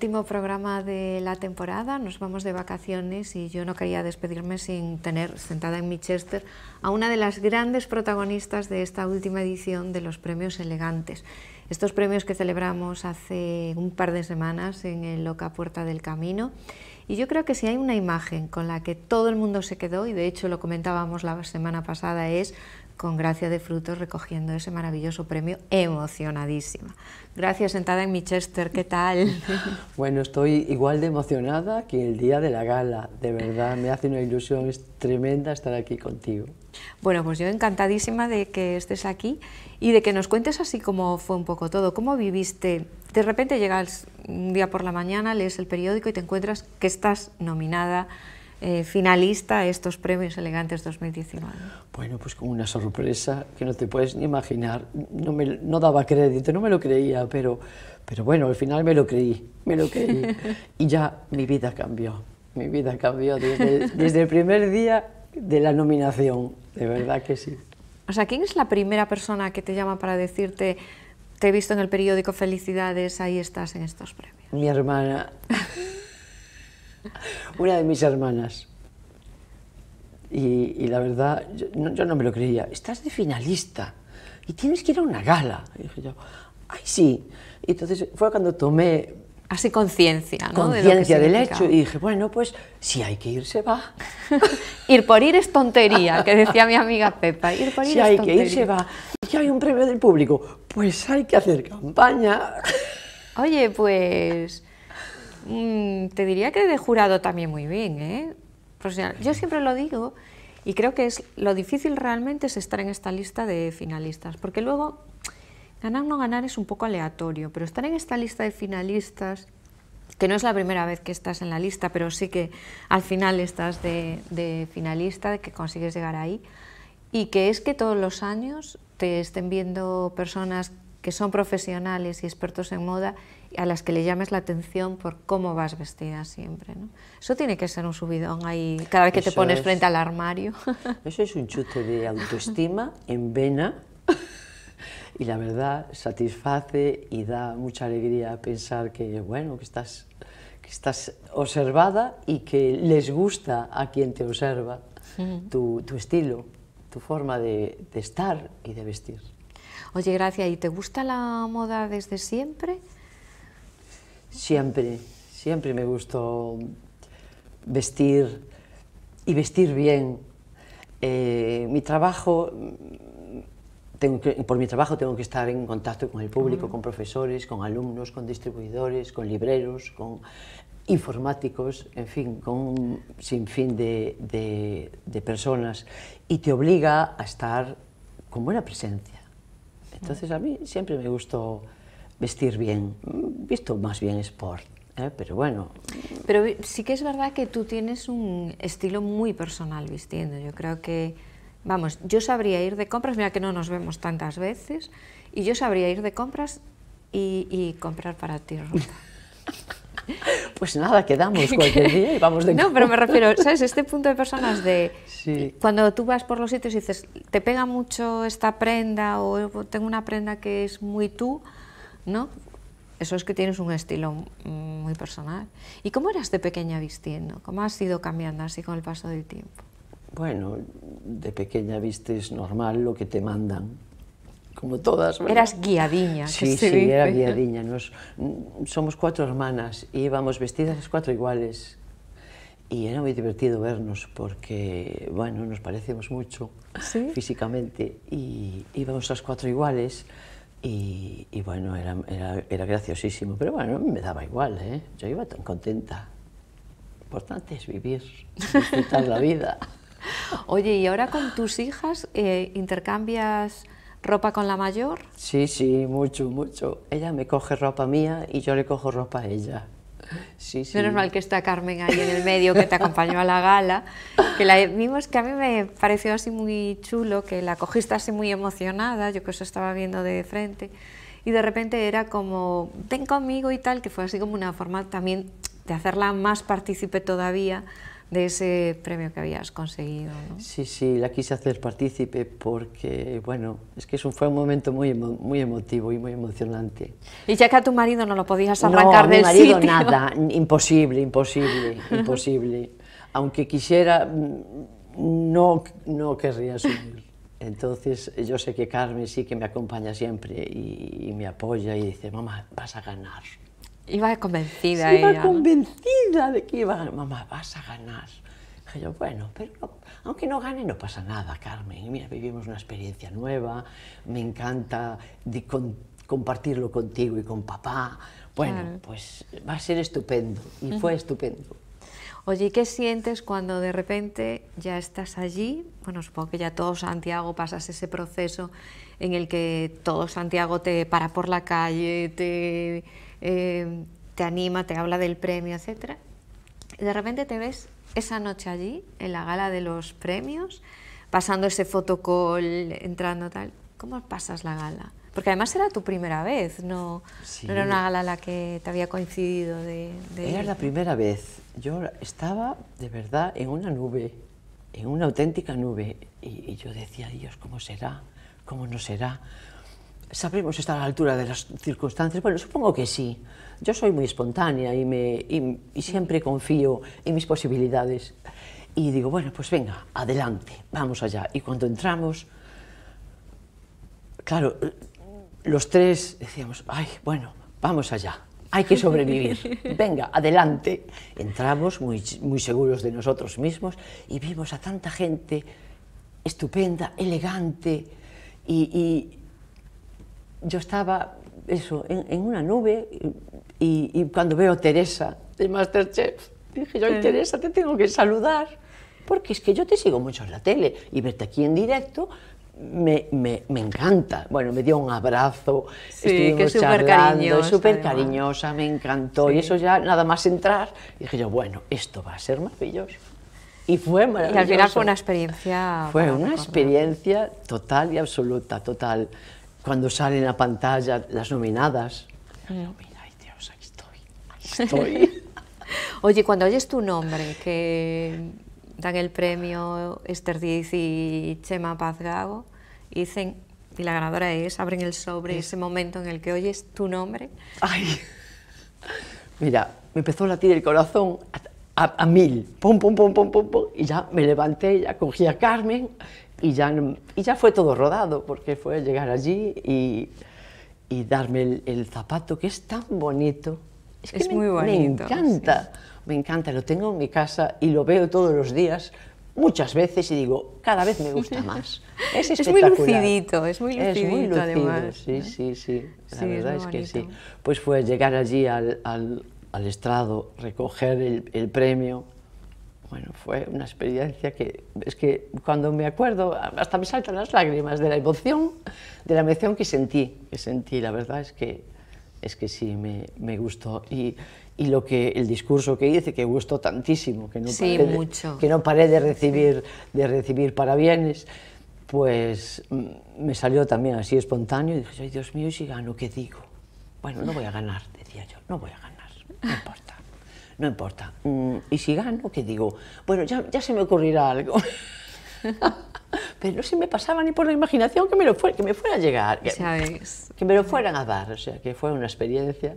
último programa de la temporada, nos vamos de vacaciones y yo no quería despedirme sin tener sentada en mi a una de las grandes protagonistas de esta última edición de los Premios Elegantes. Estos premios que celebramos hace un par de semanas en el Loca Puerta del Camino. Y yo creo que si hay una imagen con la que todo el mundo se quedó, y de hecho lo comentábamos la semana pasada, es con Gracia de Frutos recogiendo ese maravilloso premio, emocionadísima. Gracias, sentada en mi Chester, ¿qué tal? Bueno, estoy igual de emocionada que el día de la gala, de verdad, me hace una ilusión tremenda estar aquí contigo. Bueno, pues yo encantadísima de que estés aquí y de que nos cuentes así como fue un poco todo, cómo viviste, de repente llegas un día por la mañana, lees el periódico y te encuentras que estás nominada eh, finalista a estos premios elegantes 2019. Bueno, pues con una sorpresa que no te puedes ni imaginar. No, me, daba crédito, no me lo creía, pero, pero bueno, al final me lo creí, me lo creí. y ya mi vida cambió, mi vida cambió desde, el primer día de la nominación, de verdad que sí. O sea, ¿quién es la primera persona que te llama para decirte, te he visto en el periódico Felicidades, ahí estás en estos premios? Mi hermana. una de mis hermanas. Y, la verdad, yo no, me lo creía. Estás de finalista y tienes que ir a una gala. Y dije yo, ay, sí. Y entonces fue cuando tomé... Así conciencia, ¿no? Conciencia del hecho. Y dije, bueno, pues si hay que ir, se va. ir por ir es tontería, que decía mi amiga Pepa. Ir por ir si hay que ir, se va. Y que hay un premio del público. Pues hay que hacer campaña. Oye, pues Mm, te diría que de jurado también muy bien, ¿eh? pues Yo siempre lo digo y creo que es lo difícil realmente es estar en esta lista de finalistas, porque luego ganar o no ganar es un poco aleatorio, pero estar en esta lista de finalistas, que no es la primera vez que estás en la lista, pero sí que al final estás de, de finalista, de que consigues llegar ahí, y que es que todos los años te estén viendo personas que son profesionales y expertos en moda a las que le llames la atención por cómo vas vestida siempre. ¿no? Eso tiene que ser un subidón ahí cada vez que te pones frente al armario. Eso es un chute de autoestima en vena y la verdad satisface y da mucha alegría pensar que, bueno, que estás, que estás observada y que les gusta a quien te observa tu, estilo, tu forma de, de estar y de vestir. Oye, gracias, ¿y te gusta la moda desde siempre? Siempre, siempre me gustó vestir y vestir bien. Eh, mi trabajo, por mi trabajo tengo que estar en contacto con el público, con profesores, con alumnos, con distribuidores, con libreros, con informáticos, en fin, con un sinfín de, de personas y te obliga a estar con buena presencia. Entonces a mí siempre me gustó vestir bien, visto más bien sport, ¿eh? pero bueno. Pero sí que es verdad que tú tienes un estilo muy personal vistiendo, yo creo que, vamos, yo sabría ir de compras, mira que no nos vemos tantas veces, y yo sabría ir de compras y, comprar para ti Pues nada, quedamos cualquier día y vamos de No, pero me refiero, ¿sabes? Este punto de personas de cuando tú vas por los sitios y dices, te pega mucho esta prenda o tengo una prenda que es muy tú, ¿no? Eso es que tienes un estilo muy personal. ¿Y cómo eras de pequeña vistiendo? ¿Cómo has ido cambiando así con el paso del tiempo? Bueno, de pequeña vistes normal lo que te mandan, como todas. Eras guiadiña. Sí, sí, era guiadiña. Mm, somos cuatro hermanas y íbamos vestidas las cuatro iguales. Y era muy divertido vernos porque, bueno, nos parecemos mucho físicamente y íbamos las cuatro iguales. Y, bueno, era, era, graciosísimo, pero bueno, me daba igual, ¿eh? Yo iba tan contenta. Lo importante es vivir, disfrutar la vida. Oye, ¿y ahora con tus hijas eh, intercambias ropa con la mayor? Sí, sí, mucho, mucho. Ella me coge ropa mía y yo le cojo ropa a ella. Sí, sí. Menos mal que está Carmen ahí en el medio que te acompañó a la gala, que la vimos que a mí me pareció así muy chulo, que la cogiste así muy emocionada, yo que os estaba viendo de frente, y de repente era como, ven conmigo y tal, que fue así como una forma también de hacerla más partícipe todavía de ese premio que habías conseguido. Sí, sí, la quise hacer partícipe porque, bueno, es que eso fue un momento muy, muy emotivo y muy emocionante. Y ya que a tu marido no lo podías arrancar de del sitio. nada, imposible, imposible, imposible. Aunque quisiera, mm, no, no querría subir. Entonces, yo sé que Carmen sí que me acompaña siempre y me apoya y dice, mamá, vas a ganar. Iba convencida. Iba convencida de que iba, mamá, vas a ganar. yo, bueno, pero aunque no gane no pasa nada, Carmen. Mira, vivimos una experiencia nueva, me encanta compartirlo contigo y con papá. Bueno, pues va a ser estupendo y fue estupendo. Oye, ¿qué sientes cuando de repente ya estás allí? Bueno, supongo que ya todo Santiago pasas ese proceso en el que todo Santiago te para por la calle, te eh, te anima, te habla del premio, etc. de repente te ves esa noche allí, en la gala de los premios, pasando ese fotocall, entrando tal. ¿Cómo pasas la gala? Porque además era tu primera vez, no, era una gala la que te había coincidido de, Era la primera vez. Yo estaba de verdad en una nube, en una auténtica nube. y yo decía, Dios, ¿cómo será? ¿Cómo no será? ¿Sabemos estar a la altura de las circunstancias? Bueno, supongo que sí. Yo soy muy espontánea y, me, siempre confío en mis posibilidades. Y digo, bueno, pues venga, adelante, vamos allá. Y cuando entramos, claro, los tres decíamos, ay, bueno, vamos allá, hay que sobrevivir, venga, adelante. Entramos muy, muy seguros de nosotros mismos y vimos a tanta gente estupenda, elegante y yo estaba eso, en, una nube y, cuando veo a Teresa de Masterchef, dije yo, Teresa, te tengo que saludar, porque es que yo te sigo mucho en la tele y verte aquí en directo. Me, encanta. Bueno, me dio un abrazo, sí, que súper cariñosa, me encantó. Y eso ya, nada más entrar, dije yo, bueno, esto va a ser maravilloso. Y fue Y al final fue una experiencia. Fue una experiencia total y absoluta, total cuando salen a pantalla las nominadas. mira, ay Dios, aquí estoy. Aquí estoy. Oye, cuando oyes tu nombre, que dan el premio Esther Díez y Chema Paz Gago, y dicen, y la ganadora es, abren el sobre, ese momento en el que oyes tu nombre. Ay, mira, me empezó a latir el corazón a, a mil, pum, pum, pum, pum, pum, pum, y ya me levanté, ya cogí a Carmen y ya, y ya fue todo rodado, porque fue llegar allí y, y darme el, el, zapato, que es tan bonito. Es, muy bonito. Me encanta, me encanta, lo tengo en mi casa y lo veo todos los días, muchas veces, y digo, cada vez me gusta más. Es espectacular. Es muy lucidito, es muy lucidito, además. Sí, sí, sí, la verdad es, es, que sí. Pues fue llegar allí al, al, al estrado, recoger el, el premio, bueno, fue una experiencia que es que cuando me acuerdo hasta me saltan las lágrimas de la emoción, de la emoción que sentí, que sentí, la verdad es que es que sí me, gustó y, lo que el discurso que hice que gustó tantísimo, que no paré De, que no de recibir de recibir parabienes, pues mm, me salió también así espontáneo y dije, "Ay, Dios mío, si gano qué digo." Bueno, no voy a ganar, decía yo, no voy a ganar, no importa no importa. Mm, y si gano, ¿qué digo? Bueno, ya, se me ocurrirá algo. Pero no se me pasaba ni por la imaginación que me, lo fuera, que me fuera a llegar, que, me lo fueran a dar. O sea, que fue una experiencia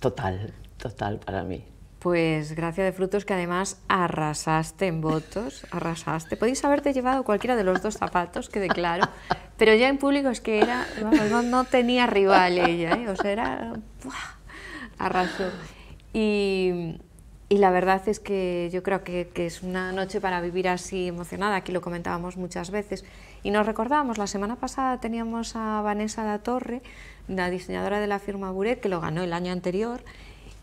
total, total para mí. Pues Gracia de Frutos, que además arrasaste en votos, arrasaste. Podéis haberte llevado cualquiera de los dos zapatos, que claro, pero ya en público es que era, no, tenía rival ella, ¿eh? o sea, era, ¡buah! arrasó. Y, la verdad es que yo creo que, que, es una noche para vivir así emocionada, aquí lo comentábamos muchas veces. Y nos recordábamos, la semana pasada teníamos a Vanessa da Torre, la diseñadora de la firma Buret, que lo ganó el año anterior.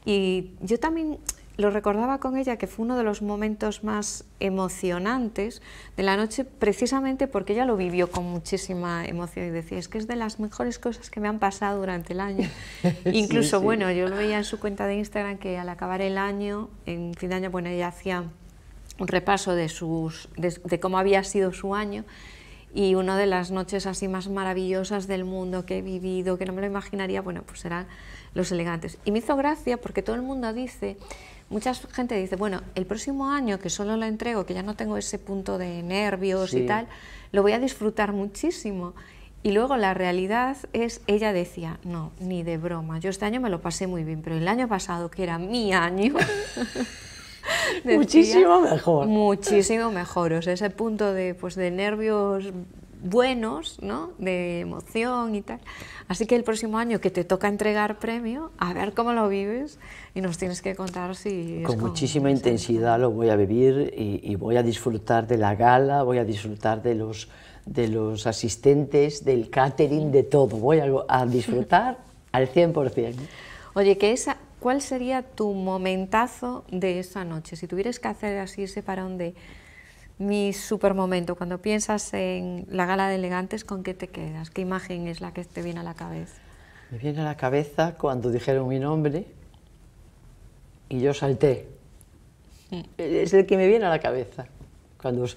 Y yo también lo recordaba con ella que fue uno de los momentos más emocionantes de la noche, precisamente porque ella lo vivió con muchísima emoción y decía, es que es de las mejores cosas que me han pasado durante el año. Incluso, bueno, yo lo veía en su cuenta de Instagram que al acabar el año, en fin de año, bueno, ella hacía un repaso de, sus, de, cómo había sido su año y una de las noches así más maravillosas del mundo que he vivido, que no me lo imaginaría, bueno, pues eran los elegantes. Y me hizo gracia porque todo el mundo dice mucha gente dice, bueno, el próximo año que solo la entrego, que ya no tengo ese punto de nervios y tal, lo voy a disfrutar muchísimo. Y luego la realidad es, ella decía, no, ni de broma, yo este año me lo pasé muy bien, pero el año pasado, que era mi año, muchísimo mejor. Muchísimo mejor, o sea, ese punto de, pues, de nervios buenos, ¿no? de emoción y tal. Así que el próximo año que te toca entregar premio, a ver cómo lo vives y nos tienes que contar si... Con, muchísima intensidad lo voy a vivir y, voy a disfrutar de la gala, voy a disfrutar de los, de los asistentes, del catering, de todo. Voy a, disfrutar al 100%. Oye, que esa, ¿cuál sería tu momentazo de esa noche? Si tuvieras que hacer así ese parón de mi super momento. Cuando piensas en la gala de elegantes, ¿con qué te quedas? ¿Qué imagen es la que te viene a la cabeza? Me viene a la cabeza cuando dijeron mi nombre y yo salté. Mm. Es el que me viene a la cabeza. Cuando,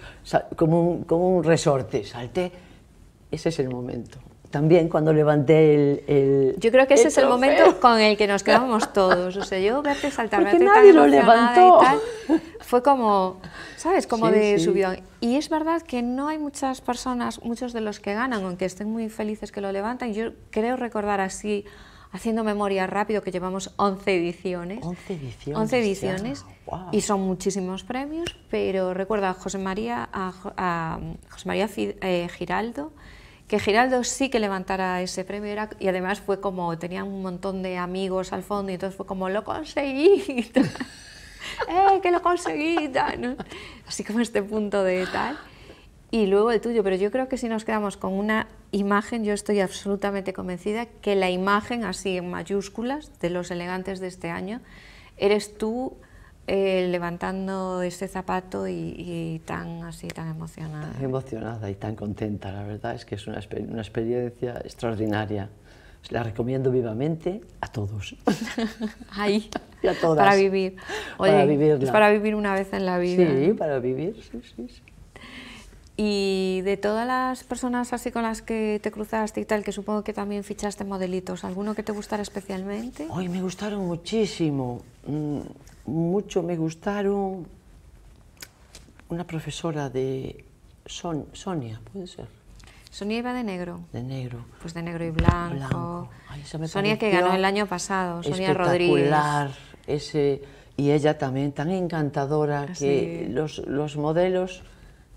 como un resorte, salté. Ese es el momento también cuando levanté el... yo creo que ese es el momento con el que nos quedamos todos. O sea, yo verte saltar, Porque nadie fue como, ¿sabes? Como de sí. Y es verdad que no hay muchas personas, muchos de los que ganan, aunque estén muy felices que lo levantan. Yo creo recordar así, haciendo memoria rápido, que llevamos 11 ediciones. 11 ediciones. 11 ediciones. Y son muchísimos premios, pero recuerda a José María, a, eh, Giraldo, que Giraldo sí que levantara ese premio y además fue como, tenía un montón de amigos al fondo y entonces fue como, lo conseguí, ¡Eh, que lo conseguí, así como este punto de tal. Y luego el tuyo, pero yo creo que si nos quedamos con una imagen, yo estoy absolutamente convencida que la imagen así en mayúsculas de los elegantes de este año, eres tú eh, levantando ese zapato y, tan así, tan emocionada. emocionada y tan contenta, la verdad es que es una, experiencia extraordinaria. La recomiendo vivamente a todos. Ahí. a todas. Para vivir. para vivir una vez en la vida. Sí, para vivir, sí, sí. Y de todas las personas así con las que te cruzaste y tal, que supongo que también fichaste modelitos, ¿alguno que te gustara especialmente? Ay, me gustaron muchísimo. Mm, mucho me gustaron una profesora de Sonia, puede ser. Sonia iba de negro. De negro. Pues de negro y blanco. Sonia que ganó el año pasado, Sonia Rodríguez. Ese, y ella también tan encantadora ah, que los, modelos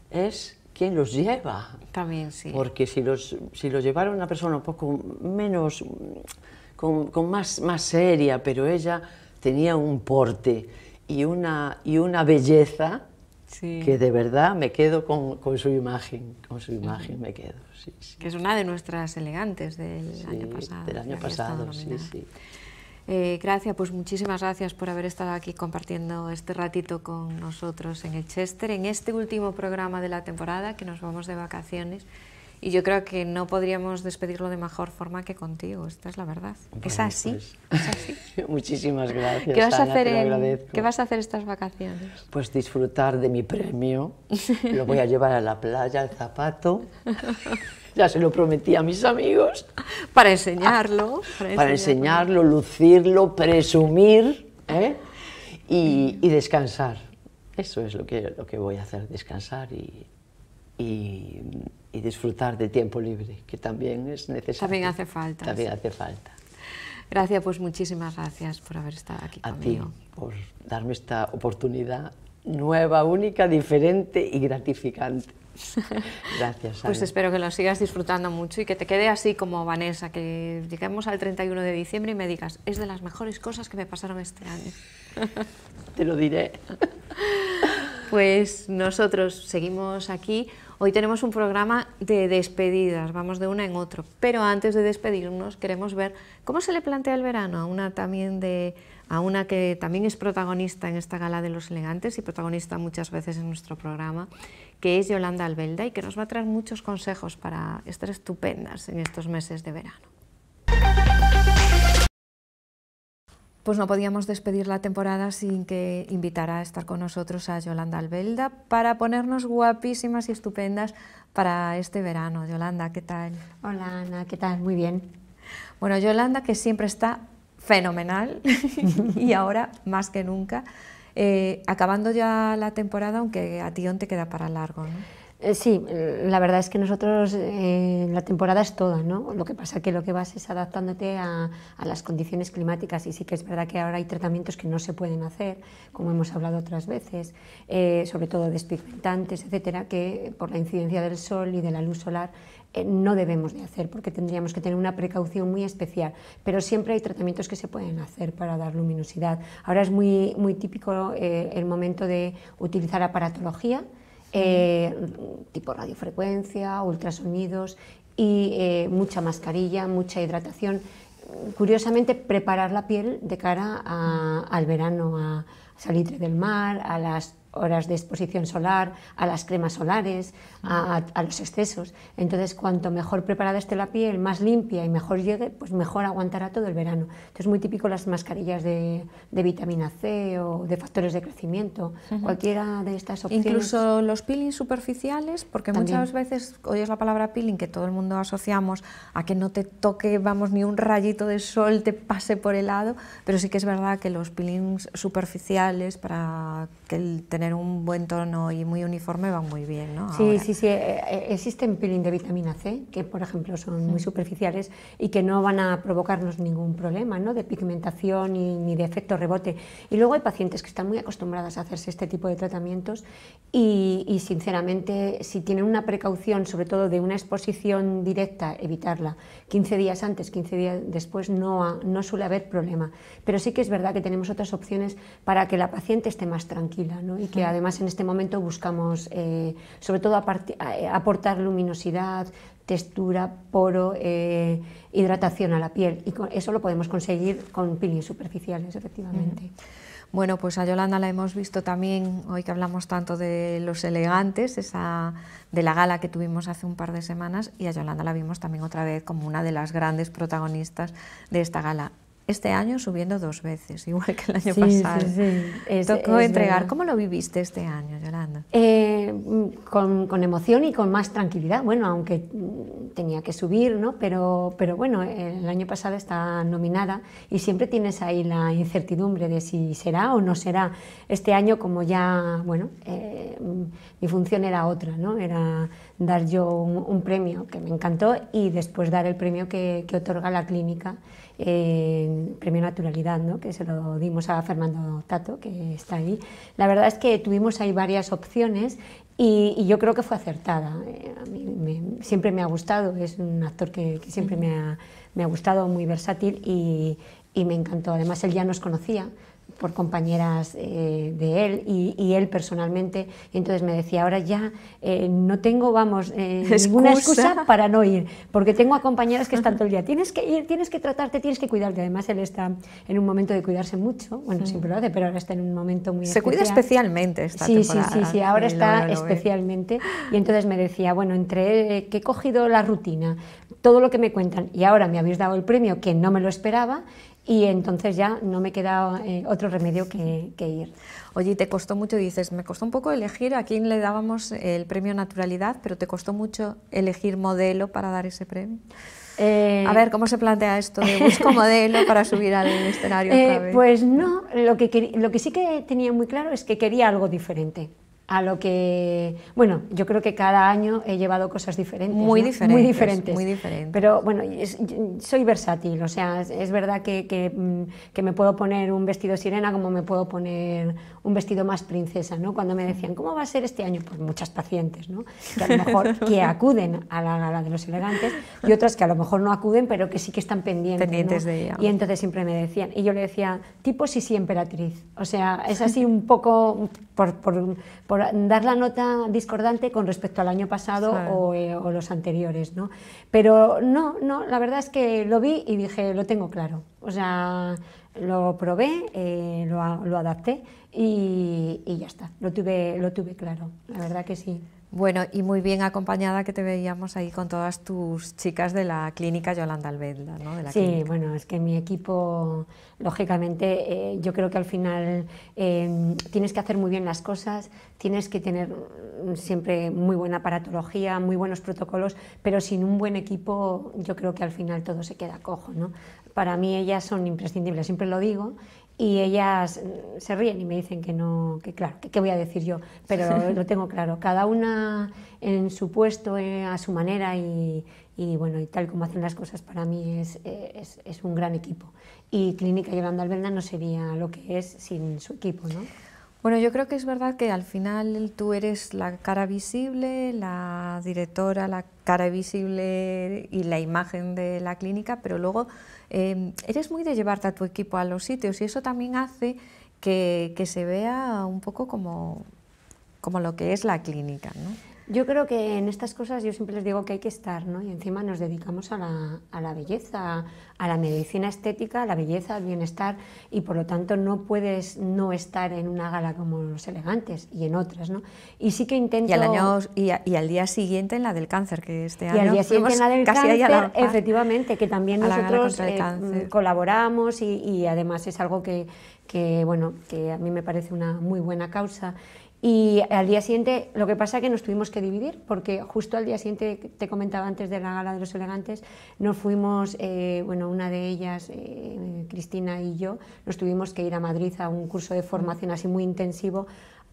es quien los lleva. También sí. Porque si los, si los llevara una persona un poco menos, con, con más, más seria, pero ella tenía un porte y una, y una belleza que de verdad me quedo con, con su imagen, con su imagen me quedo. Sí, Que es una de nuestras elegantes del año pasado. Del año pasado, sí, sí. Eh, gracias, pues muchísimas gracias por haber estado aquí compartiendo este ratito con nosotros en el Chester, en este último programa de la temporada que nos vamos de vacaciones. Y yo creo que no podríamos despedirlo de mejor forma que contigo, esta es la verdad. es, así, pues, Muchísimas gracias. ¿Qué vas, a hacer ¿Qué vas a hacer estas vacaciones? Pues disfrutar de mi premio. lo voy a llevar a la playa, al zapato. ya se lo prometí a mis amigos. Para enseñarlo. Ah, para, enseñarlo, lucirlo, presumir ¿eh? y, descansar. Eso es lo que, lo que voy a hacer, descansar y y disfrutar de tiempo libre, que también es necesario. También hace falta. También hace falta. Gracias, pues muchísimas gracias por haber estado aquí A Ti, por darme esta oportunidad nueva, única, diferente y gratificante. Gracias. Ana. Pues espero que lo sigas disfrutando mucho y que te quede así como Vanessa, que lleguemos al 31 de diciembre y me digas, es de las mejores cosas que me pasaron este año. Te lo diré. Pues nosotros seguimos aquí. Hoy tenemos un programa de despedidas, vamos de una en otro, pero antes de despedirnos queremos ver cómo se le plantea el verano a una también de a una que también es protagonista en esta gala de los elegantes y protagonista muchas veces en nuestro programa, que es Yolanda Albelda y que nos va a traer muchos consejos para estar estupendas en estos meses de verano pues no podíamos despedir la temporada sin que invitara a estar con nosotros a Yolanda Albelda para ponernos guapísimas y estupendas para este verano. Yolanda, ¿qué tal? Hola Ana, ¿qué tal? Muy bien. Bueno, Yolanda que siempre está fenomenal y ahora más que nunca, eh, acabando ya la temporada, aunque a ti te queda para largo. ¿no? Eh, sí, eh, la verdad es que nosotros eh, la temporada es toda, ¿no? Lo que pasa que lo que vas es adaptándote a, las condiciones climáticas y sí que es verdad que ahora hay tratamientos que no se pueden hacer, como hemos hablado otras veces, sobre todo despigmentantes, etcétera, que por la incidencia del sol y de la luz solar no debemos de hacer porque tendríamos que tener una precaución muy especial. Pero siempre hay tratamientos que se pueden hacer para dar luminosidad. Ahora es muy, muy típico el momento de utilizar aparatología eh, tipo radiofrecuencia, ultrasonidos y eh, mucha mascarilla, mucha hidratación. Curiosamente, preparar la piel de cara al verano, a salir del mar, a las horas de exposición solar, a las cremas solares, a, los excesos. Entonces, cuanto mejor preparada esté la piel, más limpia y mejor llegue, pues mejor aguantará todo el verano. Entonces, muy típico las mascarillas de, de vitamina C o de factores de crecimiento, cualquiera de estas opciones. Incluso los peelings superficiales, porque muchas veces oyes la palabra peeling que todo el mundo asociamos a que no te toque, vamos, ni un rayito de sol te pase por el lado, pero sí que es verdad que los peelings superficiales para que el tener tener un buen tono y muy uniforme va muy bien, ¿no? Sí, sí, sí. Eh, eh, existen peeling de vitamina C, que por ejemplo son muy superficiales y que no van a provocarnos ningún problema, ¿no? De pigmentación ni de efecto rebote. Y luego hay pacientes que están muy acostumbradas a hacerse este tipo de tratamientos y, sinceramente, si tienen una precaución, sobre todo de una exposición directa, evitarla. 15 días antes, 15 días después, no, no suele haber problema. Pero sí que es verdad que tenemos otras opciones para que la paciente esté más tranquila ¿no? que además en este momento buscamos eh, sobre todo eh, aportar luminosidad, textura, poro, eh, hidratación a la piel y eso lo podemos conseguir con pilis superficiales efectivamente. Bueno, pues a Yolanda la hemos visto también hoy que hablamos tanto de los elegantes, esa de la gala que tuvimos hace un par de semanas, y a Yolanda la vimos también otra vez como una de las grandes protagonistas de esta gala este año subiendo dos veces, igual que el año pasado. Sí, sí. Tocó entregar. ¿Cómo lo viviste este año, Yolanda? Eh, con, emoción y con más tranquilidad. Bueno, aunque tenía que subir, ¿no? Pero, pero bueno, el año pasado está nominada y siempre tienes ahí la incertidumbre de si será o no será. Este año, como ya, bueno, eh, mi función era otra, ¿no? Era dar yo un, premio que me encantó y después dar el premio que, que otorga la clínica en Premio Naturalidad, ¿no? que se lo dimos a Fernando Tato, que está ahí. La verdad es que tuvimos ahí varias opciones y, yo creo que fue acertada. Eh, a mí me, siempre me ha gustado, es un actor que, que siempre me ha, me gustado, muy versátil y, y me encantó. Además, él ya nos conocía por compañeras eh, de él y, él personalmente. entonces me decía, ahora ya eh, no tengo, vamos, eh, ninguna excusa para no ir, porque tengo a compañeras que están todo el día, tienes que ir, tienes que tratarte, tienes que cuidarte. Además, él está en un momento de cuidarse mucho, bueno, siempre lo hace, pero ahora está en un momento muy... Se cuida especialmente esta sí, Sí, sí, sí, ahora está especialmente. Y entonces me decía, bueno, entre que he cogido la rutina, todo lo que me cuentan, y ahora me habéis dado el premio que no me lo esperaba, y entonces ya no me queda eh, otro remedio que, ir. Oye, te costó mucho, dices, me costó un poco elegir a quién le dábamos el premio Naturalidad, pero te costó mucho elegir modelo para dar ese premio. Eh, a ver, ¿cómo se plantea esto de busco modelo para subir al escenario? Eh, pues no, lo que, lo que sí que tenía muy claro es que quería algo diferente a lo que, bueno, yo creo que cada año he llevado cosas diferentes. Muy diferentes. Muy diferentes. Pero bueno, soy versátil, o sea, es, verdad que, mm, que, me puedo poner un vestido sirena como me puedo poner un vestido más princesa, ¿no? Cuando me decían, ¿cómo va a ser este año? Pues muchas pacientes, ¿no? Que a lo mejor que acuden a la gala de los elegantes y otras que a lo mejor no acuden, pero que sí que están pendientes. pendientes de ella. Y entonces siempre me decían, y yo le decía, tipo sí, sí, emperatriz. O sea, es así un poco por, dar la nota discordante con respecto al año pasado o, eh, o los anteriores, ¿no? Pero no, no, la verdad es que lo vi y dije, lo tengo claro. O sea, lo probé, eh, lo, adapté y, ya está, lo tuve, lo tuve claro, la verdad que sí. Bueno, y muy bien acompañada que te veíamos ahí con todas tus chicas de la clínica Yolanda Albelda, ¿no? sí, bueno, es que mi equipo, lógicamente, eh, yo creo que al final eh, tienes que hacer muy bien las cosas, tienes que tener mm, siempre muy buena aparatología, muy buenos protocolos, pero sin un buen equipo yo creo que al final todo se queda cojo, ¿no? para mí ellas son imprescindibles, siempre lo digo, y ellas mm, se ríen y me dicen que no, que claro, que qué voy a decir yo, pero lo tengo claro, cada una en su puesto, eh, a su manera y, y, bueno, y tal como hacen las cosas para mí es, eh, es, es un gran equipo. Y Clínica Yolanda Alberna no sería lo que es sin su equipo, ¿no? Bueno, yo creo que es verdad que al final tú eres la cara visible, la directora, la cara visible y la imagen de la clínica, pero luego Em, eres muy de llevarte a tu equipo a los sitios y eso también hace que, que se vea un poco como, como lo que es la clínica. ¿no? Yo creo que en estas cosas yo siempre les digo que hay que estar, ¿no? Y encima nos dedicamos a la, a la belleza, a la medicina estética, a la belleza, al bienestar, y por lo tanto no puedes no estar en una gala como los elegantes y en otras, ¿no? Y sí que intento... Y al, año, y, al día siguiente en la del cáncer, que este año... Y al día siguiente en la del cáncer, efectivamente, que también nosotros eh, colaboramos y, además es algo que, que, bueno, que a mí me parece una muy buena causa y al día siguiente, lo que pasa es que nos tuvimos que dividir, porque justo al día siguiente, te comentaba antes de la gala de los elegantes, nos fuimos, eh, bueno, una de ellas, eh, Cristina y yo, nos tuvimos que ir a Madrid a un curso de formación así muy intensivo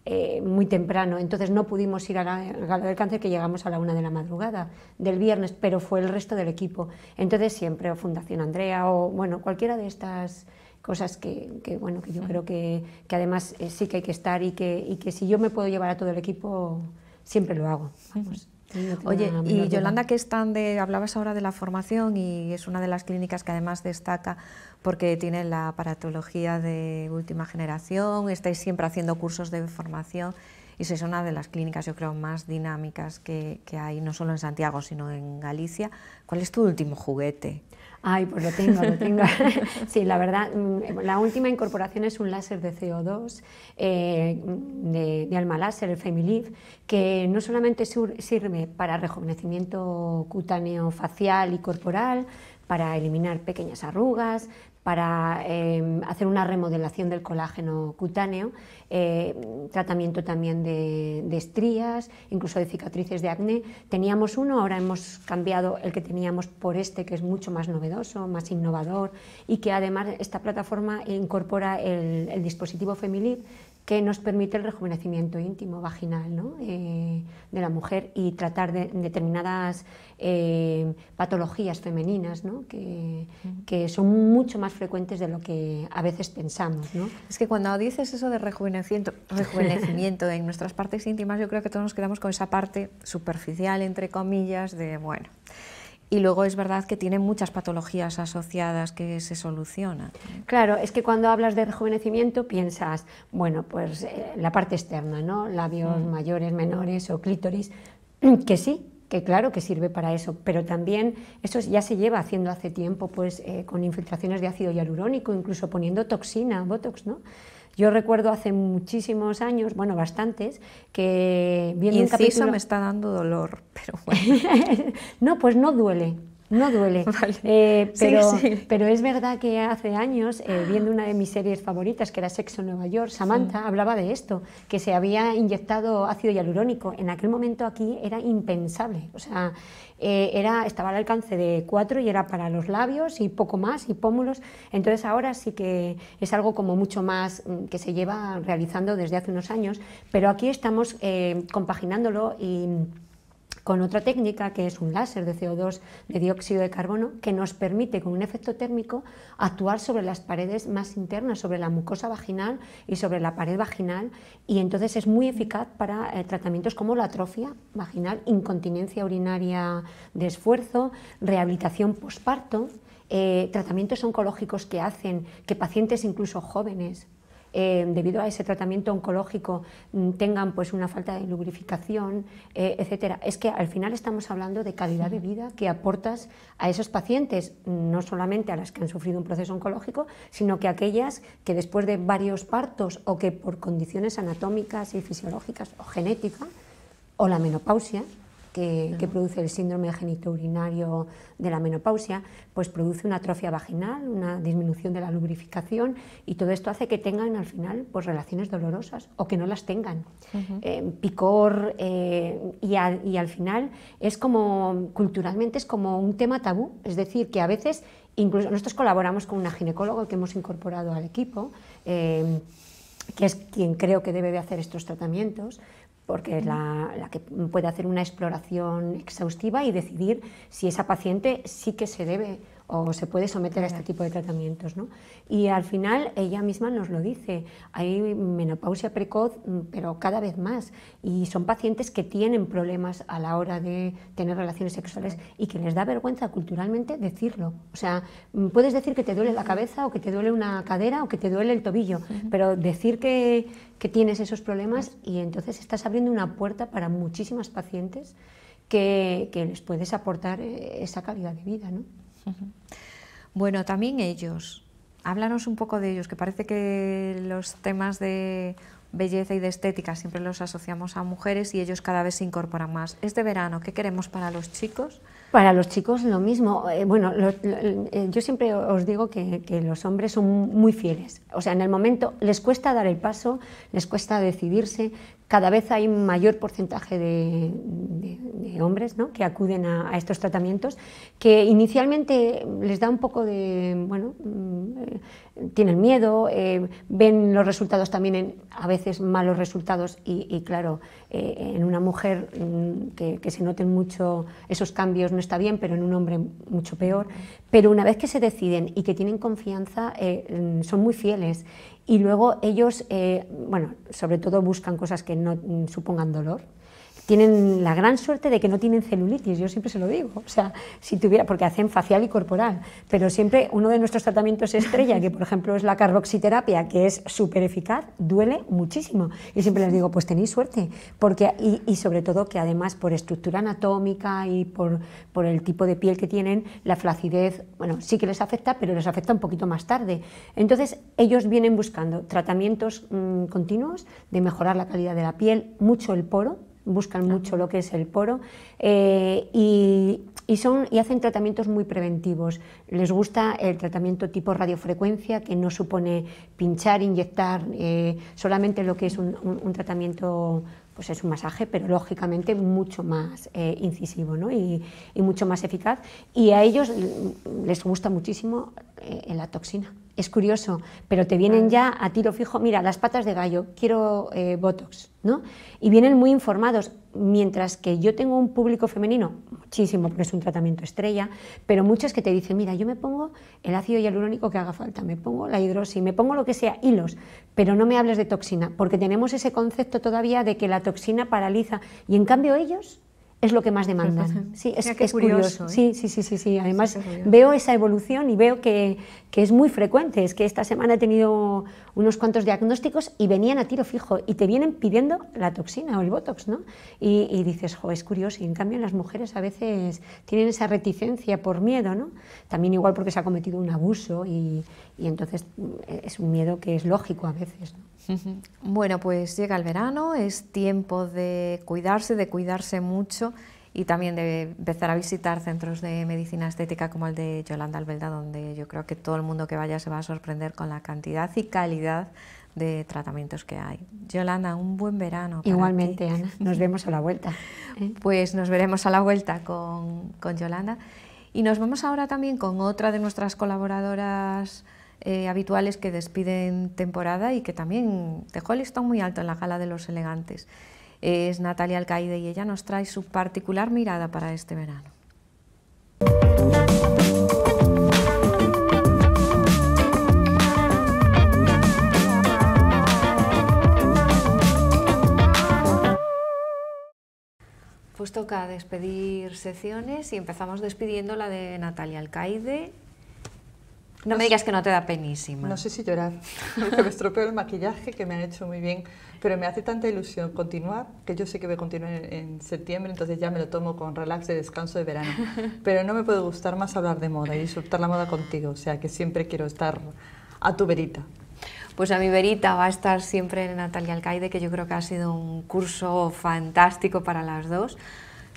eh, muy temprano, entonces no pudimos ir a la Gala del Cáncer que llegamos a la una de la madrugada del viernes, pero fue el resto del equipo. Entonces siempre o Fundación Andrea o bueno, cualquiera de estas cosas que, bueno, que yo creo que, además eh, sí que hay que estar y que, y que si yo me puedo llevar a todo el equipo, siempre lo hago. Oye, y Yolanda, que están de, hablabas ahora de la formación y es una de las clínicas que además destaca porque tiene la paratología de última generación, estáis siempre haciendo cursos de formación y es una de las clínicas, yo creo, más dinámicas que, que hay, no solo en Santiago, sino en Galicia. ¿Cuál es tu último juguete? Ay, pues lo tengo, lo tengo. sí, la verdad, mm, la última incorporación es un láser de CO2 eh, de, Alma Láser, el que no solamente sirve para rejuvenecimiento cutáneo facial y corporal, para eliminar pequeñas arrugas, para em, hacer una remodelación del colágeno cutáneo, eh, tratamiento también de, estrías, incluso de cicatrices de acné. Teníamos uno, ahora hemos cambiado el que teníamos por este, que es mucho más novedoso, más innovador y que además esta plataforma incorpora el, dispositivo FEMILIP que nos permite el rejuvenecimiento íntimo vaginal ¿no? Eh, de la mujer y tratar de, determinadas eh, patologías femeninas ¿no? que, son mucho más frecuentes de lo que a veces pensamos. Es que cuando dices eso de rejuvenecimiento, rejuvenecimiento en nuestras partes íntimas, yo creo que todos nos quedamos con esa parte superficial, entre comillas, de bueno y luego es verdad que tiene muchas patologías asociadas que se solucionan. Claro, es que cuando hablas de rejuvenecimiento piensas, bueno, pues eh, la parte externa, ¿no? Labios mm. mayores, menores o clítoris, que sí, que claro que sirve para eso, pero también eso ya se lleva haciendo hace tiempo, pues eh, con infiltraciones de ácido hialurónico, incluso poniendo toxina, botox, ¿no? Yo recuerdo hace muchísimos años, bueno, bastantes, que viendo un capítulo... me está dando dolor, pero bueno. no, pues no duele. No duele, vale. Eh, pero, pero, es verdad que hace años, eh, viendo una de mis series favoritas, que era Sexo en Nueva York, Samantha hablaba de esto, que se había inyectado ácido hialurónico. En aquel momento aquí era impensable. O sea, eh, era, estaba al alcance de cuatro y era para los labios y poco más y pómulos. Entonces ahora sí que es algo como mucho más mm, que se lleva realizando desde hace unos años, pero aquí estamos eh, compaginándolo y con otra técnica que es un láser de CO2 de dióxido de carbono que nos permite con un efecto térmico actuar sobre las paredes más internas, sobre la mucosa vaginal y sobre la pared vaginal y entonces es muy eficaz para eh, tratamientos como la atrofia vaginal, incontinencia urinaria de esfuerzo, rehabilitación posparto, eh, tratamientos oncológicos que hacen que pacientes incluso jóvenes eh, debido a ese tratamiento oncológico mm, tengan pues una falta de lubrificación, eh, etcétera. Es que al final estamos hablando de calidad de vida que aportas a esos pacientes, no solamente a las que han sufrido un proceso oncológico, sino que aquellas que después de varios partos o que por condiciones anatómicas y fisiológicas o genética o la menopausia, que, produce el síndrome genitourinario de la menopausia, pues produce una atrofia vaginal, una disminución de la lubrificación y todo esto hace que tengan al final pues, relaciones dolorosas o que no las tengan. Eh, picor eh, y, al final es como, culturalmente es como un tema tabú, es decir, que a veces incluso nosotros colaboramos con una ginecóloga que hemos incorporado al equipo. Eh, que es quien creo que debe de hacer estos tratamientos, porque es la, la, que puede hacer una exploración exhaustiva y decidir si esa paciente sí que se debe o se puede someter a este tipo de tratamientos. ¿no? Y al final ella misma nos lo dice, hay menopausia precoz, mm, pero cada vez más, y son pacientes que tienen problemas a la hora de tener relaciones sexuales y que les da vergüenza culturalmente decirlo. O sea, mm, puedes decir que te duele la cabeza o que te duele una cadera o que te duele el tobillo, pero decir que, tienes esos problemas y entonces estás abriendo una puerta para muchísimas pacientes que, que les puedes aportar eh, esa calidad de vida. ¿no? Bueno, también ellos. Háblanos un poco de ellos, que parece que los temas de belleza y de estética siempre los asociamos a mujeres y ellos cada vez se incorporan más. Este verano, ¿qué queremos para los chicos? Para los chicos lo mismo. Eh, bueno, eh, yo siempre os digo que, los hombres son muy fieles. O sea, en el momento les cuesta dar el paso, les cuesta decidirse, cada vez hay un mayor porcentaje de, hombres que acuden a, estos tratamientos, que inicialmente les da un poco de, bueno, mm, tienen miedo, eh, ven los resultados también, en, a veces malos resultados, y, claro, eh, en una mujer mm, que, que, se noten mucho esos cambios no está bien, pero en un hombre mucho peor. Pero una vez que se deciden y que tienen confianza, eh, mm, son muy fieles y luego ellos, eh, bueno, sobre todo buscan cosas que no mm, supongan dolor, tienen la gran suerte de que no tienen celulitis, yo siempre se lo digo, o sea, si tuviera, porque hacen facial y corporal, pero siempre uno de nuestros tratamientos estrella, que por ejemplo es la carboxiterapia, que es súper eficaz, duele muchísimo. Y siempre les digo, pues tenéis suerte, porque, y, sobre todo que además por estructura anatómica y por, el tipo de piel que tienen, la flacidez, bueno, sí que les afecta, pero les afecta un poquito más tarde. Entonces, ellos vienen buscando tratamientos mm, continuos de mejorar la calidad de la piel, mucho el poro, buscan mucho lo que es el poro eh, y, son, y hacen tratamientos muy preventivos. Les gusta el tratamiento tipo radiofrecuencia, que no supone pinchar, inyectar, eh, solamente lo que es un, tratamiento, pues es un masaje, pero lógicamente mucho más eh, incisivo y, mucho más eficaz. Y a ellos les gusta muchísimo la toxina es curioso, pero te vienen ya a tiro fijo, mira, las patas de gallo, quiero eh, Botox, ¿no? Y vienen muy informados, mientras que yo tengo un público femenino, muchísimo, porque es un tratamiento estrella, pero muchos que te dicen, mira, yo me pongo el ácido hialurónico que haga falta, me pongo la hidrosis, me pongo lo que sea, hilos, pero no me hables de toxina, porque tenemos ese concepto todavía de que la toxina paraliza, y en cambio ellos es lo que más demandan. Pues, eh, sí, es, es curioso. ¿eh? Sí, sí, sí, sí, sí. Además, veo esa evolución y veo que, es muy frecuente. Es que esta semana he tenido unos cuantos diagnósticos y venían a tiro fijo y te vienen pidiendo la toxina o el botox, ¿no? Y, dices, jo, es curioso. Y en cambio, las mujeres a veces tienen esa reticencia por miedo, ¿no? También igual porque se ha cometido un abuso y, y entonces mm, es un miedo que es lógico a veces, ¿no? Bueno, pues llega el verano, es tiempo de cuidarse, de cuidarse mucho y también de empezar a visitar centros de medicina estética como el de Yolanda Albelda, donde yo creo que todo el mundo que vaya se va a sorprender con la cantidad y calidad de tratamientos que hay. Yolanda, un buen verano. Igualmente, Ana. Nos vemos a la vuelta. Eh, pues nos veremos a la vuelta con, con Yolanda. Y nos vemos ahora también con otra de nuestras colaboradoras eh, habituales que despiden temporada y que también dejó el listón muy alto en la gala de los elegantes. Es Natalia Alcaide y ella nos trae su particular mirada para este verano. Pues toca despedir secciones y empezamos despidiendo la de Natalia Alcaide, no, me digas que no te da penísima. No sé si llorar, porque me estropeo el maquillaje que me han hecho muy bien, pero me hace tanta ilusión continuar, que yo sé que voy a continuar en, septiembre, entonces ya me lo tomo con relax de descanso de verano. Pero no me puede gustar más hablar de moda y disfrutar la moda contigo, o sea que siempre quiero estar a tu verita. Pues a mi verita va a estar siempre Natalia Alcaide, que yo creo que ha sido un curso fantástico para las dos.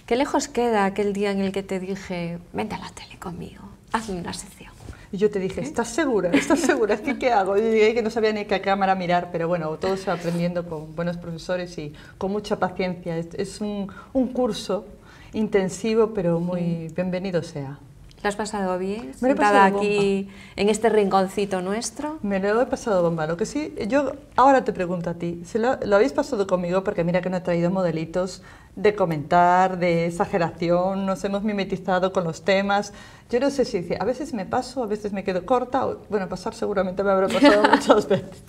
¿Qué lejos queda aquel día en el que te dije, vente a la tele conmigo, hazme una sesión? Y yo te dije, ¿Eh? ¿estás segura? ¿Estás segura? ¿Qué, qué hago? Y dije que no sabía ni qué cámara mirar, pero bueno, todo se va aprendiendo con buenos profesores y con mucha paciencia. Es, un, curso intensivo, pero muy bienvenido sea. ¿Lo has pasado bien? Me lo he pasado aquí en este rinconcito nuestro. Me lo he pasado bomba. Lo que sí, yo ahora te pregunto a ti, lo, lo habéis pasado conmigo? Porque mira que no he traído modelitos de comentar, de exageración, nos hemos mimetizado con los temas. Yo no sé si a veces me paso, a veces me quedo corta, bueno, pasar seguramente me habrá pasado muchas veces,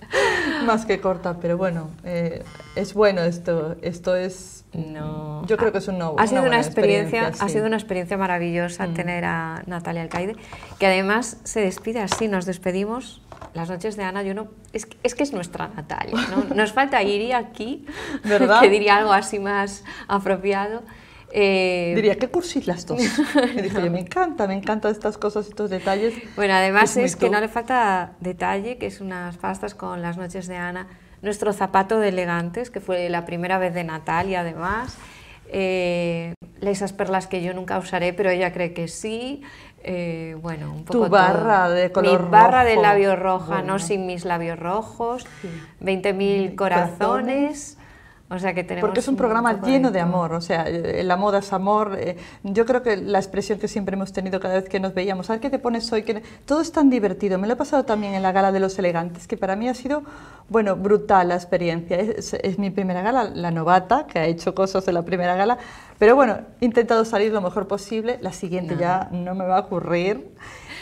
más que corta, pero bueno, eh, es bueno esto, esto es, no. yo creo que es un no. Ha sido una, experiencia, ha sido una experiencia maravillosa mm. tener a Natalia Alcaide, que además se despide así, nos despedimos las noches de Ana, yo no, es, que es nuestra Natalia, ¿no? Nos falta iría aquí, que diría algo así más apropiado. Eh, diría, qué cursis las dos. Me me encanta, me encantan estas cosas, estos detalles. Bueno, además es, que no le falta detalle, que es unas pastas con las noches de Ana, nuestro zapato de elegantes, que fue la primera vez de Natalia además, eh, esas perlas que yo nunca usaré, pero ella cree que sí, eh, bueno, un poco... Tu barra de color Mi barra de labio roja, no sin mis labios rojos, 20.000 corazones o sea que Porque es un programa lleno de, amor, o sea, eh, la moda es amor. Eh, yo creo que la expresión que siempre hemos tenido cada vez que nos veíamos, ¿al qué te pones hoy? todo es tan divertido. Me lo he pasado también en la gala de los elegantes, que para mí ha sido, bueno, brutal la experiencia. Es, mi primera gala, la novata, que ha hecho cosas de la primera gala, pero bueno, he intentado salir lo mejor posible. La siguiente ya no me va a ocurrir.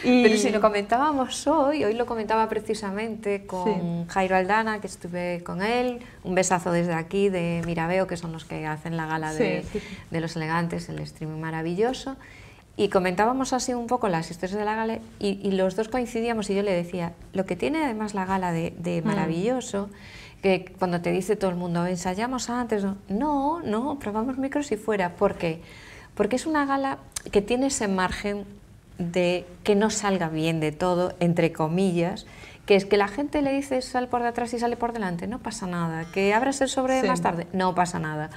Pero si lo comentábamos hoy, hoy lo comentaba precisamente con Jairo Aldana, que estuve con él, un besazo desde aquí de Mirabeo, que son los que hacen la gala de, Los Elegantes, el streaming maravilloso. Y comentábamos así un poco las historias de la gala y, los dos coincidíamos y yo le decía, lo que tiene además la gala de, de mm. maravilloso que cuando te dice todo el mundo, ensayamos antes, no, no, probamos micros y fuera, ¿por qué? Porque es una gala que tiene ese margen de que no salga bien de todo, entre comillas, que es que la gente le dice sal por detrás y sale por delante, no pasa nada, que abras el sobre más tarde, no pasa nada,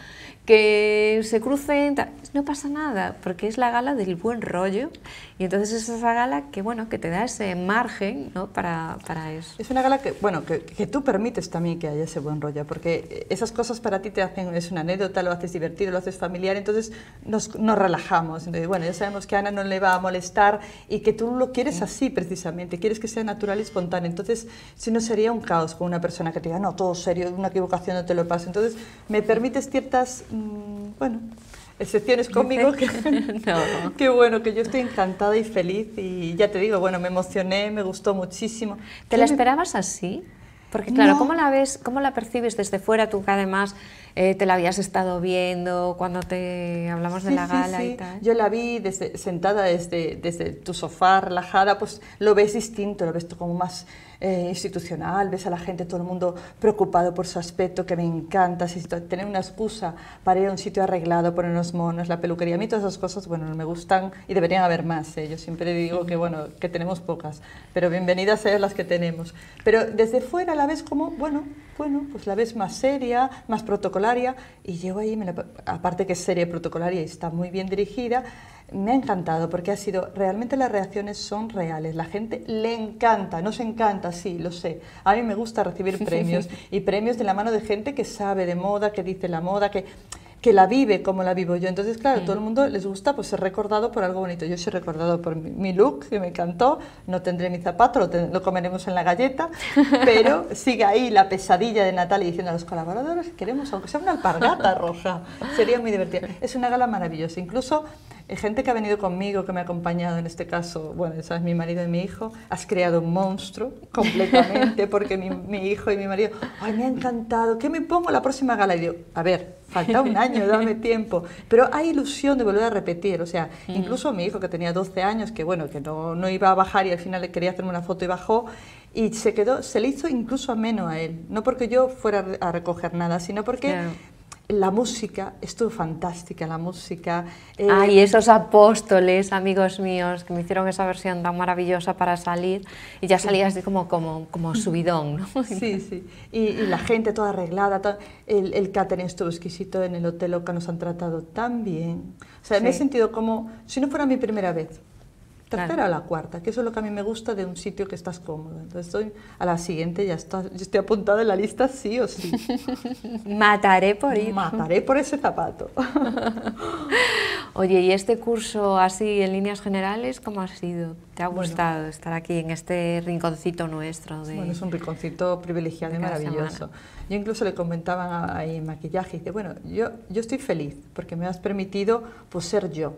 que se crucen, no pasa nada, porque es la gala del buen rollo y entonces es esa gala que, bueno, que te da ese margen ¿no? para, eso. Es una gala que, bueno, que, tú permites también que haya ese buen rollo, porque esas cosas para ti te hacen, es una anécdota, lo haces divertido, lo haces familiar, entonces nos, relajamos. Entonces, bueno, ya sabemos que a Ana no le va a molestar y que tú lo quieres así precisamente, quieres que sea natural y espontáneo. Entonces, si no sería un caos con una persona que te diga, no, todo serio, una equivocación, no te lo paso. Entonces, me permites ciertas Mm, bueno, excepciones conmigo, que, bueno, que yo estoy encantada y feliz y ya te digo, bueno, me emocioné, me gustó muchísimo. ¿Te la esperabas así? Porque claro, ¿cómo la ves, cómo la percibes desde fuera tú que además eh, te la habías estado viendo cuando te hablamos de la gala y tal? Yo la vi desde, sentada desde, desde tu sofá, relajada, pues lo ves distinto, lo ves tú como más eh, institucional, ves a la gente, todo el mundo preocupado por su aspecto, que me encanta, si tener una excusa para ir a un sitio arreglado, poner unos monos, la peluquería, a mí todas esas cosas, bueno, me gustan y deberían haber más, ¿eh? yo siempre digo que, bueno, que tenemos pocas, pero bienvenidas sean las que tenemos. Pero desde fuera la ves como, bueno, bueno, pues la ves más seria, más protocolaria, y llego ahí, me aparte que es seria protocolaria y está muy bien dirigida, me ha encantado porque ha sido, realmente las reacciones son reales, la gente le encanta, nos encanta, sí, lo sé. A mí me gusta recibir premios y premios de la mano de gente que sabe de moda, que dice la moda, que que la vive como la vivo yo. Entonces, claro, a todo el mundo les gusta pues ser recordado por algo bonito. Yo soy recordado por mi, look, que me encantó, no tendré mi zapato, lo, comeremos en la galleta, pero sigue ahí la pesadilla de Natalia diciendo a los colaboradores, queremos, aunque sea una alpargata roja, sería muy divertido. Es una gala maravillosa, incluso gente que ha venido conmigo, que me ha acompañado en este caso, bueno, sabes, mi marido y mi hijo, has creado un monstruo completamente, porque mi, hijo y mi marido, ay, me ha encantado, ¿qué me pongo la próxima gala? Y digo, a ver, falta un año, dame tiempo. Pero hay ilusión de volver a repetir, o sea, mm. incluso mi hijo que tenía 12 años, que bueno, que no, iba a bajar y al final le quería hacerme una foto y bajó, y se quedó, se le hizo incluso ameno a él, no porque yo fuera a recoger nada, sino porque la música, estuvo fantástica, la música. Eh, Ay, esos apóstoles, amigos míos, que me hicieron esa versión tan maravillosa para salir y ya salías de como, como, subidón, ¿no? Sí, sí. Y, la gente toda arreglada, el, catering estuvo exquisito en el hotel, que nos han tratado tan bien. O sea, me he sentido como si no fuera mi primera vez. Tercera o la cuarta, que eso es lo que a mí me gusta de un sitio que estás cómodo. Entonces, estoy, a la siguiente ya está, estoy apuntada en la lista sí o sí. Mataré por ir. Mataré por ese zapato. Oye, ¿y este curso así en líneas generales cómo ha sido? ¿Te ha gustado estar aquí en este rinconcito nuestro? bueno, es un rinconcito privilegiado y maravilloso. Yo incluso le comentaba ahí en maquillaje, dice, bueno, yo, yo estoy feliz porque me has permitido pues, ser yo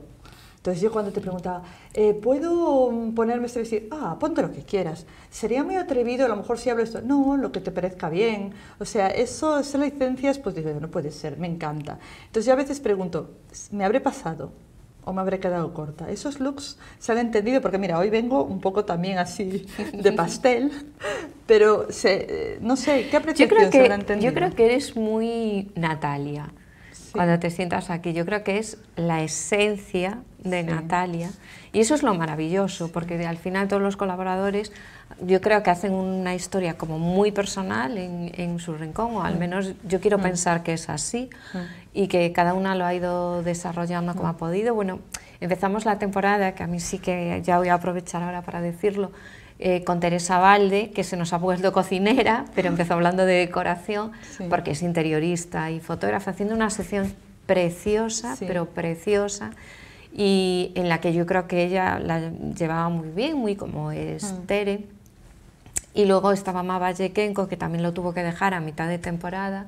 entonces yo cuando te preguntaba, eh, ¿puedo mm, ponerme este vestido? Ah, ponte lo que quieras. Sería muy atrevido, a lo mejor si hablo esto, no, lo que te parezca bien. O sea, eso, esas licencias, pues digo, no puede ser, me encanta. Entonces yo a veces pregunto, ¿me habré pasado? o me habré quedado corta. Esos looks se han entendido porque mira, hoy vengo un poco también así de pastel, pero eh, no sé, ¿qué apreciación creo que, Yo creo que eres muy Natalia cuando te sientas aquí. Yo creo que es la esencia de Natalia. Y eso es lo maravilloso, porque al final todos los colaboradores, yo creo que hacen una historia como muy personal en, su rincón, o al mm. menos yo quiero mm. pensar que es así, mm. y que cada una lo ha ido desarrollando como ha podido. Bueno, empezamos la temporada, que a mí sí que ya voy a aprovechar ahora para decirlo, eh, con Teresa Valde, que se nos ha vuelto cocinera, pero empezó hablando de decoración, porque es interiorista y fotógrafa, haciendo una sección preciosa, pero preciosa, y en la que yo creo que ella la llevaba muy bien, muy como es mm. Tere. Y luego estaba Mava Yekenko, que también lo tuvo que dejar a mitad de temporada.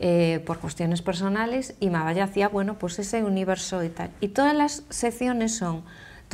Eh, por cuestiones personales y ya hacía bueno pues ese universo y tal y todas las secciones son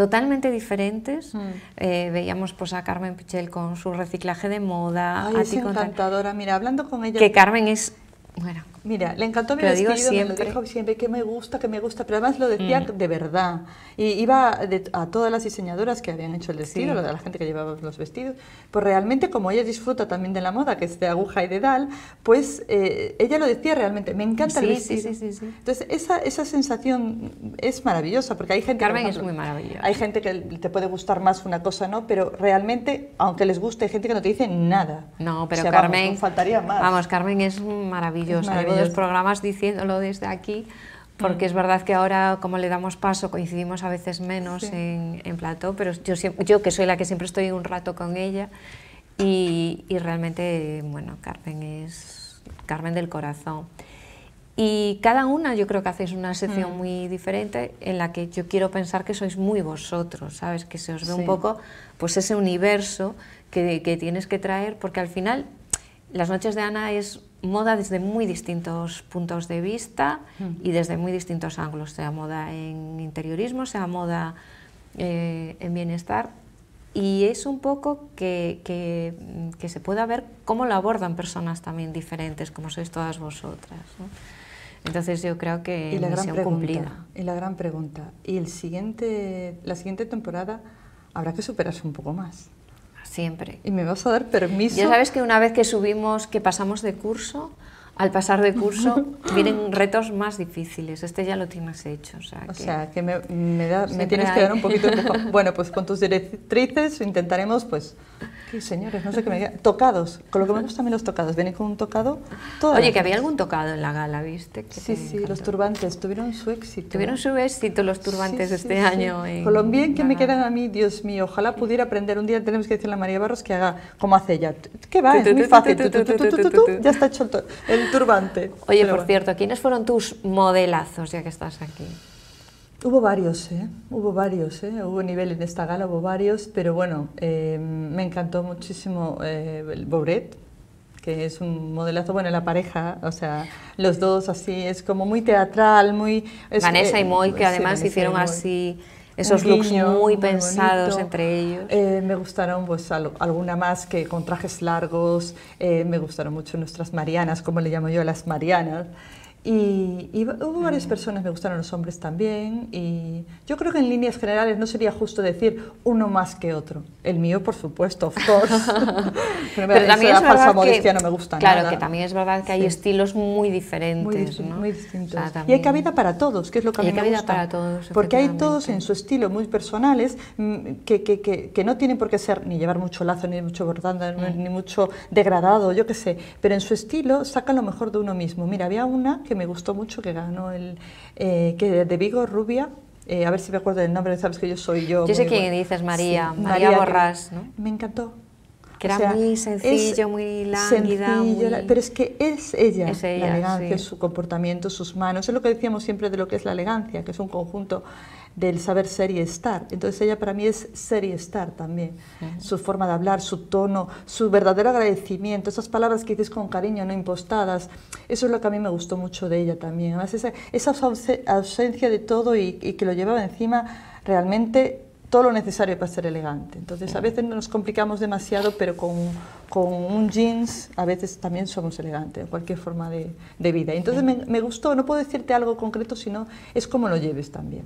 totalmente diferentes. Mm. Eh, veíamos pues, a Carmen Pichel con su reciclaje de moda. Ay, a encantadora. Mira, hablando con ella... Que Carmen es bueno. Mira, le encantó mi vestido, siempre. me lo dijo siempre que me gusta, que me gusta, pero además lo mm. decía de verdad. Y iba a todas las diseñadoras que habían hecho el vestido, a la gente que llevaba los vestidos, pues realmente como ella disfruta también de la moda, que es de aguja y de dal, pues eh, ella lo decía realmente, me encanta sí, el vestido. Sí, Entonces esa, esa sensación es maravillosa, porque hay gente... Carmen es muy maravillosa. Hay gente que te puede gustar más una cosa, ¿no? Pero realmente, aunque les guste, hay gente que no te dice nada. No, pero Carmen... faltaría más. Vamos, Carmen es maravillosa yo salgo programas diciéndolo desde aquí, porque es mm. verdad que ahora, como le damos paso, coincidimos a veces menos en, en plató, pero yo, yo que soy la que siempre estoy un rato con ella, y, realmente, bueno, Carmen es Carmen del corazón. Y cada una yo creo que hacéis una sección mm. muy diferente en la que yo quiero pensar que sois muy vosotros, ¿sabes? Que se os ve un poco pues ese universo que, que tienes que traer, porque al final las noches de Ana es moda desde muy distintos puntos de vista mm. y desde muy distintos ángulos, sea moda en interiorismo, sea moda eh, en bienestar. Y es un poco que, se pueda ver cómo lo abordan personas también diferentes, como sois todas vosotras. Entonces yo creo que y la gran pregunta, Y la gran pregunta, ¿y siguiente, la siguiente temporada habrá que superarse un poco más? siempre. Y me vas a dar permiso. Ya sabes que una vez que subimos, que pasamos de curso, al pasar de curso vienen retos más difíciles. Este ya lo tienes hecho. O sea, que, me, tienes que dar un poquito de... Bueno, pues con tus directrices intentaremos pues Sí, señores, no sé qué me digan. Tocados, con lo que vemos también los tocados. Vienen con un tocado Oye, que había algún tocado en la gala, ¿viste? sí, sí, los turbantes tuvieron su éxito. Tuvieron su éxito los turbantes este año. Colombia, que me quedan a mí, Dios mío, ojalá pudiera aprender. Un día tenemos que decirle a María Barros que haga como hace ella. ¿Qué va? Es muy fácil. Ya está hecho el turbante. Oye, por cierto, ¿quiénes fueron tus modelazos ya que estás aquí? Hubo varios, ¿eh? hubo varios, ¿eh? hubo nivel en esta gala, hubo varios, pero bueno, eh, me encantó muchísimo eh, el Bouret, que es un modelazo, bueno, la pareja, o sea, los dos así, es como muy teatral, muy... Vanessa y eh, Moy, que además hicieron así esos looks muy, pensados entre ellos. me gustaron pues alguna más que con trajes largos, me gustaron mucho nuestras Marianas, como le llamo yo las Marianas, y, hubo varias mm. personas, me gustaron los hombres también, y yo creo que en líneas generales no sería justo decir uno más que otro. El mío, por supuesto, of course. Pero, también es falsa modestia, no me gusta Claro, que también es verdad que hay estilos muy diferentes, distintos. Y hay cabida para todos, que es lo que a mí me gusta. Para todos, porque hay todos en su estilo muy personales mm, que, que, que, no tienen por qué ser ni llevar mucho lazo, ni mucho bordando, ni mm. mucho degradado, yo qué sé. Pero en su estilo sacan lo mejor de uno mismo. Mira, había una que me gustó mucho, que ganó el eh, que de Vigo Rubia. Eh, a ver si me acuerdo del nombre, sabes que yo soy yo. Yo sé quién dices, María, María, Borrás Borras. Me encantó. Que era muy sencillo, muy lánguida. Pero es que es ella, la elegancia, su comportamiento, sus manos. Es lo que decíamos siempre de lo que es la elegancia, que es un conjunto del saber ser y estar. Entonces ella para mí es ser y estar también. Su forma de hablar, su tono, su verdadero agradecimiento, esas palabras que dices con cariño, no impostadas. Eso es lo que a mí me gustó mucho de ella también. esa, ausencia de todo y, que lo llevaba encima realmente todo lo necesario para ser elegante. Entonces, a veces nos complicamos demasiado, pero con, un jeans a veces también somos elegantes, cualquier forma de, vida. Entonces, me, me, gustó, no puedo decirte algo concreto, sino es como lo lleves también.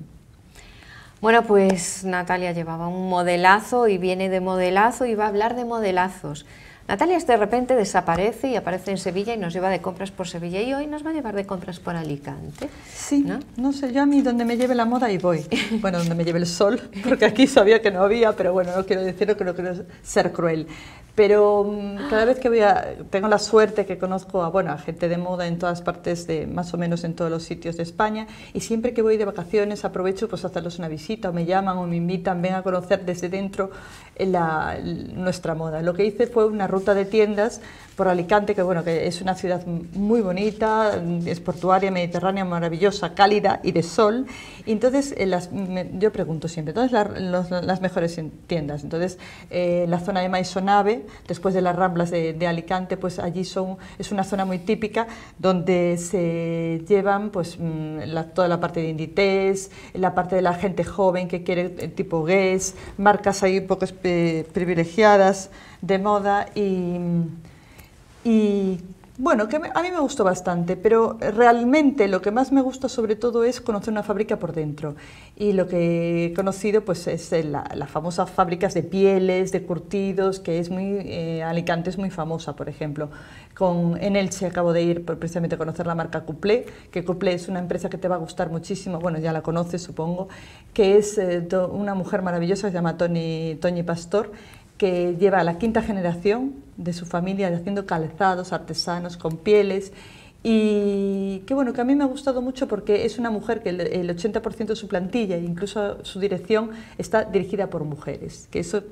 Bueno, pues Natalia llevaba un modelazo y viene de modelazo y va a hablar de modelazos. Natalia de repente desaparece y aparece en Sevilla y nos lleva de compras por Sevilla y hoy nos va a llevar de compras por Alicante. Sí, no, sé, yo a mí donde me lleve la moda y voy. Bueno, donde me lleve el sol, porque aquí sabía que no había, pero bueno, no quiero decirlo, decir, no quiero ser cruel. Pero mm, cada vez que voy a, tengo la suerte que conozco a, bueno, gente de moda en todas partes, de, más o menos en todos los sitios de España, y siempre que voy de vacaciones aprovecho pues hacerles una visita, o me llaman o me invitan, ven a conocer desde dentro la, nuestra moda. Lo que hice fue una ruta de tiendas por Alicante, que bueno, que es una ciudad muy bonita, es portuaria, mediterránea, maravillosa, cálida y de sol. entonces, eh, yo pregunto siempre, entonces las mejores tiendas. Entonces, eh, la zona de Maisonave, después de las Ramblas de, Alicante, pues allí son, es una zona muy típica donde se llevan pues mm, toda la parte de Inditex, la parte de la gente joven que quiere eh, tipo gués, marcas ahí un poco eh, privilegiadas de moda y, y bueno, que a mí me gustó bastante, pero realmente lo que más me gusta sobre todo es conocer una fábrica por dentro. Y lo que he conocido pues es las famosas fábricas de pieles, de curtidos, que es muy, eh, Alicante es muy famosa, por ejemplo. Con, en Elche acabo de ir precisamente a conocer la marca Cuplé, que Cuplé es una empresa que te va a gustar muchísimo, bueno, ya la conoces supongo, que es eh, una mujer maravillosa se llama Toni, Toñi Pastor, que lleva a la quinta generación de su familia haciendo calzados artesanos con pieles y que bueno, que a mí me ha gustado mucho porque es una mujer que el 80% de su plantilla, e incluso su dirección, está dirigida por mujeres, que eso...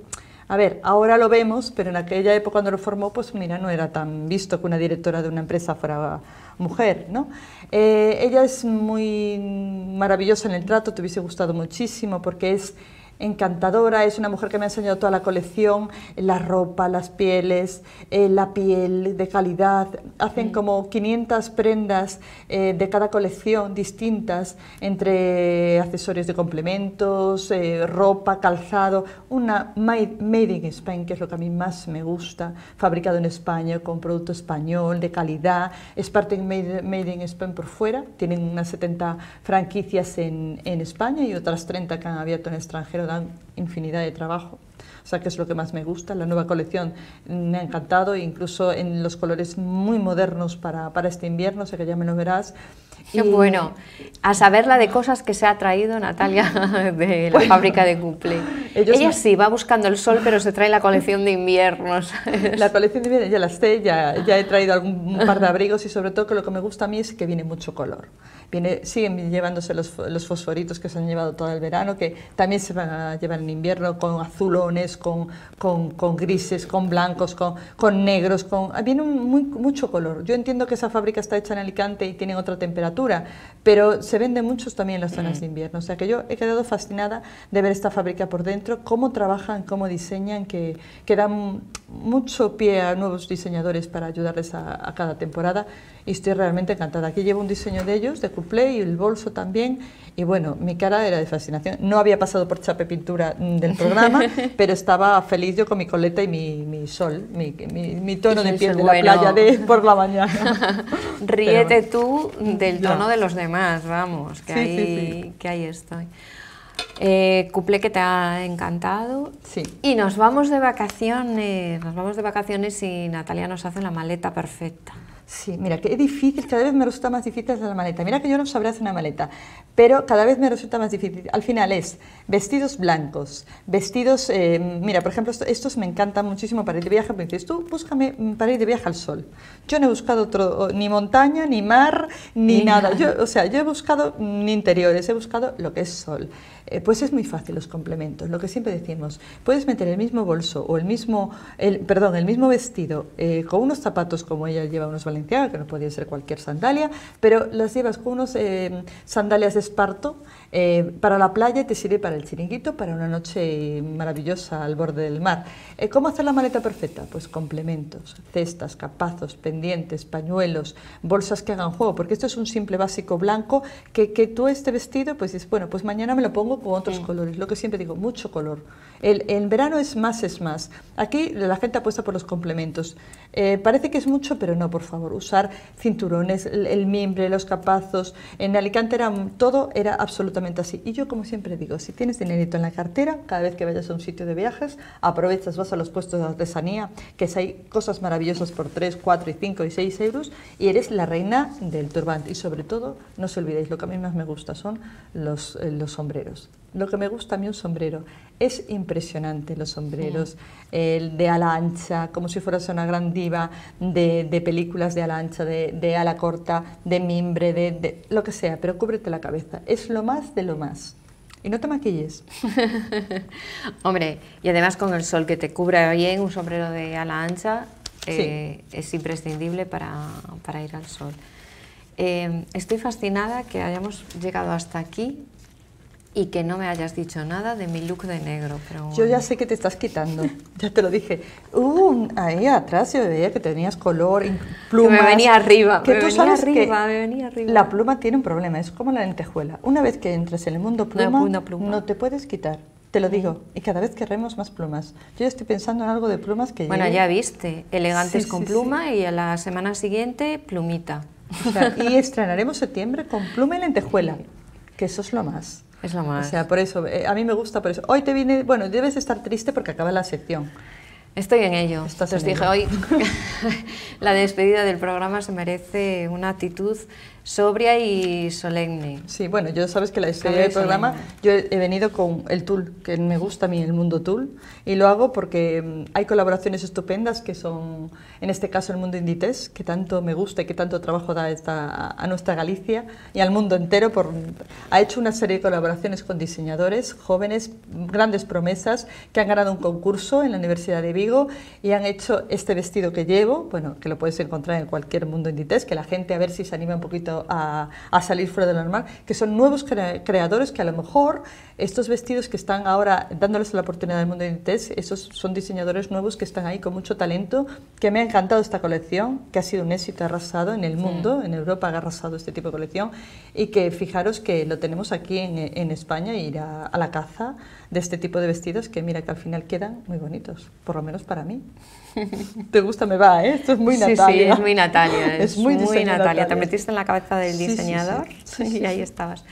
A ver, ahora lo vemos, pero en aquella época cuando lo formó, pues mira, no era tan visto que una directora de una empresa fuera mujer, ¿no? Eh, ella es muy maravillosa en el trato, te hubiese gustado muchísimo porque es encantadora, es una mujer que me ha enseñado toda la colección, eh, la ropa, las pieles, eh, la piel de calidad, hacen mm. como 500 prendas eh, de cada colección distintas, entre accesorios de complementos, ropa, calzado, una made, in Spain, que es lo que a mí más me gusta, fabricado en España, con producto español, de calidad, Es parte de made in Spain por fuera, tienen unas 70 franquicias en, en España y otras 30 que han abierto en extranjero infinidad de trabajo. O sea, que es lo que más me gusta. La nueva colección me ha encantado, e incluso en los colores muy modernos para, para este invierno, sé que ya me lo verás. y... bueno. A saber la de cosas que se ha traído Natalia de la fábrica de Couple. Ella sí, va buscando el sol, pero se trae la colección de inviernos. La colección de invierno ya la sé, ya, ya he traído algún par de abrigos y sobre todo que lo que me gusta a mí es que viene mucho color siguen llevándose los, fosforitos que se han llevado todo el verano, que también se van a llevar en invierno con azulones, con, grises, con blancos, con, negros, con, ah, viene mucho color. Yo entiendo que esa fábrica está hecha en Alicante y tienen otra temperatura, pero se venden muchos también en las zonas de invierno. O sea que yo he quedado fascinada de ver esta fábrica por dentro, cómo trabajan, cómo diseñan, que, dan mucho pie a nuevos diseñadores para ayudarles a cada temporada y estoy realmente encantada. Aquí llevo un diseño de ellos, de Couplet y el bolso también. Y bueno, mi cara era de fascinación. No había pasado por chape pintura mm, del programa, pero estaba feliz yo con mi coleta y mi, sol, mi, tono de piel de la playa de, por la mañana. Ríete tú del tono de los demás, vamos, que, ahí, estoy. Eh, que te ha encantado. Sí. Y nos vamos de vacaciones, nos vamos de vacaciones y Natalia nos hace la maleta perfecta. Sí, mira, que es difícil, cada vez me resulta más difícil hacer la maleta. Mira que yo no sabré hacer una maleta, pero cada vez me resulta más difícil. Al final es vestidos blancos, vestidos, eh, mira, por ejemplo, estos, me encantan muchísimo para ir de viaje, me dices, tú búscame mm, para ir de viaje al sol. Yo no he buscado otro, ni montaña, ni mar, ni, nada. o sea, yo he buscado ni mm, interiores, he buscado lo que es sol. Eh, pues es muy fácil los complementos, lo que siempre decimos, puedes meter el mismo bolso o el mismo, el, perdón, el mismo vestido eh, con unos zapatos como ella lleva unos valencianos, que no podía ser cualquier sandalia, pero las llevas con unos eh, sandalias de esparto eh, para la playa te sirve para el chiringuito, para una noche maravillosa al borde del mar. Eh, ¿Cómo hacer la maleta perfecta? Pues complementos, cestas, capazos, pendientes, pañuelos, bolsas que hagan juego, porque esto es un simple básico blanco que, que tú este vestido, pues dices, bueno, pues mañana me lo pongo con otros mm. colores, lo que siempre digo, mucho color el, en verano es más, es más. Aquí la gente apuesta por los complementos. Eh, parece que es mucho, pero no, por favor. Usar cinturones, el, mimbre, los capazos. En Alicante era, todo era absolutamente así. Y yo, como siempre digo, si tienes dinerito en la cartera, cada vez que vayas a un sitio de viajes, aprovechas, vas a los puestos de artesanía, que hay cosas maravillosas por 3, 4 y 5 y 6 euros, y eres la reina del turbante. Y sobre todo, no os olvidéis, lo que a mí más me gusta son los eh, sombreros lo que me gusta a mí un sombrero. Es impresionante los sombreros, el de ala ancha, como si fueras una gran diva, de, películas de ala ancha, de, ala corta, de mimbre, de, lo que sea, pero cúbrete la cabeza. Es lo más de lo más. Y no te maquilles. Hombre, y además con el sol que te cubra bien, un sombrero de ala ancha eh, es imprescindible para, ir al sol. Eh, estoy fascinada que hayamos llegado hasta aquí y que no me hayas dicho nada de mi look de negro. Yo ya sé que te estás quitando, ya te lo dije. ahí atrás yo veía que tenías color, y me venía arriba, que tú arriba, La pluma tiene un problema, es como la lentejuela. Una vez que entras en el mundo pluma, no, te puedes quitar. Te lo digo, y cada vez querremos más plumas. Yo ya estoy pensando en algo de plumas que Bueno, ya viste, elegantes con pluma y a la semana siguiente, plumita. y estrenaremos septiembre con pluma y lentejuela, que eso es lo más. Es la más. O sea, por eso, eh, a mí me gusta por eso. Hoy te vine, bueno, debes estar triste porque acaba la sección. Estoy en ello. Estás Os dije hoy, la despedida del programa se merece una actitud sobria y solemne. Sí, bueno, yo sabes que la historia del programa, yo he, venido con el Tool, que me gusta a mí el mundo Tool, y lo hago porque mm, hay colaboraciones estupendas que son, en este caso, el mundo Inditex, que tanto me gusta y que tanto trabajo da a nuestra Galicia y al mundo entero. Por, ha hecho una serie de colaboraciones con diseñadores jóvenes, grandes promesas, que han ganado un concurso en la Universidad de Vigo y han hecho este vestido que llevo, bueno, que lo puedes encontrar en cualquier mundo Inditex, que la gente a ver si se anima un poquito a, salir fuera del normal, que son nuevos creadores que a lo mejor estos vestidos que están ahora dándoles la oportunidad del mundo de test, esos son diseñadores nuevos que están ahí con mucho talento, que me ha encantado esta colección, que ha sido un éxito arrasado en el mundo, en Europa ha arrasado este tipo de colección, y que fijaros que lo tenemos aquí en, España, ir a la caza de este tipo de vestidos que mira que al final quedan muy bonitos, por lo menos para mí. Te gusta, me va, ¿eh? Esto es muy Natalia. Sí, sí, es muy Natalia. Es, muy, Natalia. Te metiste en la cabeza del diseñador y ahí estabas.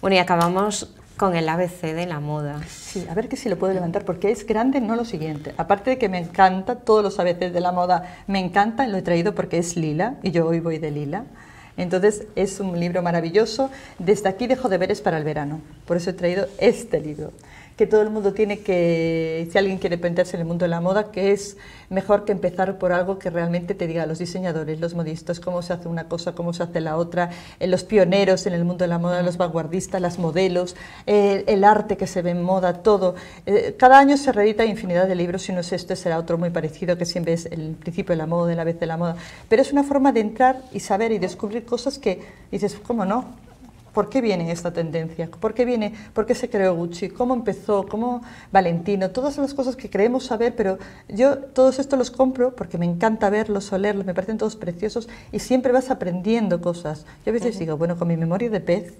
Bueno, y acabamos con el ABC de la moda. Sí, a ver que si lo puedo levantar, porque es grande, no lo siguiente. Aparte de que me encanta, todos los ABC de la moda me encanta lo he traído porque es lila, y yo hoy voy de lila. Entonces es un libro maravilloso. Desde aquí dejo deberes para el verano. Por eso he traído este libro que todo el mundo tiene que, si alguien quiere plantearse en el mundo de la moda, que es mejor que empezar por algo que realmente te diga los diseñadores, los modistas, cómo se hace una cosa, cómo se hace la otra, en eh, los pioneros en el mundo de la moda, los vanguardistas, las modelos, eh, el arte que se ve en moda, todo. Eh, cada año se reedita infinidad de libros, y no es este, será otro muy parecido, que siempre es el principio de la moda, la vez de la moda. Pero es una forma de entrar y saber y descubrir cosas que dices, ¿cómo no? ¿Por qué viene esta tendencia? ¿Por qué viene? ¿Por qué se creó Gucci? ¿Cómo empezó? ¿Cómo Valentino? Todas las cosas que creemos saber, pero yo todos estos los compro porque me encanta verlos, olerlos, me parecen todos preciosos y siempre vas aprendiendo cosas. Yo a veces digo, bueno, con mi memoria de pez,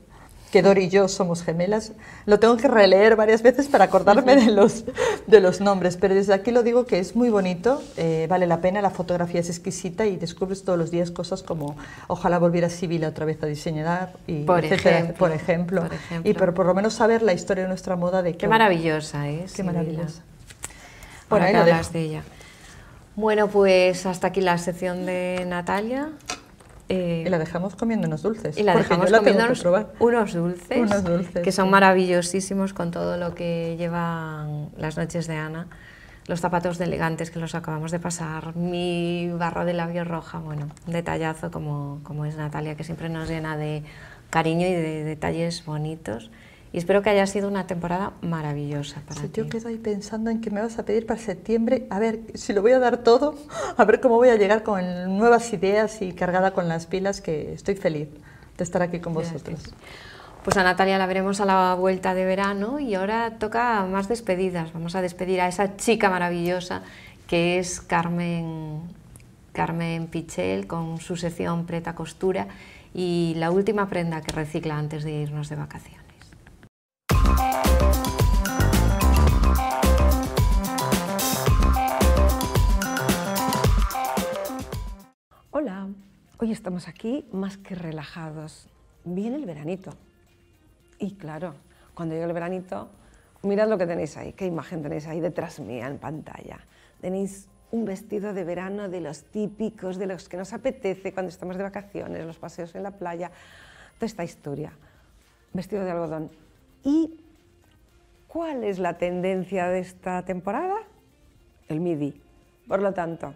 que Dori y yo somos gemelas, lo tengo que releer varias veces para acordarme de los, de los nombres, pero desde aquí lo digo que es muy bonito, eh, vale la pena, la fotografía es exquisita y descubres todos los días cosas como ojalá volviera Sibila otra vez a diseñar, y por, ejemplo, por, ejemplo, y por lo menos saber la historia de nuestra moda de qué maravillosa es. ¿eh? Qué maravillosa. Bueno, de ella. Bueno, pues hasta aquí la sección de Natalia. Eh, y la dejamos unos dulces. Y la dejamos la comiéndonos unos dulces, unos dulces, que son maravillosísimos con todo lo que llevan las noches de Ana. Los zapatos de elegantes que los acabamos de pasar, mi barro de labio roja, bueno, detallazo como, como es Natalia, que siempre nos llena de cariño y de detalles bonitos y espero que haya sido una temporada maravillosa para ti. Yo quedo ahí pensando en que me vas a pedir para septiembre, a ver si lo voy a dar todo, a ver cómo voy a llegar con nuevas ideas y cargada con las pilas, que estoy feliz de estar aquí con vosotros. Pues a Natalia la veremos a la vuelta de verano y ahora toca más despedidas. Vamos a despedir a esa chica maravillosa que es Carmen, Carmen Pichel con su sección Preta Costura y la última prenda que recicla antes de irnos de vacaciones. Hola, hoy estamos aquí más que relajados. Viene el veranito. Y claro, cuando llega el veranito, mirad lo que tenéis ahí, qué imagen tenéis ahí detrás mía en pantalla. Tenéis un vestido de verano de los típicos, de los que nos apetece cuando estamos de vacaciones, los paseos en la playa, toda esta historia. Vestido de algodón. Y ¿Cuál es la tendencia de esta temporada? El midi. Por lo tanto,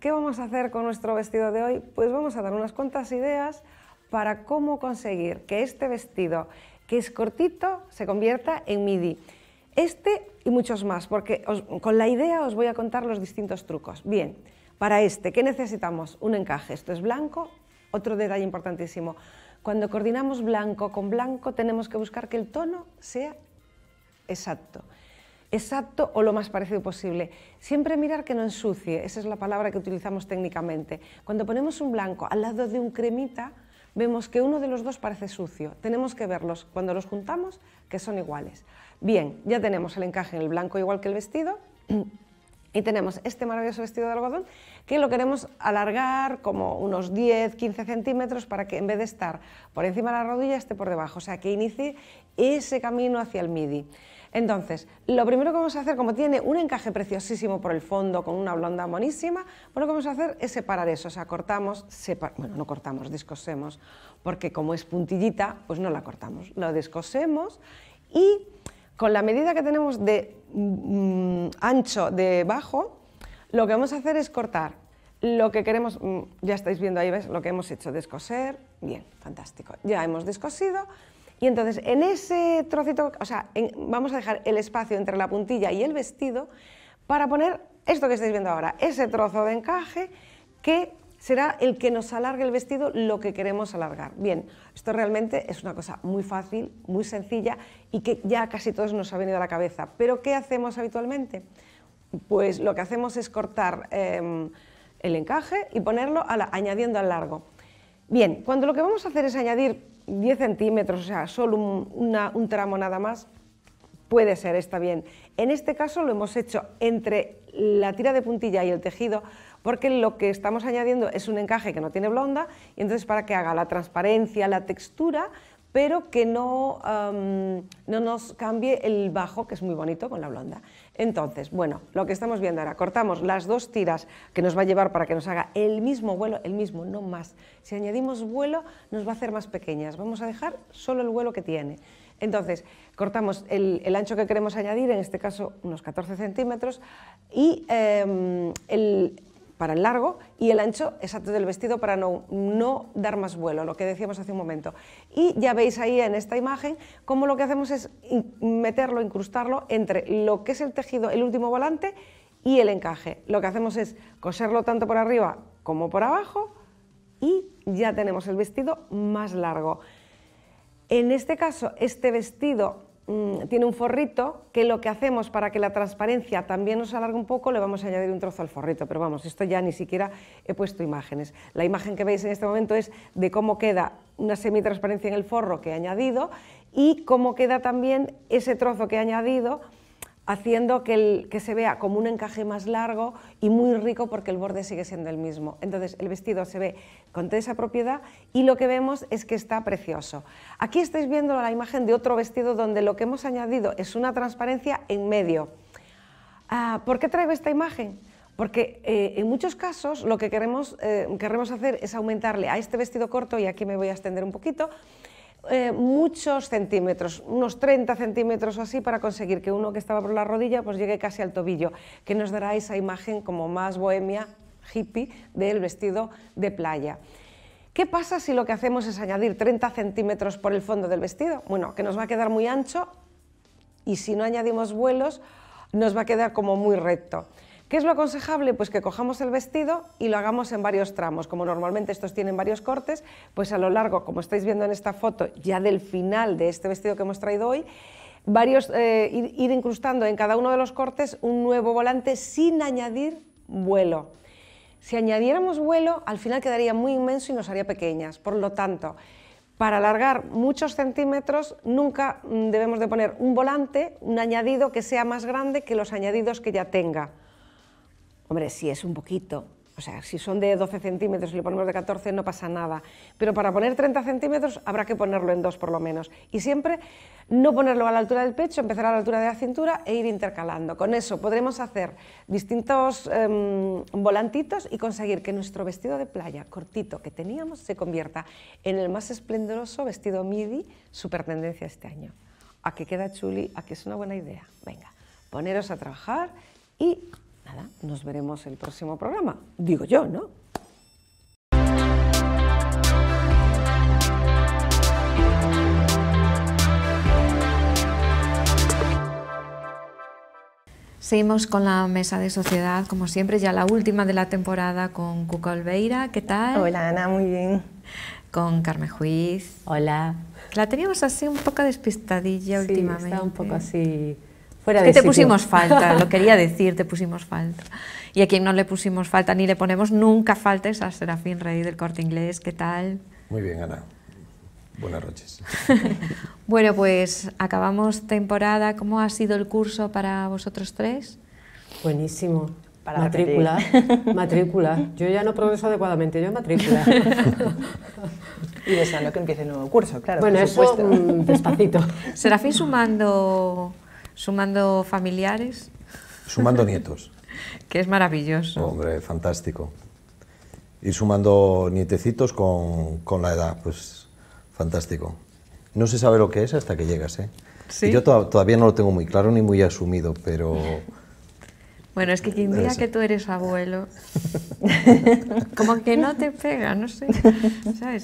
¿qué vamos a hacer con nuestro vestido de hoy? Pues vamos a dar unas cuantas ideas para cómo conseguir que este vestido, que es cortito, se convierta en midi. Este y muchos más, porque con la idea os voy a contar los distintos trucos. Bien, para este, ¿qué necesitamos? Un encaje. Esto es blanco. Otro detalle importantísimo. Cuando coordinamos blanco con blanco, tenemos que buscar que el tono sea exacto. Exacto o lo más parecido posible. Siempre mirar que no ensucie, esa es la palabra que utilizamos técnicamente. Cuando ponemos un blanco al lado de un cremita, vemos que uno de los dos parece sucio. Tenemos que verlos cuando los juntamos que son iguales. Bien, ya tenemos el encaje en el blanco igual que el vestido. Y tenemos este maravilloso vestido de algodón que lo queremos alargar como unos 10-15 centímetros para que en vez de estar por encima de la rodilla esté por debajo, o sea que inicie ese camino hacia el midi. Entonces, lo primero que vamos a hacer, como tiene un encaje preciosísimo por el fondo, con una blonda monísima, lo que vamos a hacer es separar eso, o sea, cortamos, bueno, no cortamos, descosemos, porque como es puntillita, pues no la cortamos, lo descosemos y con la medida que tenemos de mm, ancho de bajo, lo que vamos a hacer es cortar lo que queremos, mm, ya estáis viendo ahí, ¿ves? Lo que hemos hecho, descoser, bien, fantástico. Ya hemos descosido, y entonces, en ese trocito, o sea, vamos a dejar el espacio entre la puntilla y el vestido para poner esto que estáis viendo ahora, ese trozo de encaje que será el que nos alargue el vestido lo que queremos alargar. Bien, esto realmente es una cosa muy fácil, muy sencilla y que ya casi todos nos ha venido a la cabeza. Pero ¿qué hacemos habitualmente? Pues lo que hacemos es cortar em, el encaje y ponerlo añadiendo al largo. Bien, cuando lo que vamos a hacer es añadir 10 centímetros, o sea, solo un, tramo nada más, puede ser, está bien. En este caso lo hemos hecho entre la tira de puntilla y el tejido, porque lo que estamos añadiendo es un encaje que no tiene blonda, y entonces para que haga la transparencia, la textura, pero que no nos cambie el bajo, que es muy bonito con la blonda. Entonces, bueno, lo que estamos viendo ahora, cortamos las dos tiras que nos va a llevar para que nos haga el mismo vuelo, el mismo, no más. Si añadimos vuelo, nos va a hacer más pequeñas. Vamos a dejar solo el vuelo que tiene. Entonces, cortamos el, ancho que queremos añadir, en este caso unos 14 centímetros, y em, el, para el largo y el ancho exacto del vestido para no, no dar más vuelo, lo que decíamos hace un momento. Y ya veis ahí en esta imagen cómo lo que hacemos es meterlo, incrustarlo entre lo que es el tejido, el último volante y el encaje. Lo que hacemos es coserlo tanto por arriba como por abajo y ya tenemos el vestido más largo. En este caso, este vestido Mm, tiene un forrito que lo que hacemos para que la transparencia también nos alargue un poco, le vamos a añadir un trozo al forrito, pero vamos, esto ya ni siquiera he puesto imágenes. La imagen que veis en este momento es de cómo queda una semitransparencia en el forro que he añadido y cómo queda también ese trozo que he añadido haciendo que, que, se vea como un encaje más largo y muy rico porque el borde sigue siendo el mismo. Entonces el vestido se ve con toda esa propiedad y lo que vemos es que está precioso. Aquí estáis viendo la imagen de otro vestido donde lo que hemos añadido es una transparencia en medio. Ah, ¿Por qué traigo esta imagen? Porque eh, en muchos casos lo que queremos, eh, queremos hacer es aumentarle a este vestido corto, y aquí me voy a extender un poquito, eh, muchos centímetros, unos 30 centímetros así, para conseguir que uno que estaba por la rodilla pues llegue casi al tobillo, que nos dará esa imagen como más bohemia, hippie, del vestido de playa. ¿Qué pasa si lo que hacemos es añadir 30 centímetros por el fondo del vestido? Bueno, que nos va a quedar muy ancho y si no añadimos vuelos, nos va a quedar como muy recto. ¿Qué es lo aconsejable? Pues que cojamos el vestido y lo hagamos en varios tramos. Como normalmente estos tienen varios cortes, pues a lo largo, como estáis viendo en esta foto, ya del final de este vestido que hemos traído hoy, varios, eh, ir, incrustando en cada uno de los cortes un nuevo volante sin añadir vuelo. Si añadiéramos vuelo, al final quedaría muy inmenso y nos haría pequeñas. Por lo tanto, para alargar muchos centímetros nunca mm, debemos de poner un volante, un añadido que sea más grande que los añadidos que ya tenga. Hombre, si es un poquito, o sea, si son de 12 centímetros y le ponemos de 14 no pasa nada, pero para poner 30 centímetros habrá que ponerlo en dos por lo menos. Y siempre no ponerlo a la altura del pecho, empezar a la altura de la cintura e ir intercalando. Con eso podremos hacer distintos em, volantitos y conseguir que nuestro vestido de playa cortito que teníamos se convierta en el más esplendoroso vestido midi, super tendencia este año. A que queda chuli, a que es una buena idea. Venga, poneros a trabajar y nada, nos veremos el próximo programa. Digo yo, ¿no? Seguimos con la mesa de sociedad, como siempre, ya la última de la temporada con Cuca Olveira. ¿Qué tal? Hola, Ana, muy bien. Con Carmen Juiz. Hola. La teníamos así un poco despistadilla sí, últimamente. un poco así es que te pusimos falta, lo quería decir, te pusimos falta. Y a quien no le pusimos falta ni le ponemos nunca falta es a Serafín Rey del Corte Inglés. ¿Qué tal? Muy bien, Ana. Buenas noches. bueno, pues acabamos temporada. ¿Cómo ha sido el curso para vosotros tres? Buenísimo. matrícula, matrícula. Yo ya no progreso adecuadamente, yo matrícula. y lo que empiece el nuevo curso, claro. Bueno, eso mm, despacito. Serafín sumando sumando familiares. Sumando nietos. que es maravilloso. Hombre, fantástico. Y sumando nietecitos con, la edad, pues fantástico. No se sabe lo que es hasta que llegas, ¿eh? ¿Sí? yo todavía no lo tengo muy claro ni muy asumido, pero... Bueno, es que quien diga que tú eres abuelo, como que no te pega, no sé.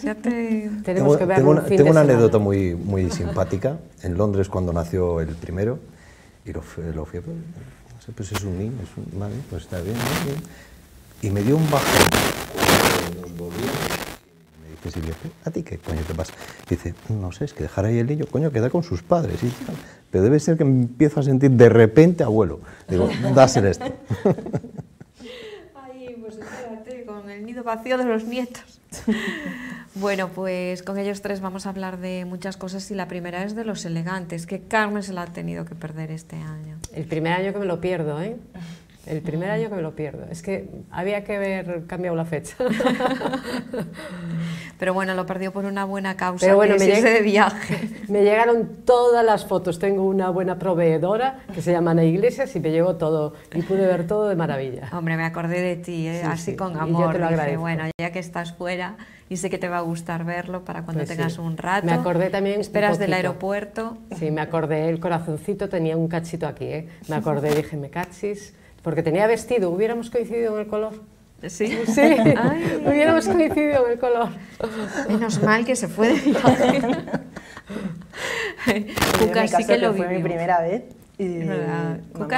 Ya Tenemos tengo, que ver tengo una, anécdota muy, muy simpática. En Londres, cuando nació el primero, y lo, lo fui Pues es un niño, es un, vale, pues está bien, Y me dio un bajón. me dice ¿a ti qué coño te pasa? dice, no sé, es que dejar ahí el niño, coño, queda con sus padres. Pero debe ser que me empiezo a sentir de repente abuelo. Digo, dáselo esto. Ay, pues espérate, con el nido vacío de los nietos. Bueno, pues con ellos tres vamos a hablar de muchas cosas y la primera es de los elegantes, que Carmen se la ha tenido que perder este año. El primer año que me lo pierdo, ¿eh? El primer año mm. que me lo pierdo. Es que había que haber cambiado la fecha. Pero bueno, lo perdió por una buena causa. Pero bueno, me de viaje. Me llegaron todas las fotos. Tengo una buena proveedora que se llama Ana Iglesias y me llegó todo. Y pude ver todo de maravilla. Hombre, me acordé de ti, ¿eh? así con amor. Y yo te lo Dije, bueno, ya que estás fuera y sé que te va a gustar verlo para cuando pues tengas un rato. Me acordé también. Esperas del aeropuerto. Sí, me acordé. El corazoncito tenía un cachito aquí. ¿eh? Me acordé, dije, me cachis porque tenía vestido, hubiéramos coincidido en el color. Sí, sí. Hubiéramos coincidido en el color. Menos mal que se fue de Cuca sí que lo vivió. Fue mi primera vez. Y,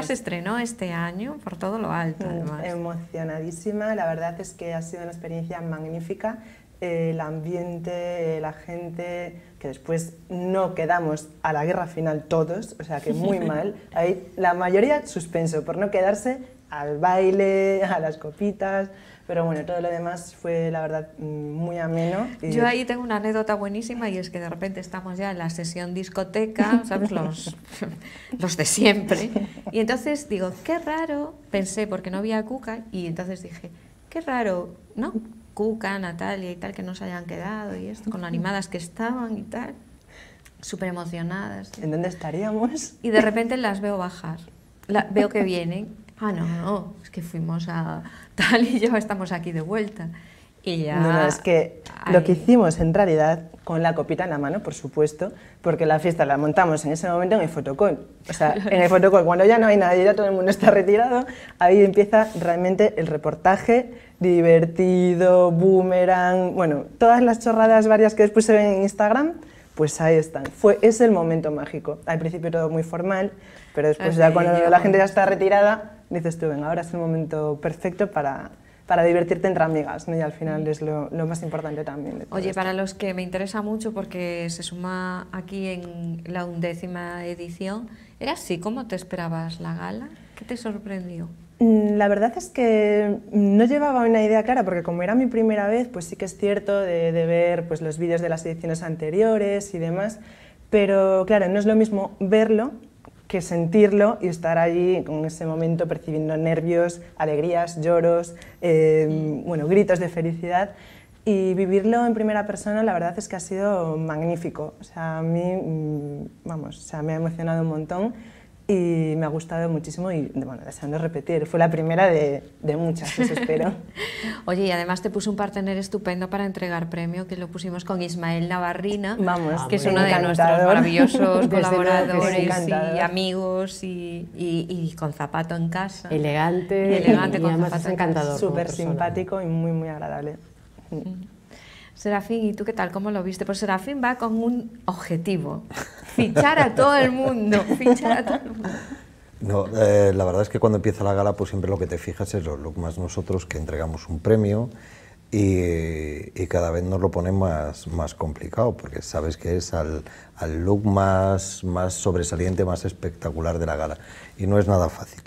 se estrenó este año por todo lo alto, mm, Emocionadísima, la verdad es que ha sido una experiencia magnífica. el ambiente, la gente, que después no quedamos a la guerra final todos, o sea que muy mal. Ahí la mayoría suspenso por no quedarse al baile, a las copitas, pero bueno, todo lo demás fue la verdad muy ameno. Yo ahí tengo una anécdota buenísima y es que de repente estamos ya en la sesión discoteca, ¿sabes? Los, los de siempre. Y entonces digo, qué raro, pensé porque no había cuca y entonces dije, qué raro, ¿no? Cuca, Natalia y tal, que no se hayan quedado y esto, con las animadas que estaban y tal, súper emocionadas. ¿En dónde estaríamos? Y de repente las veo bajar, la, veo que vienen, ah, no, no, es que fuimos a tal y ya estamos aquí de vuelta. Y ya... No, es que lo que hicimos en realidad, con la copita en la mano, por supuesto, porque la fiesta la montamos en ese momento en el fotocall. O sea, en el fotocall, cuando ya no hay nadie, ya todo el mundo está retirado, ahí empieza realmente el reportaje divertido, boomerang, bueno, todas las chorradas varias que después se ven en Instagram, pues ahí están. Fue, es el momento mágico. Al principio todo muy formal, pero después ya cuando la gente ya está retirada, dices tú, venga, ahora es el momento perfecto para, para divertirte entre amigas, ¿no? y al final es lo, más importante también. Oye, para los que me interesa mucho, porque se suma aquí en la undécima edición, ¿era así como te esperabas la gala? ¿Qué te sorprendió? Mm, la verdad es que no llevaba una idea clara porque como era mi primera vez, pues sí que es cierto de, ver pues, los vídeos de las ediciones anteriores y demás, pero claro, no es lo mismo verlo que sentirlo y estar allí en ese momento percibiendo nervios, alegrías, lloros, em, bueno, gritos de felicidad. Y vivirlo en primera persona, la verdad es que ha sido magnífico. O sea, a mí, mm, vamos, me ha emocionado un montón y me ha gustado muchísimo y bueno, deseando repetir. Fue la primera de, muchas, eso espero. Oye, y además te puse un partener estupendo para entregar premio, que lo pusimos con Ismael Navarrina, Vamos, que es uno de nuestros maravillosos colaboradores y amigos y, y, con zapato en casa. Elegante, y con zapato encantador. Súper simpático y muy, muy agradable. Serafín, ¿y tú qué tal? ¿Cómo lo viste? Pues Serafín va con un objetivo, fichar a todo el mundo, fichar a todo el mundo. No, eh, la verdad es que cuando empieza la gala, pues siempre lo que te fijas es los look más nosotros que entregamos un premio y, cada vez nos lo pone más, complicado, porque sabes que es al, al look más, más sobresaliente, más espectacular de la gala. Y no es nada fácil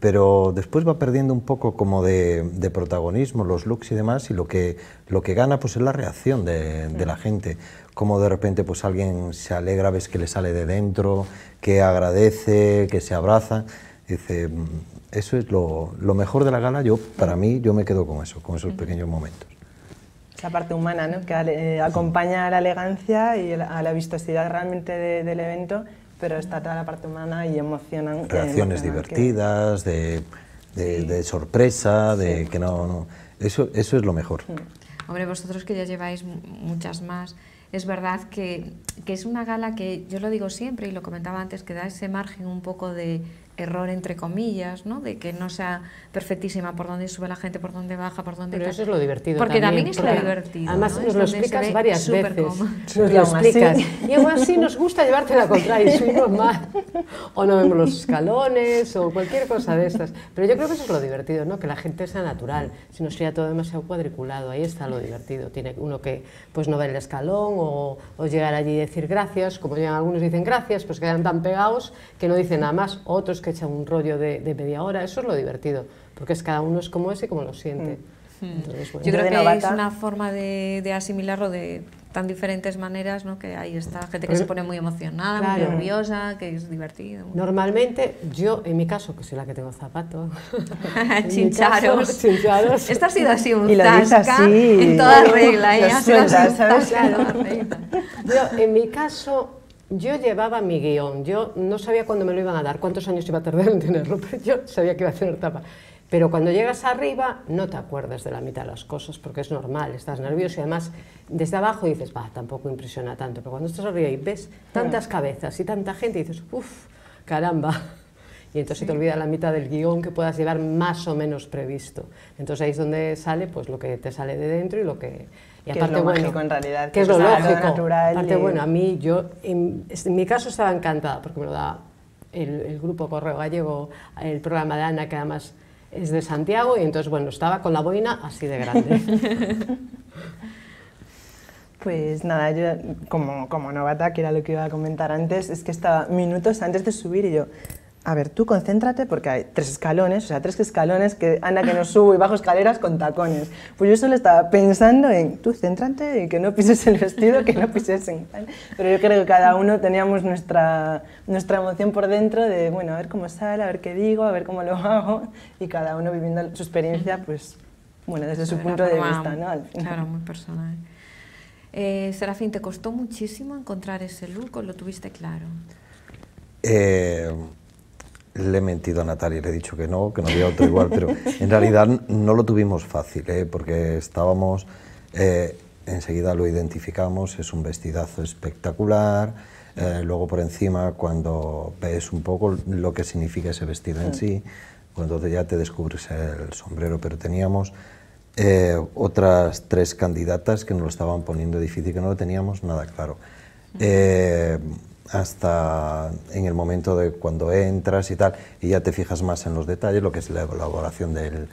pero después va perdiendo un poco como de, protagonismo, los looks y demás, y lo que, lo que gana pues es la reacción de, la gente. Como de repente pues alguien se alegra, ves que le sale de dentro, que agradece, que se abraza. Dice, mm, eso es lo, lo mejor de la gala, yo, para mí, yo me quedo con eso, con esos pequeños momentos esa parte humana ¿no? que eh, acompaña a la elegancia y a la vistosidad realmente del evento pero está toda la parte humana y emocionan. Eh, Reacciones divertidas, de, sorpresa, de que no, no. Eso, eso es lo mejor. Mm. Hombre, vosotros que ya lleváis muchas más, es verdad que es una gala que yo lo digo siempre y lo comentaba antes, que da ese margen un poco de, error entre comillas, ¿no? De que no sea perfectísima por dónde sube la gente, por dónde baja, por dónde... Pero eso es lo divertido Porque también, es lo divertido. Además nos lo explicas varias veces. Nos lo explicas. Y aún así nos gusta llevarte la contraria y subimos más. O no vemos los escalones o cualquier cosa de estas. Pero yo creo que eso es lo divertido, ¿no? Que la gente sea natural. Si no sería todo demasiado cuadriculado, ahí está lo divertido. Tiene uno que pues no ver el escalón o, llegar allí y decir gracias. Como llegan algunos dicen gracias, pues quedan tan pegados que no dicen nada más. Otros que echa un rollo de, media hora, eso es lo divertido, porque es cada uno es como es y como lo siente. Mm. Mm. Yo creo que es una forma de, asimilarlo de tan diferentes maneras, ¿no? Que ahí está gente que se pone muy emocionada, muy nerviosa, que es divertido. Normalmente, yo, en mi caso, que soy la que tengo zapatos, chincharos. Esta ha sido así un y tasca así. en toda regla. ¿eh? Yo, en mi caso, yo llevaba mi guión, yo no sabía cuándo me lo iban a dar, cuántos años iba a tardar en tenerlo, pero yo sabía que iba a tener tapa. Pero cuando llegas arriba no te acuerdas de la mitad de las cosas porque es normal, estás nervioso y además desde abajo dices, bah, tampoco impresiona tanto, pero cuando estás arriba y ves tantas cabezas y tanta gente dices, uff, caramba, y entonces se te olvida la mitad del guión que puedas llevar más o menos previsto. Entonces ahí es donde sale pues lo que te sale de dentro y lo que... Y que es lo en realidad. Que es lo lógico. aparte, bueno, a mí, yo, en, mi caso estaba encantada porque me lo da el, grupo Correo Gallego, el programa de Ana, que además es de Santiago, y entonces, bueno, estaba con la boina así de grande. Pues nada, yo como, como novata, que era lo que iba a comentar antes, es que estaba minutos antes de subir y yo, a ver, tú concéntrate porque hay tres escalones, o sea, tres escalones que anda que no subo y bajo escaleras con tacones. Pues yo solo estaba pensando en, tú céntrate y que no pises el vestido, que no pises en Pero yo creo que cada uno teníamos nuestra, nuestra emoción por dentro de, bueno, a ver cómo sale, a ver qué digo, a ver cómo lo hago. Y cada uno viviendo su experiencia, pues, bueno, desde su punto de vista, ¿no? Claro, muy personal. Eh, Serafín, ¿te costó muchísimo encontrar ese look o lo tuviste claro? Eh le he mentido a Natalia, le he dicho que no, que no había otro igual, pero en realidad no lo tuvimos fácil, ¿eh? porque estábamos, eh, enseguida lo identificamos, es un vestidazo espectacular, eh, luego por encima cuando ves un poco lo que significa ese vestido en sí, cuando ya te descubres el sombrero, pero teníamos otras tres candidatas que nos lo estaban poniendo difícil, que no lo teníamos nada claro hasta en el momento de cuando entras y tal, y ya te fijas más en los detalles, lo que es la elaboración del,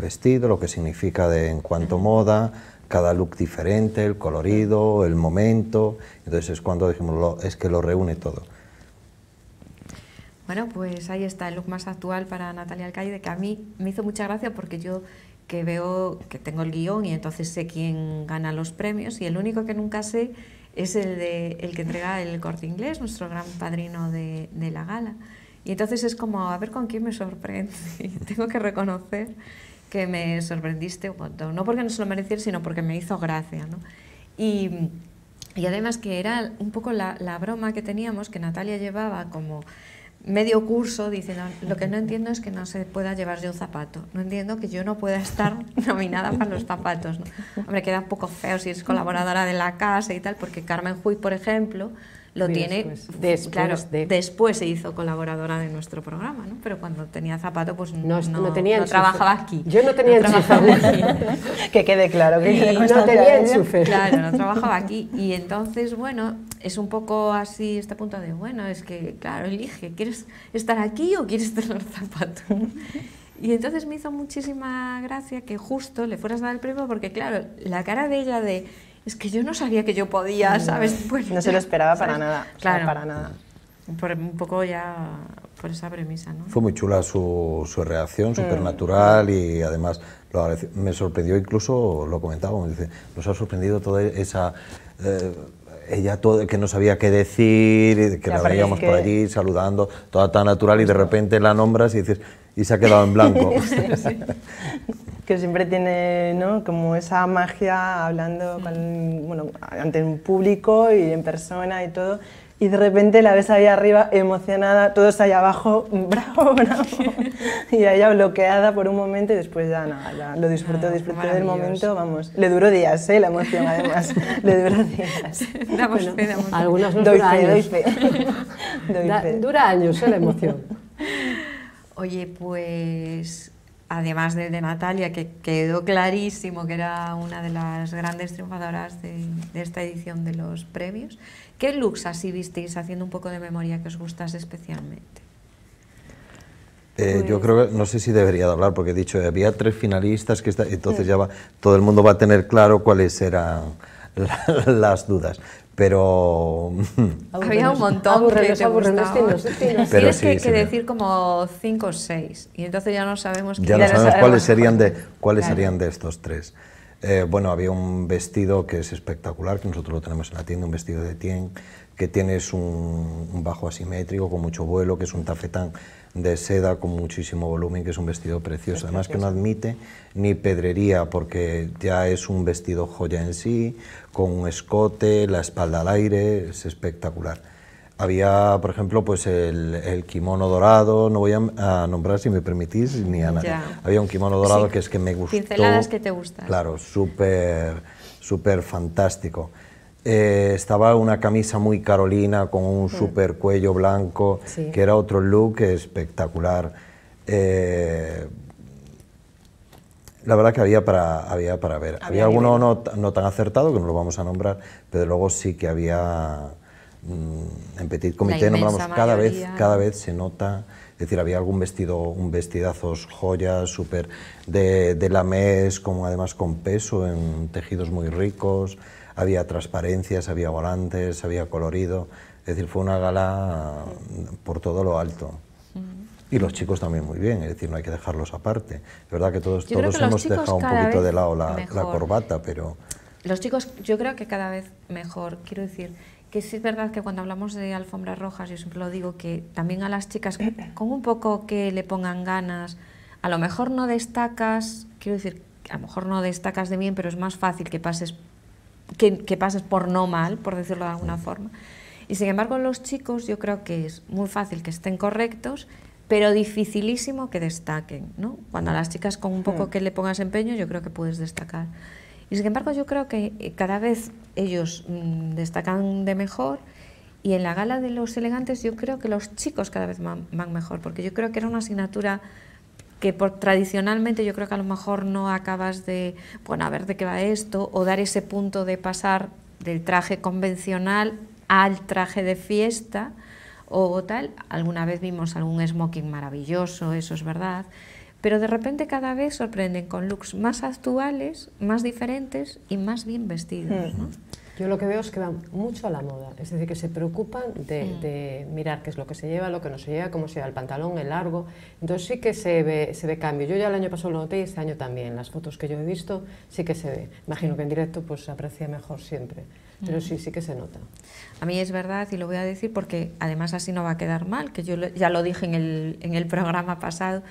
vestido, lo que significa en cuanto moda, cada look diferente, el colorido, el momento, entonces es cuando dijimos, es que lo reúne todo. Bueno, pues ahí está el look más actual para Natalia Alcaide, que a mí me hizo mucha gracia porque yo que veo que tengo el guión y entonces sé quién gana los premios y el único que nunca sé es el, de, el que entrega el corte inglés, nuestro gran padrino de, la gala. Y entonces es como, a ver con quién me sorprende. Tengo que reconocer que me sorprendiste un montón. No porque no se lo mereciera, sino porque me hizo gracia. Y, además que era un poco la, la broma que teníamos, que Natalia llevaba como medio curso dice, lo que no entiendo es que no se pueda llevar yo un zapato, no entiendo que yo no pueda estar nominada para los zapatos. Hombre, queda un poco feo si es colaboradora de la casa y tal, porque Carmen Huy, por ejemplo, lo tiene pues, pues, pues después, se hizo colaboradora de nuestro programa, ¿no? Pero cuando tenía zapato, pues no, no, trabajaba aquí. Yo no tenía enchufe. que quede claro, que no tenía Claro, no trabajaba aquí. Y entonces, bueno, es un poco así este punto de, bueno, es que, claro, elige, ¿quieres estar aquí o quieres tener zapato? Y entonces me hizo muchísima gracia que justo le fueras a dar el premio porque, claro, la cara de ella de es que yo no sabía que yo podía, ¿sabes? Pues no se lo esperaba para nada. Claro. Para nada. Por, un poco ya por esa premisa, ¿no? Fue muy chula su, reacción, súper natural y además me sorprendió incluso, lo comentaba, me dice, nos ha sorprendido toda esa... Eh, ella todo, que no sabía qué decir, que la veíamos por allí saludando, toda tan natural y de repente la nombras y dices, y se ha quedado en blanco. Que siempre tiene ¿no? como esa magia hablando con, bueno, ante un público y en persona y todo. Y de repente la ves ahí arriba emocionada, todos allá abajo, bravo, bravo. Y ella bloqueada por un momento y después ya nada, lo disfrutó, disfrutó del momento, vamos. Le duró días, ¿eh? La emoción además, le duró días. doy fe, años. doy fe. dura años ¿eh? la emoción. Oye, pues además de Natalia, que quedó clarísimo que era una de las grandes triunfadoras de, esta edición de los premios, ¿qué looks así visteis haciendo un poco de memoria que os gustas especialmente? Eh, yo pues creo que no sé si debería de hablar porque he dicho había tres finalistas que entonces ya todo el mundo va a tener claro cuáles eran las dudas pero... Había un montón que te Pero Tienes que, que decir como cinco o seis, y entonces ya no sabemos... Ya no cuáles, serían de, cuáles serían de estos tres. Eh, bueno, había un vestido que es espectacular, que nosotros lo tenemos en la tienda, un vestido de tien, que tienes un, un bajo asimétrico con mucho vuelo, que es un tafetán de seda con muchísimo volumen, que es un vestido precioso. Además que no admite ni pedrería, porque ya es un vestido joya en sí, con un escote, la espalda al aire, es espectacular. Había, por ejemplo, pues el, kimono dorado, no voy a, nombrar si me permitís, ni a nadie, Había un kimono dorado que es que me gustó. Pinceladas que te gustan. Claro, súper, súper fantástico. Eh, estaba una camisa muy carolina con un super cuello blanco, que era otro look espectacular. Eh, la verdad que había para, había para ver. Había, alguno no, tan acertado, que no lo vamos a nombrar, pero luego sí que había... Mm, en Petit Comité nombramos cada vez, cada vez se nota... Es decir, había algún vestido, un vestidazos joyas, súper de, de la mes, como además con peso, en tejidos muy ricos había transparencias, había volantes, había colorido. Es decir, fue una gala mm, por todo lo alto. Y los chicos también muy bien, es decir, no hay que dejarlos aparte. Es verdad que todos, todos hemos dejado un poquito de lado la, la, corbata, pero... Los chicos yo creo que cada vez mejor, quiero decir, que sí es verdad que cuando hablamos de alfombras rojas, yo siempre lo digo, que también a las chicas, con un poco que le pongan ganas, a lo mejor no destacas, quiero decir, a lo mejor no destacas de bien, pero es más fácil que pases que, pases por no mal, por decirlo de alguna forma. Y sin embargo, los chicos yo creo que es muy fácil que estén correctos, pero dificilísimo que destaquen. ¿no? Cuando a las chicas con un poco hmm. que le pongas empeño, yo creo que puedes destacar. Y sin embargo, yo creo que eh, cada vez ellos mm, destacan de mejor. Y en la gala de los elegantes yo creo que los chicos cada vez van mejor, porque yo creo que era una asignatura que por, tradicionalmente yo creo que a lo mejor no acabas de, bueno, a ver de qué va esto, o dar ese punto de pasar del traje convencional al traje de fiesta o tal. Alguna vez vimos algún smoking maravilloso, eso es verdad, pero de repente cada vez sorprenden con looks más actuales, más diferentes y más bien vestidos. Hmm yo lo que veo es que van mucho a la moda, es decir, que se preocupan mm. de, mirar qué es lo que se lleva, lo que no se lleva, cómo se lleva el pantalón, el largo. Entonces sí que se ve, se ve cambio. Yo ya el año pasado lo noté y este año también. Las fotos que yo he visto sí que se ve. Imagino que en directo pues se aprecia mejor siempre, pero mm. sí, sí que se nota. A mí es verdad y lo voy a decir porque además así no va a quedar mal, que yo ya lo dije en el, en el programa pasado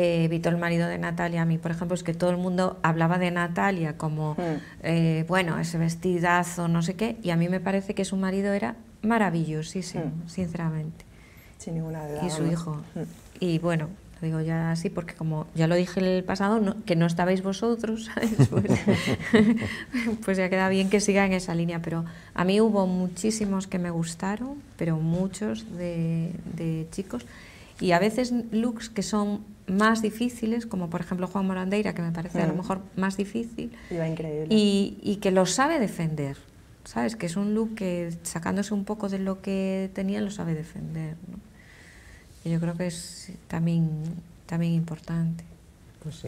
eh, Vito, el marido de Natalia, a mí, por ejemplo, es que todo el mundo hablaba de Natalia como, hmm. eh, bueno, ese vestidazo, no sé qué, y a mí me parece que su marido era maravillosísimo, hmm. sinceramente. Sin ninguna duda. Y su hijo. Hmm. Y bueno, lo digo ya así porque como ya lo dije en el pasado, que no estabais vosotros, pues, pues, ya queda bien que siga en esa línea. Pero a mí hubo muchísimos que me gustaron, pero muchos de chicos. Y a veces looks que son más difíciles, como por ejemplo Juan Morandeira, que me parece a lo mm. mejor más difícil, y, y, que lo sabe defender, ¿sabes? Que es un look que sacándose un poco de lo que tenía lo sabe defender, ¿no? Y yo creo que es también, también importante. Pues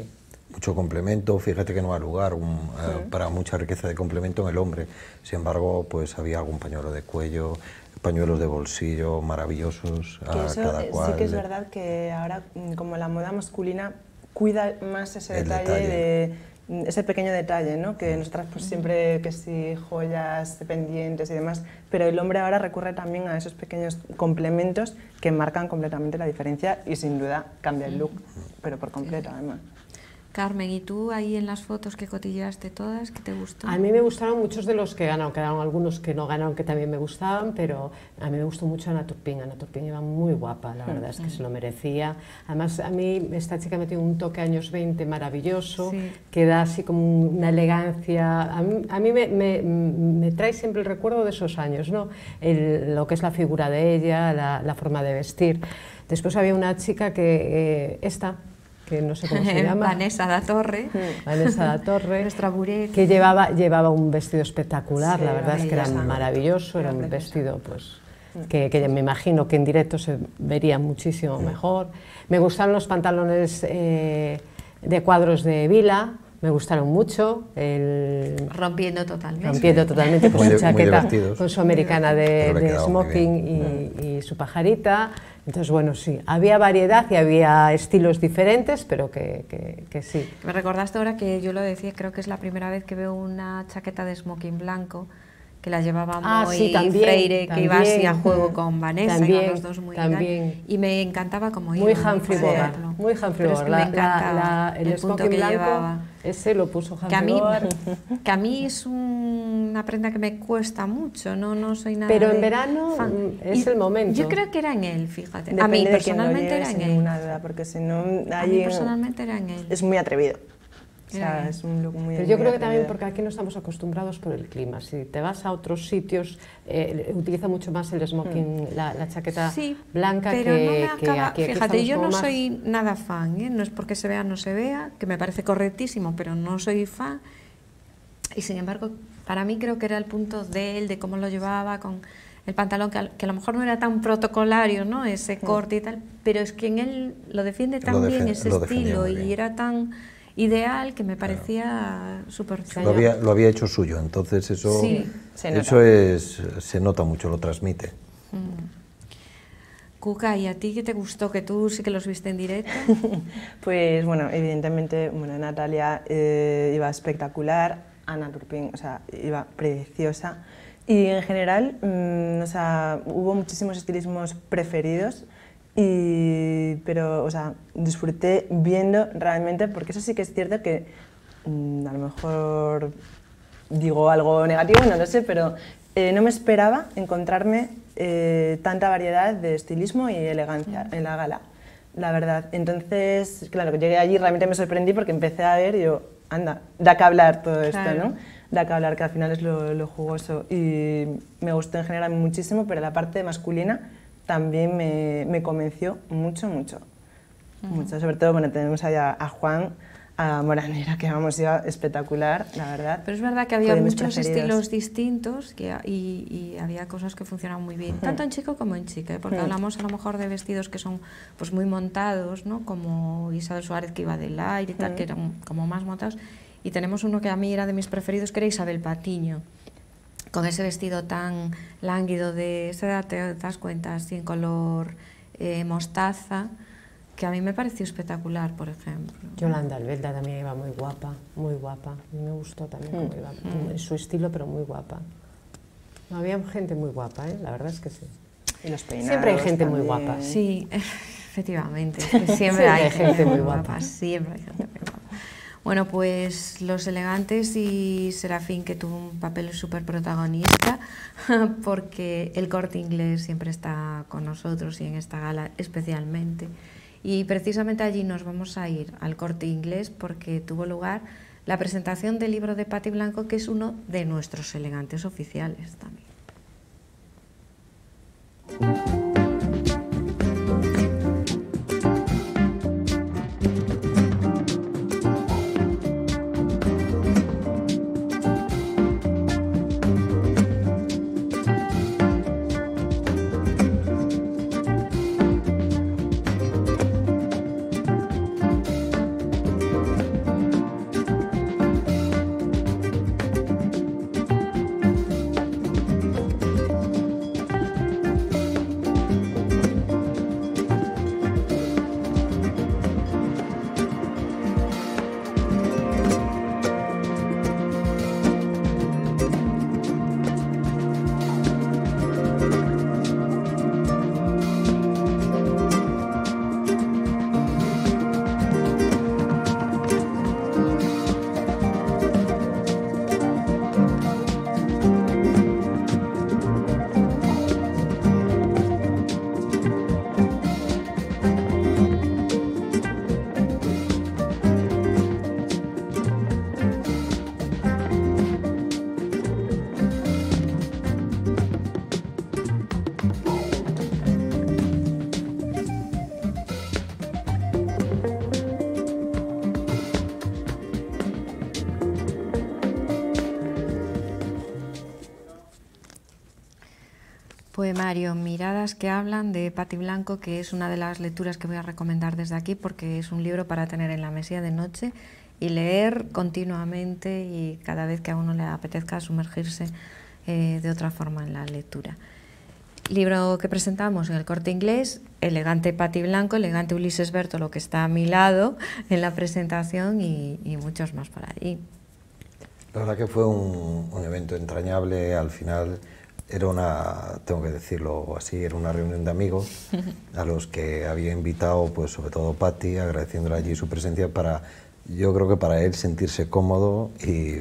Mucho complemento, fíjate que no ha lugar eh, para mucha riqueza de complemento en el hombre. Sin embargo, pues había algún pañuelo de cuello, pañuelos de bolsillo maravillosos a cada cual. Eh, sí que es verdad que ahora mm, como la moda masculina cuida más ese detalle, de mm, ese pequeño detalle, ¿no? Que mm. nos pues siempre que sí joyas, pendientes y demás, pero el hombre ahora recurre también a esos pequeños complementos que marcan completamente la diferencia y sin duda cambia el look, pero por completo además. Carmen, ¿y tú ahí en las fotos que cotillaste todas, qué te gustó? A mí me gustaron muchos de los que ganaron, quedaron algunos que no ganaron que también me gustaban, pero a mí me gustó mucho Ana Turpin, Ana Turpin iba muy guapa, la verdad es que se lo merecía. Además, a mí esta chica me tiene un toque años 20 maravilloso, que da así como una elegancia, a mí, me, trae siempre el recuerdo de esos años, ¿no? lo que es la figura de ella, la, forma de vestir. Después había una chica que, eh, esta, que no sé cómo se llama. Vanessa da Torre. Mm, Vanessa da Torre. Que llevaba, llevaba un vestido espectacular, la verdad es que era maravilloso, era, un vestido pues... Mm. Que, me imagino que en directo se vería muchísimo mejor. Me gustaron los pantalones eh, de cuadros de Vila, me gustaron mucho. El... Rompiendo totalmente. Rompiendo totalmente con su chaqueta, con su americana de, smoking y, su pajarita. Entonces, bueno, sí, había variedad y había estilos diferentes, pero que, que, sí. Me recordaste ahora que yo lo decía, creo que es la primera vez que veo una chaqueta de smoking blanco que la llevaba ah, muy sí, Freire, que iba así a juego con Vanessa, también, los dos muy bien y me encantaba como iba. Muy Humphrey Bogart, muy Humphrey Bogart, el, smoking que blanco. Llevaba ese lo puso Javier que a, mí, que es una prenda que me cuesta mucho, no, no soy nada. Pero en verano mm, es el momento. Yo creo que era en él, fíjate. a mí personalmente era en él. porque si no, a mí personalmente era en él. Es muy atrevido. Pero yo creo que también porque aquí no estamos acostumbrados con el clima. Si te vas a otros sitios, eh, utiliza mucho más el smoking, hmm. la, chaqueta blanca pero no me acaba, Fíjate, yo no soy nada fan, ¿eh? no es porque se vea o no se vea, que me parece correctísimo, pero no soy fan. Y sin embargo, para mí creo que era el punto de él, de cómo lo llevaba con el pantalón, que a, lo mejor no era tan protocolario, ¿no? Ese hmm. corte y tal, pero es que en él lo defiende tan bien ese estilo y era tan ideal que me parecía súper lo había, lo había hecho suyo, entonces eso, eso es, se nota mucho, lo transmite. Mm. Cuca, ¿y a ti qué te gustó? Que tú sí que los viste en directo. pues bueno, evidentemente, bueno, Natalia eh, iba espectacular, Ana Turpin, iba preciosa. Y en general, mm, hubo muchísimos estilismos preferidos. Y, pero, o sea, disfruté viendo realmente, porque eso sí que es cierto que mm, a lo mejor digo algo negativo, no lo sé, pero eh, no me esperaba encontrarme eh, tanta variedad de estilismo y elegancia en la gala, la verdad. Entonces, claro, llegué allí realmente me sorprendí porque empecé a ver y yo, anda, da que hablar todo esto, ¿no? Da que hablar, que al final es lo, lo jugoso. Y me gustó en general muchísimo, pero la parte masculina también me, convenció mucho, mucho. Mucho, sobre todo, bueno, tenemos allá a Juan, a Moranera, que vamos, iba espectacular, la verdad. Pero es verdad que había muchos estilos distintos y, había cosas que funcionaban muy bien, tanto en chico como en chica, ¿eh? porque hmm. hablamos a lo mejor de vestidos que son pues muy montados, ¿no? como Isabel Suárez que iba del aire y tal, que hmm. eran como más montados, y tenemos uno que a mí era de mis preferidos, que era Isabel Patiño con ese vestido tan lánguido de esa te das cuenta, sin color eh, mostaza, que a mí me pareció espectacular, por ejemplo. Yolanda Albelda también iba muy guapa, muy guapa. me gustó también mm. iba, mm. su estilo, pero muy guapa. había gente muy guapa, ¿eh? la verdad es que sí. siempre hay gente muy guapa. Sí, efectivamente. siempre, hay, gente, muy guapa. Siempre hay gente muy guapa. Bueno, pues Los Elegantes y Serafín, que tuvo un papel súper protagonista, porque el corte inglés siempre está con nosotros y en esta gala especialmente. Y precisamente allí nos vamos a ir al corte inglés porque tuvo lugar la presentación del libro de Patti Blanco, que es uno de nuestros elegantes oficiales también. Mario, Miradas que hablan de Patti Blanco, que es una de las lecturas que voy a recomendar desde aquí porque es un libro para tener en la mesía de noche y leer continuamente y cada vez que a uno le apetezca sumergirse eh, de otra forma en la lectura. Libro que presentamos en el corte inglés, elegante Patti Blanco, elegante Ulises Bertolo, que está a mi lado en la presentación y, muchos más por allí. La verdad que fue un, un evento entrañable al final era una, tengo que decirlo así, era una reunión de amigos a los que había invitado, pues sobre todo Patti, agradeciéndole allí su presencia para, yo creo que para él sentirse cómodo y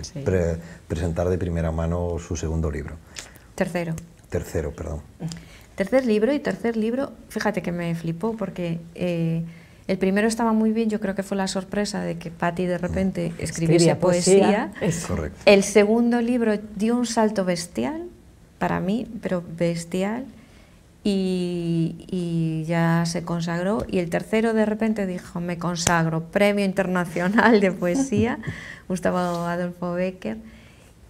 presentar de primera mano su segundo libro. Tercero. Tercero, perdón. Tercer libro y tercer libro, fíjate que me flipó porque... Eh, el primero estaba muy bien, yo creo que fue la sorpresa de que Patti de repente mm. escribiese Escribía poesía. correcto El segundo libro dio un salto bestial para mí, pero bestial. Y, ya se consagró. Y el tercero de repente dijo, me consagro, Premio Internacional de Poesía, Gustavo Adolfo Becker.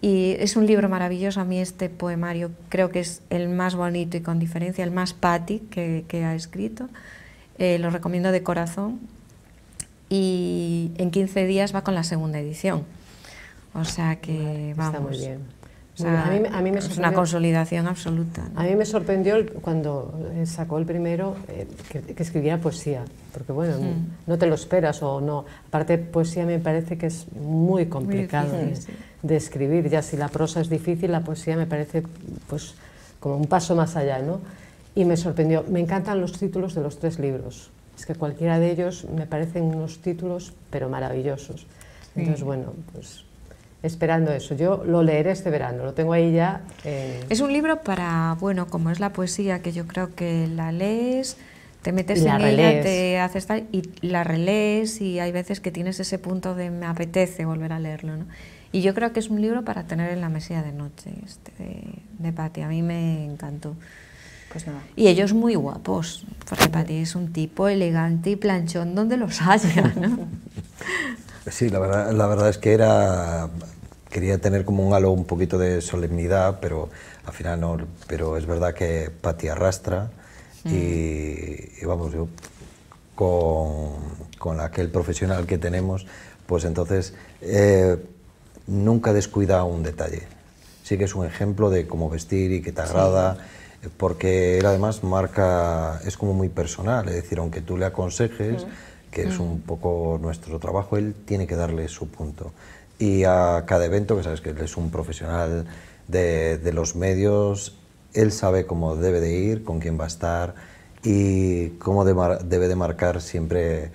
Y es un libro maravilloso, a mí este poemario creo que es el más bonito y con diferencia, el más pati que, ha escrito. Eh, lo recomiendo de corazón. Y en 15 días va con la segunda edición. O sea que vamos. Está muy bien a, me es una consolidación absoluta. A mí me sorprendió cuando eh, sacó el primero eh, que, escribiera escribía poesía, porque bueno, no te lo esperas o no. Aparte, poesía me parece que es muy complicado de, escribir. Ya si la prosa es difícil, la poesía me parece pues como un paso más allá, ¿no? Y me sorprendió. Me encantan los títulos de los tres libros. Es que cualquiera de ellos me parecen unos títulos, pero maravillosos. Entonces, bueno, pues esperando eso. Yo lo leeré este verano, lo tengo ahí ya. Eh. Es un libro para, bueno, como es la poesía, que yo creo que la lees, te metes en la ella, te haces y la relees y hay veces que tienes ese punto de me apetece volver a leerlo, Y yo creo que es un libro para tener en la mesilla de noche, este de, de a mí me encantó. Pues y ellos muy guapos, porque Patti es un tipo elegante y planchón donde los haya, ¿no? Sí, la verdad, es que era quería tener como un halo un poquito de solemnidad, pero al final no. Pero es verdad que Pati arrastra mm. y, vamos, yo, con, aquel profesional que tenemos, pues entonces eh, nunca descuida un detalle. Sí que es un ejemplo de cómo vestir y que te agrada. Porque él además marca, es como muy personal, es decir, aunque tú le aconsejes, mm que es un mm. poco nuestro trabajo, él tiene que darle su punto. Y a cada evento, que sabes que él es un profesional de, los medios, él sabe cómo debe de ir, con quién va a estar y cómo debe de marcar siempre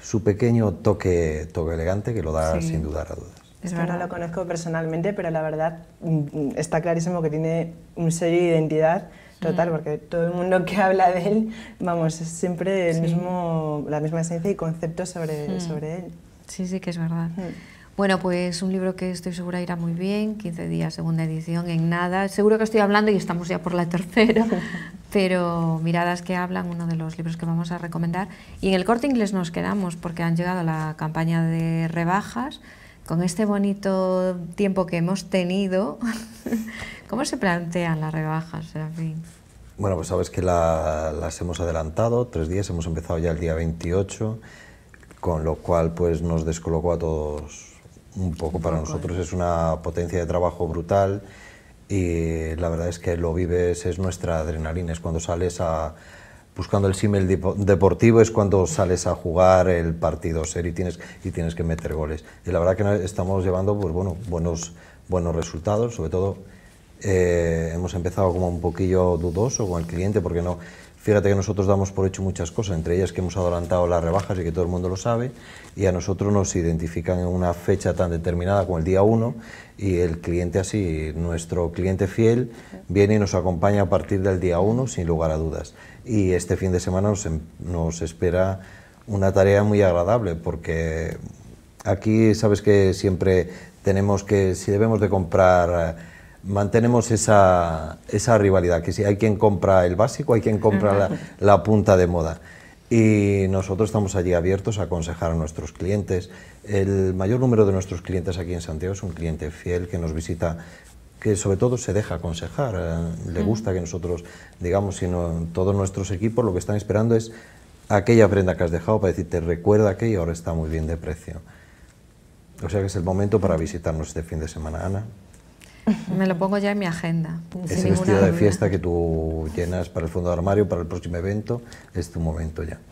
su pequeño toque, toque elegante que lo da sin dudar a dudas. Es verdad. lo conozco personalmente, pero la verdad mm, está clarísimo que tiene un sello de identidad total, porque todo el mundo que habla de él, vamos, es siempre el mismo, la misma esencia y concepto sobre, hmm. sobre él. Sí, sí, que es verdad. Hmm. Bueno, pues un libro que estoy segura irá muy bien, 15 días, segunda edición, en nada. Seguro que estoy hablando y estamos ya por la tercera, pero Miradas que hablan, uno de los libros que vamos a recomendar. Y en el corte inglés nos quedamos porque han llegado la campaña de rebajas con este bonito tiempo que hemos tenido, ¿cómo se plantean las rebajas, Serafín? Bueno, pues sabes que las hemos adelantado tres días, hemos empezado ya el día 28, con lo cual pues nos descolocó a todos un poco. Para nosotros es una potencia de trabajo brutal y la verdad es que lo vives, es nuestra adrenalina, es cuando sales a, buscando el símil deportivo, es cuando sales a jugar el partido serio y tienes, y tienes que meter goles. Y la verdad que estamos llevando pues, bueno, buenos, buenos resultados, sobre todo eh, hemos empezado como un poquillo dudoso con el cliente porque no... Fíjate que nosotros damos por hecho muchas cosas, entre ellas que hemos adelantado las rebajas y que todo el mundo lo sabe, y a nosotros nos identifican en una fecha tan determinada como el día 1, y el cliente así, nuestro cliente fiel, viene y nos acompaña a partir del día 1 sin lugar a dudas y este fin de semana em, nos, espera una tarea muy agradable porque aquí sabes que siempre tenemos que, si debemos de comprar, mantenemos esa, rivalidad, que si hay quien compra el básico, hay quien compra la, la, punta de moda. Y nosotros estamos allí abiertos a aconsejar a nuestros clientes. El mayor número de nuestros clientes aquí en Santiago es un cliente fiel que nos visita que sobre todo se deja aconsejar, eh, le mm. gusta que nosotros digamos, sino todos nuestros equipos lo que están esperando es aquella prenda que has dejado para decirte recuerda que y ahora está muy bien de precio. O sea que es el momento para visitarnos este fin de semana, Ana. Me lo pongo ya en mi agenda. Ese vestido de fiesta que tú llenas para el fondo de armario, para el próximo evento, es tu momento ya.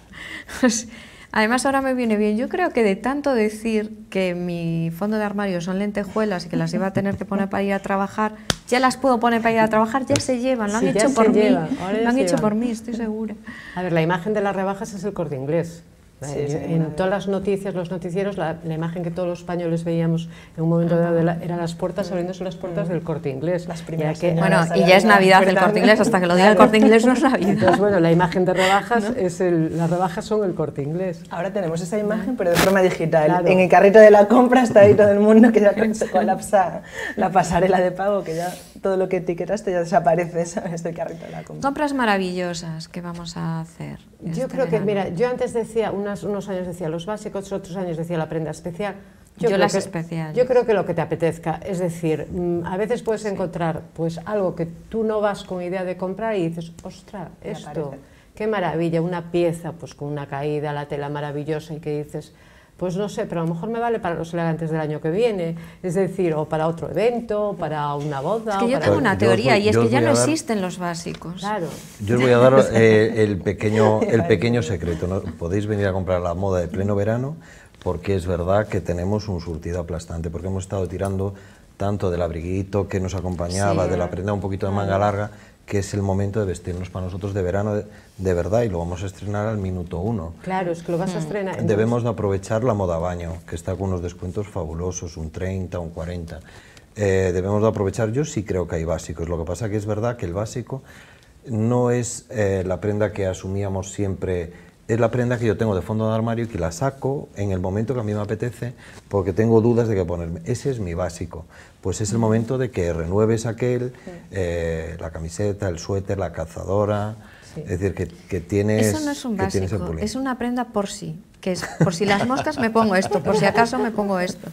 Pues Además, ahora me viene bien. Yo creo que de tanto decir que mi fondo de armario son lentejuelas y que las iba a tener que poner para ir a trabajar, ya las puedo poner para ir a trabajar, ya se llevan, lo han hecho por mí. lo han hecho por mí, estoy segura. A ver, la imagen de las rebajas es el corte inglés en todas las noticias, los noticieros, la, imagen que todos los españoles veíamos en un momento dado era las puertas, abriéndose las puertas del corte inglés. Las primeras. bueno, y ya es Navidad del corte inglés, hasta que lo diga el corte inglés no es Navidad. Entonces, bueno, la imagen de rebajas, es el, las rebajas son el corte inglés. Ahora tenemos esa imagen, pero de forma digital. En el carrito de la compra está ahí todo el mundo que ya colapsa la pasarela de pago, que ya todo lo que etiquetaste ya desaparece, ¿sabes? Del carrito de la compra. Compras maravillosas que vamos a hacer. yo este creo que, mira, yo antes decía, unos, unos años decía los básicos, otros años decía la prenda especial. Yo, las especiales. Yo creo que lo que te apetezca, es decir, mm, a veces puedes encontrar pues algo que tú no vas con idea de comprar y dices, ostra, esto, qué maravilla, una pieza pues con una caída, la tela maravillosa y que dices, pues no sé, pero a lo mejor me vale para los elegantes del año que viene, es decir, o para otro evento, para una boda. Es que yo tengo una teoría y es que ya no existen los básicos. Claro. Yo os voy a dar eh, el, pequeño, el pequeño secreto. ¿no? Podéis venir a comprar la moda de pleno verano porque es verdad que tenemos un surtido aplastante, porque hemos estado tirando tanto del abriguito que nos acompañaba, de la ¿eh? prenda un poquito de manga larga, que es el momento de vestirnos para nosotros de verano de, verdad y lo vamos a estrenar al minuto uno. Claro, es que lo vas a mm. estrenar. Debemos de aprovechar la moda baño, que está con unos descuentos fabulosos, un 30, un 40. Eh, debemos de aprovechar, yo sí creo que hay básicos, lo que pasa que es verdad que el básico no es eh, la prenda que asumíamos siempre es la prenda que yo tengo de fondo de armario y que la saco en el momento que a mí me apetece porque tengo dudas de qué ponerme. Ese es mi básico. Pues es el momento de que renueves aquel, eh, la camiseta, el suéter, la cazadora. Es decir, que, que, tienes... Eso no es un básico, es una prenda por sí, que es por si las moscas me pongo esto, por si acaso me pongo esto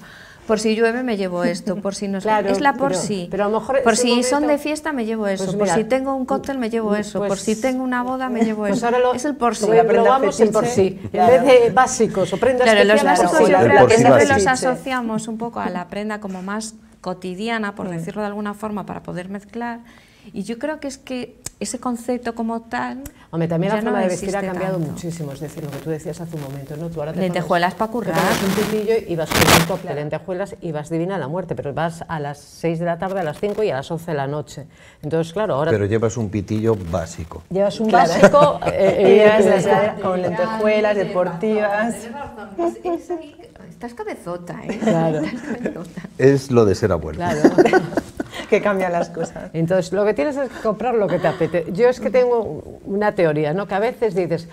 por si llueve me llevo esto, por si no es la por sí. Pero a lo mejor por si son de fiesta me llevo pues eso, por si tengo un cóctel me llevo pues eso, por si tengo una boda me pues llevo eso. es el por sí. Lo, vamos por sí, en vez de básicos o prendas claro, los básicos yo creo que siempre los asociamos un poco a la prenda como más cotidiana, por mm. decirlo de alguna forma, para poder mezclar y yo creo que es que ese concepto como tal. Hombre, también la forma de vestir ha cambiado muchísimo, es decir, lo que tú decías hace un momento, ¿no? lentejuelas para currar. Te un pitillo y vas con un top de lentejuelas y vas divina a la muerte, pero vas a las 6 de la tarde, a las 5 y a las 11 de la noche. Entonces, claro, ahora. Pero llevas un pitillo básico. Llevas un claro. básico eh, llevas con lentejuelas deportivas. Pues estás cabezota, ¿eh? Claro. Estás cabezota. Es lo de ser abuelo. Claro. que cambian las cosas. Entonces, lo que tienes es comprar lo que te apetece. Yo es que tengo una teoría, ¿no? Que a veces dices,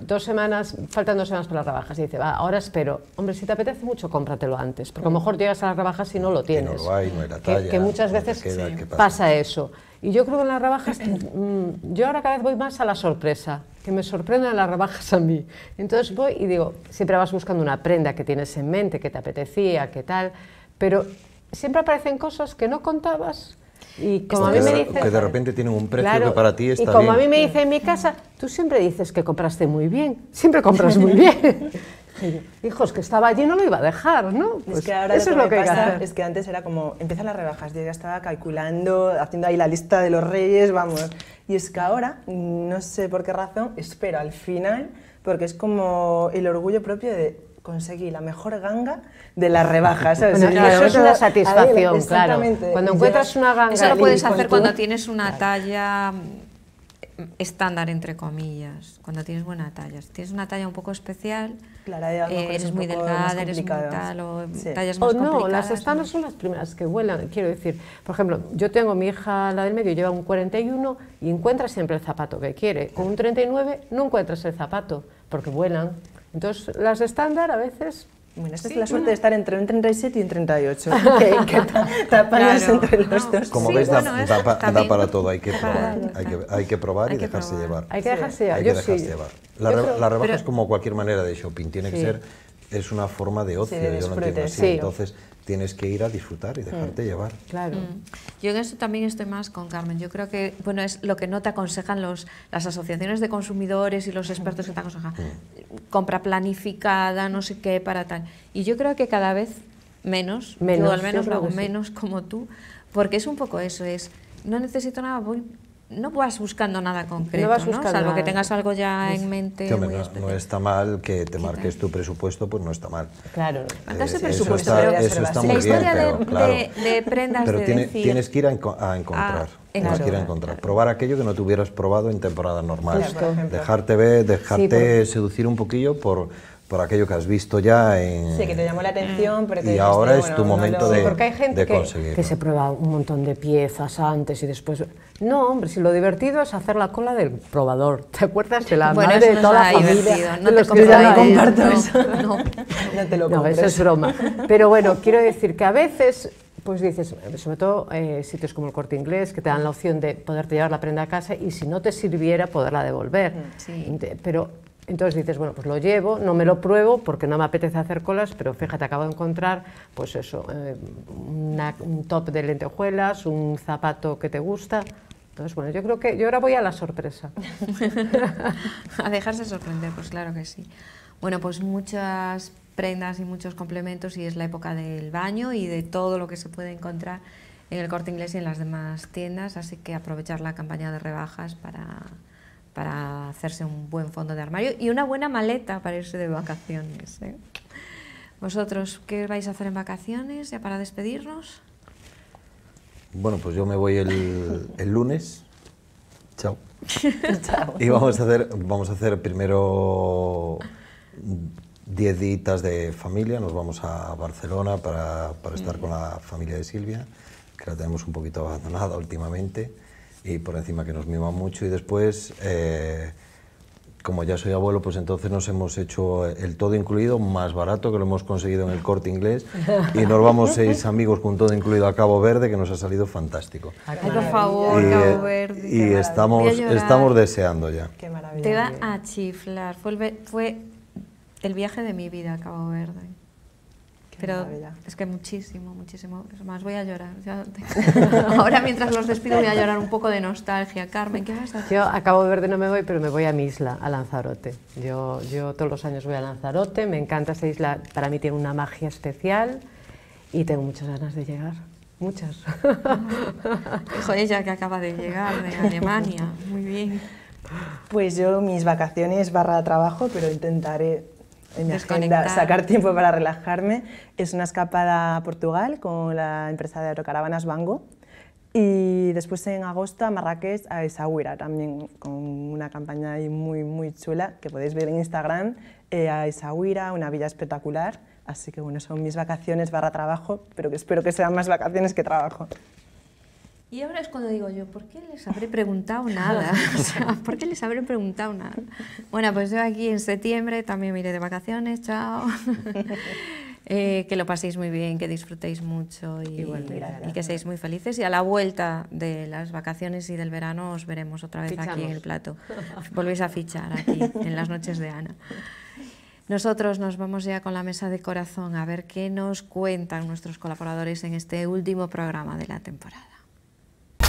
dos semanas, faltan dos semanas para las rebajas, y dices, va, ahora espero. Hombre, si te apetece mucho, cómpratelo antes, porque a lo mejor llegas a las rebajas y no lo tienes. Que, no no hay la talla, que, muchas veces pasa? pasa eso. Y yo creo que en las rebajas, mm, yo ahora cada vez voy más a la sorpresa, que me sorprendan las rebajas a mí. Entonces voy y digo, siempre vas buscando una prenda que tienes en mente, que te apetecía, que tal, pero siempre aparecen cosas que no contabas y como a mí me dicen, que de repente tienen un precio que para ti está Y como a mí me dice en mi casa, tú siempre dices que compraste muy bien, siempre compras muy bien. Hijos, que estaba allí no lo iba a dejar, ¿no? es que pues ahora eso es lo que, pasa, es que antes era como, empiezan las rebajas, yo ya estaba calculando, haciendo ahí la lista de los reyes, vamos. Y es que ahora, no sé por qué razón, espero al final, porque es como el orgullo propio de conseguí la mejor ganga de las rebajas. eso es una satisfacción, claro. Cuando encuentras una ganga... Eso lo puedes hacer cuando tienes una talla mm, estándar, entre comillas, cuando tienes buena talla. Si tienes una talla un poco especial, eres muy delgada, eres muy o tallas más no, las estándar son las primeras que vuelan, quiero decir, por ejemplo, yo tengo mi hija, la del medio, lleva un 41 y encuentra siempre el zapato que quiere, con un 39 no encuentras el zapato, porque vuelan. Entonces, las estándar a veces bueno, esta es la suerte de estar entre un 37 y un 38, que, que te entre los dos. Como veis, da, para todo, hay que probar, hay que, hay que probar y dejarse llevar. Hay que dejarse llevar, La, rebaja es como cualquier manera de shopping, tiene que ser, es una forma de ocio, yo lo entiendo así, entonces tienes que ir a disfrutar y dejarte mm. llevar. Claro. Mm. Yo en eso también estoy más con Carmen. Yo creo que bueno es lo que no te aconsejan los, las asociaciones de consumidores y los expertos que te aconsejan. Mm. Compra planificada, no sé qué, para tal. Y yo creo que cada vez menos, menos yo al menos menos como tú, porque es un poco eso, es no necesito nada, voy no vas buscando nada concreto, no salvo que tengas algo ya en mente. no, está mal que te marques tu presupuesto, pues no está mal. Claro, eh, presupuesto. Eso está, muy la historia de, prendas pero ah, tienes que ir a, encontrar. Tienes que ir encontrar. Probar aquello que no te hubieras probado en temporada normal. Dejarte ver, dejarte seducir un poquillo por, por aquello que has visto ya en... Sí, que te llamó la mm. atención, pero que Y ahora es tu momento de, conseguir porque hay gente que, se prueba un montón de piezas antes y después... No, hombre, si lo divertido es hacer la cola del probador. ¿Te acuerdas de la bueno, de toda la familia? No te comparto no, eso. No, no, te lo No, eso es broma. Pero bueno, quiero decir que a veces pues dices, sobre todo eh, sitios como el corte inglés, que te dan la opción de poderte llevar la prenda a casa y si no te sirviera, poderla devolver. Mm, sí. Pero entonces dices, bueno, pues lo llevo, no me lo pruebo porque no me apetece hacer colas, pero fíjate, acabo de encontrar, pues eso, eh, un top de lentejuelas, un zapato que te gusta. Entonces, bueno, yo creo que yo ahora voy a la sorpresa. a dejarse sorprender, pues claro que sí. Bueno, pues muchas prendas y muchos complementos y es la época del baño y de todo lo que se puede encontrar en el corte inglés y en las demás tiendas, así que aprovechar la campaña de rebajas para para hacerse un buen fondo de armario y una buena maleta para irse de vacaciones. ¿eh? ¿Vosotros qué vais a hacer en vacaciones ya para despedirnos? Bueno, pues yo me voy el, lunes. Chao. Chao. Y vamos a hacer, vamos a hacer primero diez días de familia. Nos vamos a Barcelona para, para estar mm. con la familia de Silvia, que la tenemos un poquito abandonada últimamente y por encima que nos miman mucho y después, eh, como ya soy abuelo, pues entonces nos hemos hecho el todo incluido más barato que lo hemos conseguido en el corte inglés y nos vamos seis amigos con todo incluido a Cabo Verde que nos ha salido fantástico. por favor, Cabo Verde. Y estamos, estamos deseando ya. Qué Te da a chiflar. Fue fue el viaje de mi vida a Cabo Verde. Pero es que muchísimo, muchísimo. más, voy a llorar. Ahora mientras los despido voy a llorar un poco de nostalgia. Carmen, ¿qué vas a hacer? Yo acabo de ver de No me voy, pero me voy a mi isla, a Lanzarote. Yo, yo todos los años voy a Lanzarote, me encanta esa isla, para mí tiene una magia especial y tengo muchas ganas de llegar. Muchas. ella que acaba de llegar de Alemania. Muy bien. Pues yo mis vacaciones barra trabajo, pero intentaré en mi agenda sacar tiempo para relajarme. Es una escapada a Portugal con la empresa de aerocaravanas Bango. Y después en agosto a Marrakech, a Essaouira, también con una campaña ahí muy, muy chula que podéis ver en Instagram. Eh, a Essaouira, una villa espectacular. Así que bueno, son mis vacaciones barra trabajo, pero que espero que sean más vacaciones que trabajo. Y ahora es cuando digo yo, ¿por qué les habré preguntado nada? O ¿por qué les habré preguntado nada? Bueno, pues yo aquí en septiembre también me de vacaciones, chao. Eh, que lo paséis muy bien, que disfrutéis mucho y, que seáis muy felices. Y a la vuelta de las vacaciones y del verano os veremos otra vez aquí en el plato. Volvéis a fichar aquí en las noches de Ana. Nosotros nos vamos ya con la mesa de corazón a ver qué nos cuentan nuestros colaboradores en este último programa de la temporada.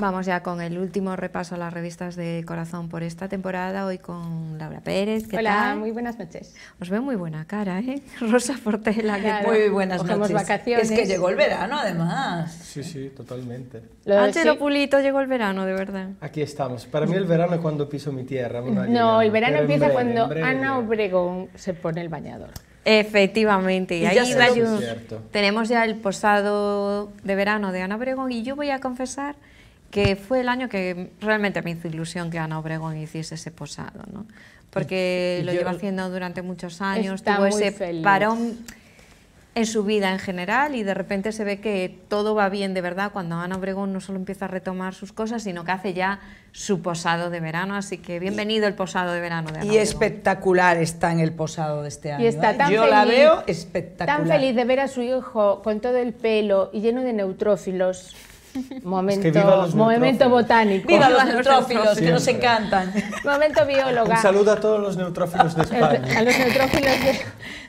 Vamos ya con el último repaso a las revistas de corazón por esta temporada, hoy con Laura Pérez. ¿qué Hola, muy buenas noches. Os veo muy buena cara, ¿eh? Rosa Portela, muy buenas noches. vacaciones. Es que llegó el verano, además. Sí, sí, totalmente. Lo, Pulito, llegó el verano, de verdad. Aquí estamos. Para mí el verano es cuando piso mi tierra. No, el verano empieza cuando Ana Obregón se pone el bañador. Efectivamente, y ahí yo, tenemos ya el posado de verano de Ana Obregón y yo voy a confesar que fue el año que realmente me hizo ilusión que Ana Obregón hiciese ese posado, ¿no? Porque lo lleva haciendo durante muchos años, tuvo ese parón en su vida en general y de repente se ve que todo va bien de verdad cuando Ana Obregón no solo empieza a retomar sus cosas, sino que hace ya su posado de verano, así que bienvenido el posado de verano de Ana Y espectacular está en el posado de este año. Y ¿eh? Yo la veo espectacular. Tan feliz de ver a su hijo con todo el pelo y lleno de neutrófilos Momento, es que botánico. Viva los neutrófilos, que nos encantan. Momento bióloga. Un saludo a todos los neutrófilos de España. A los neutrófilos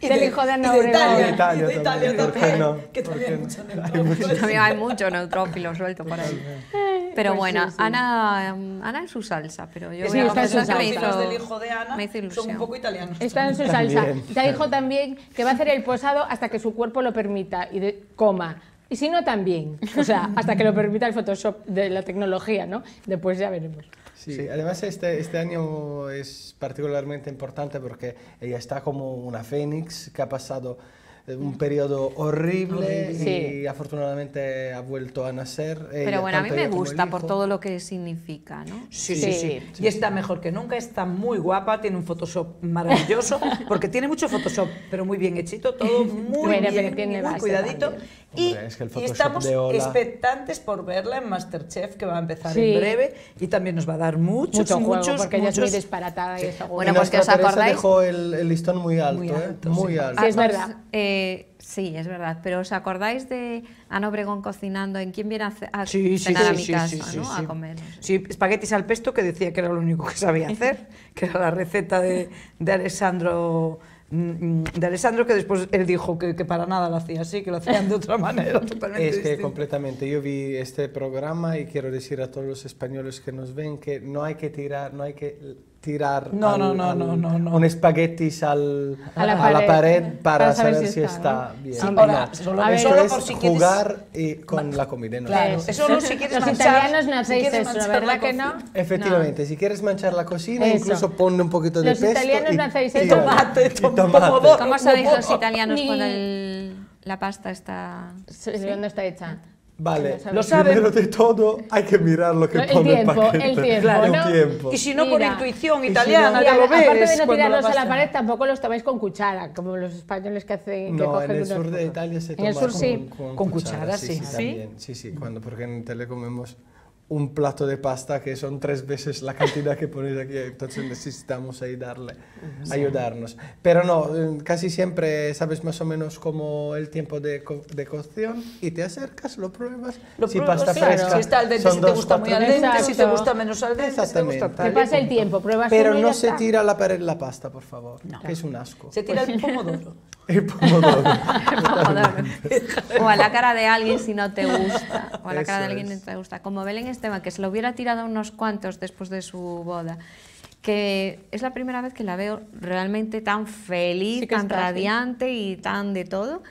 del hijo de Ana De, Italia, de Italia también. Que también hay muchos hay muchos neutrófilos sueltos por ahí. Pues pero bueno, Ana, em, Ana en su salsa, pero yo salsa. me hizo, del hijo de Ana Son un poco italianos. Está en su salsa. También. Ya dijo también que va a hacer el posado hasta que su cuerpo lo permita y coma. Y si también. O sea, hasta que lo permita el Photoshop de la tecnología, ¿no? Después ya veremos. Sí, sí además este, este año es particularmente importante porque ella está como una fénix que ha pasado un periodo horrible y afortunadamente ha vuelto a nacer. Pero bueno, a mí me gusta por todo lo que significa, ¿no? Sí sí, sí, Y está mejor que nunca, está muy guapa, tiene un Photoshop maravilloso, porque tiene mucho Photoshop, pero muy bien hechito, todo muy bien, muy cuidadito. Y, estamos expectantes por verla en Masterchef, que va a empezar en breve, y también nos va a dar muchos, mucho muchos, porque muchos... ella muy disparatada y Bueno, pues que os acordáis. dejó el, listón muy alto, muy ¿eh? alto, eh, muy alto. Ah, es verdad. Eh, sí, es verdad. Pero ¿os acordáis de Ana Obregón cocinando en quién viene a, cenar a mi casa, A Sí, espaguetis al pesto que decía que era lo único que sabía hacer, que era la receta de, Alessandro mm, mm, de Alessandro que después él dijo que, para nada lo hacía así, que lo hacían de otra manera Es que completamente, yo vi este programa y quiero decir a todos los españoles que nos ven que no hay que tirar, no hay que tirar no, no, no, no, no, un espagueti a, la, pared, para, saber, si está, bien. ahora, solo, solo es quieres... jugar eh, con la comida. manchar, italianos no ¿verdad no? Efectivamente, si quieres manchar la cocina, incluso ponle un poquito de Los Tomate, ¿Cómo sabéis los italianos cuando la pasta está... está hecha? Vale, lo saben. Primero de todo hay que mirar lo que no, pone el paquete. El tiempo, el tiempo. Y si no, por intuición italiana, si no, lo ves. Aparte de no tirarlos a la pared, tampoco los tomáis con cuchara, como los españoles que hacen. No, que cogen en el sur de Italia se toma con, sí. con, cuchara, sí. Sí, sí, sí, sí cuando, porque en Italia comemos un plato de pasta que son tres veces la cantidad que pones aquí, entonces necesitamos ahí darle, ayudarnos. Pero no, eh, casi siempre sabes más o menos como el tiempo de, cocción y te acercas, lo pruebas. si pasta fresca, si está al dente, si te gusta muy al dente, si te gusta menos al dente, te gusta tal. pasa el tiempo, pruebas Pero no se tira la pasta, por favor, que es un asco. Se tira el pomodoro. El pomodoro. o a la cara de alguien si no te gusta, o a la cara de alguien si no te gusta. Como Belén tema, que se lo hubiera tirado unos cuantos después de su boda, que es la primera vez que la veo realmente tan feliz, tan radiante y tan de todo.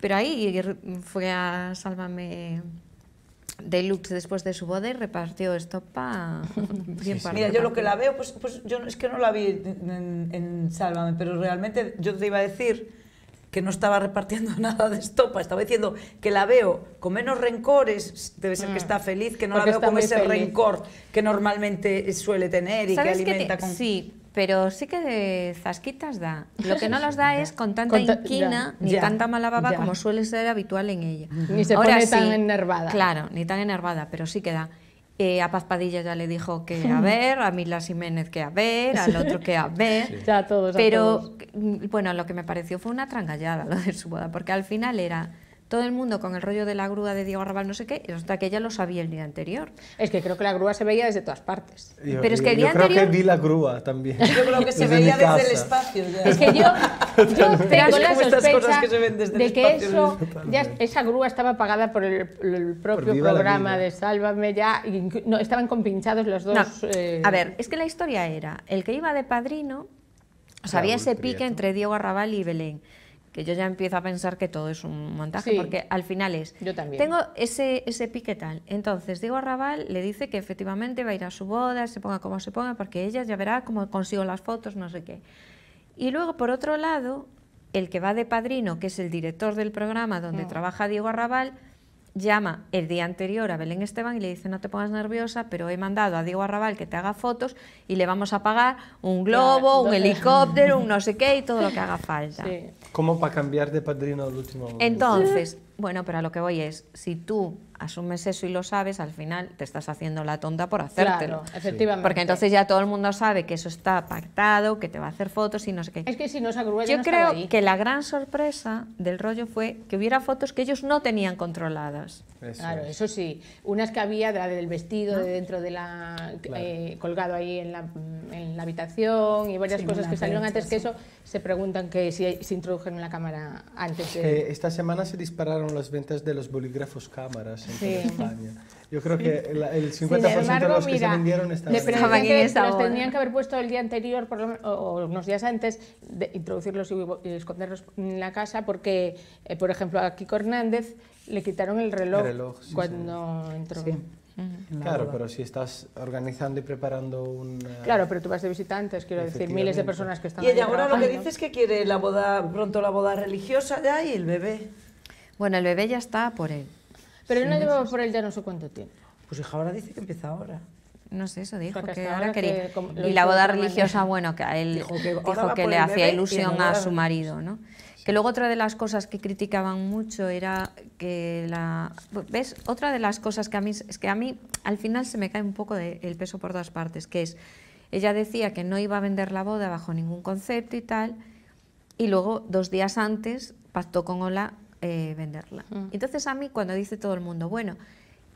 Pero ahí fue a Sálvame Deluxe después de su boda y repartió esto para Mira, yo lo que la veo, pues, pues yo es que no la vi en Sálvame, pero realmente yo te iba a decir que no estaba repartiendo nada de estopa, estaba diciendo que la veo con menos rencores, debe ser que mm. está feliz, que no la veo con ese rencor que normalmente suele tener y que alimenta con... Sí, pero sí que de zasquitas da. Lo que no los da es con tanta inquina ni tanta mala baba como suele ser habitual en ella. Ni se pone tan enervada. Claro, ni tan enervada, pero sí que da. Eh, a Paz Padilla ya le dijo que a ver, a Mila Jiménez que a ver, al otro que a ver. Ya todos. Pero a mm, bueno, lo que me pareció fue una trangallada lo de su boda, porque al final era todo el mundo con el rollo de la grúa de Diego Arrabal, no sé qué, y resulta que ella lo sabía el día anterior. Es que creo que la grúa se veía desde todas partes. Pero es que el día yo creo que vi la grúa también. Yo creo que se veía desde el espacio. Es que yo, yo tengo la sospecha que se ven desde de que eso, esa grúa estaba pagada por el, propio programa de Sálvame ya, no, estaban compinchados los dos. Eh, a ver, es que la historia era, el que iba de padrino, o sea, había ese pique entre Diego Arrabal y Belén que yo ya empiezo a pensar que todo es un montaje, porque al final es, yo también. tengo ese, ese pique tal. Entonces, Diego Arrabal le dice que efectivamente va a ir a su boda, se ponga como se ponga, porque ella ya verá cómo consigo las fotos, no sé qué. Y luego, por otro lado, el que va de padrino, que es el director del programa donde mm. trabaja Diego Arrabal, llama el día anterior a Belén Esteban y le dice no te pongas nerviosa, pero he mandado a Diego Arrabal que te haga fotos y le vamos a pagar un globo, un helicóptero, un no sé qué y todo lo que haga falta. ¿Cómo para cambiar de padrino al último Entonces, bueno, pero a lo que voy es, si tú asumes eso y lo sabes, al final te estás haciendo la tonta por hacértelo. efectivamente. Porque entonces ya todo el mundo sabe que eso está pactado, que te va a hacer fotos y no sé qué. Es que si no Yo creo que la gran sorpresa del rollo fue que hubiera fotos que ellos no tenían controladas. claro, eso sí. Unas que había de la del vestido, de dentro de la eh, colgado ahí en la, en la, habitación y varias cosas que salieron antes que eso, se preguntan que si se introdujeron en la cámara antes. esta semana se dispararon las ventas de los bolígrafos cámaras sí. Yo creo que el 50% de los que se vendieron estaban, en esa Los tendrían que haber puesto el día anterior por o, unos días antes, de introducirlos y, esconderlos en la casa, porque, eh, por ejemplo, a Kiko Hernández le quitaron el reloj, cuando entró. Claro, pero si estás organizando y preparando un... Eh, claro, pero tú vas de visitantes, quiero decir, miles de personas que están... Y ahora lo que dices es que quiere la boda, pronto la boda religiosa ya y el bebé. Bueno, el bebé ya está por él. Pero él no llevaba por él ya no sé cuánto tiempo. Pues hija, ahora dice que empieza ahora. No sé, eso dijo, que ahora quería... y la boda religiosa, bueno, que a él dijo que, le hacía ilusión a su marido, ¿no? Que luego otra de las cosas que criticaban mucho era que la... ¿Ves? Otra de las cosas que a mí... Es que a mí al final se me cae un poco el peso por dos partes, que es... Ella decía que no iba a vender la boda bajo ningún concepto y tal, y luego, dos días antes, pactó con hola eh, venderla. Entonces a mí cuando dice todo el mundo, bueno,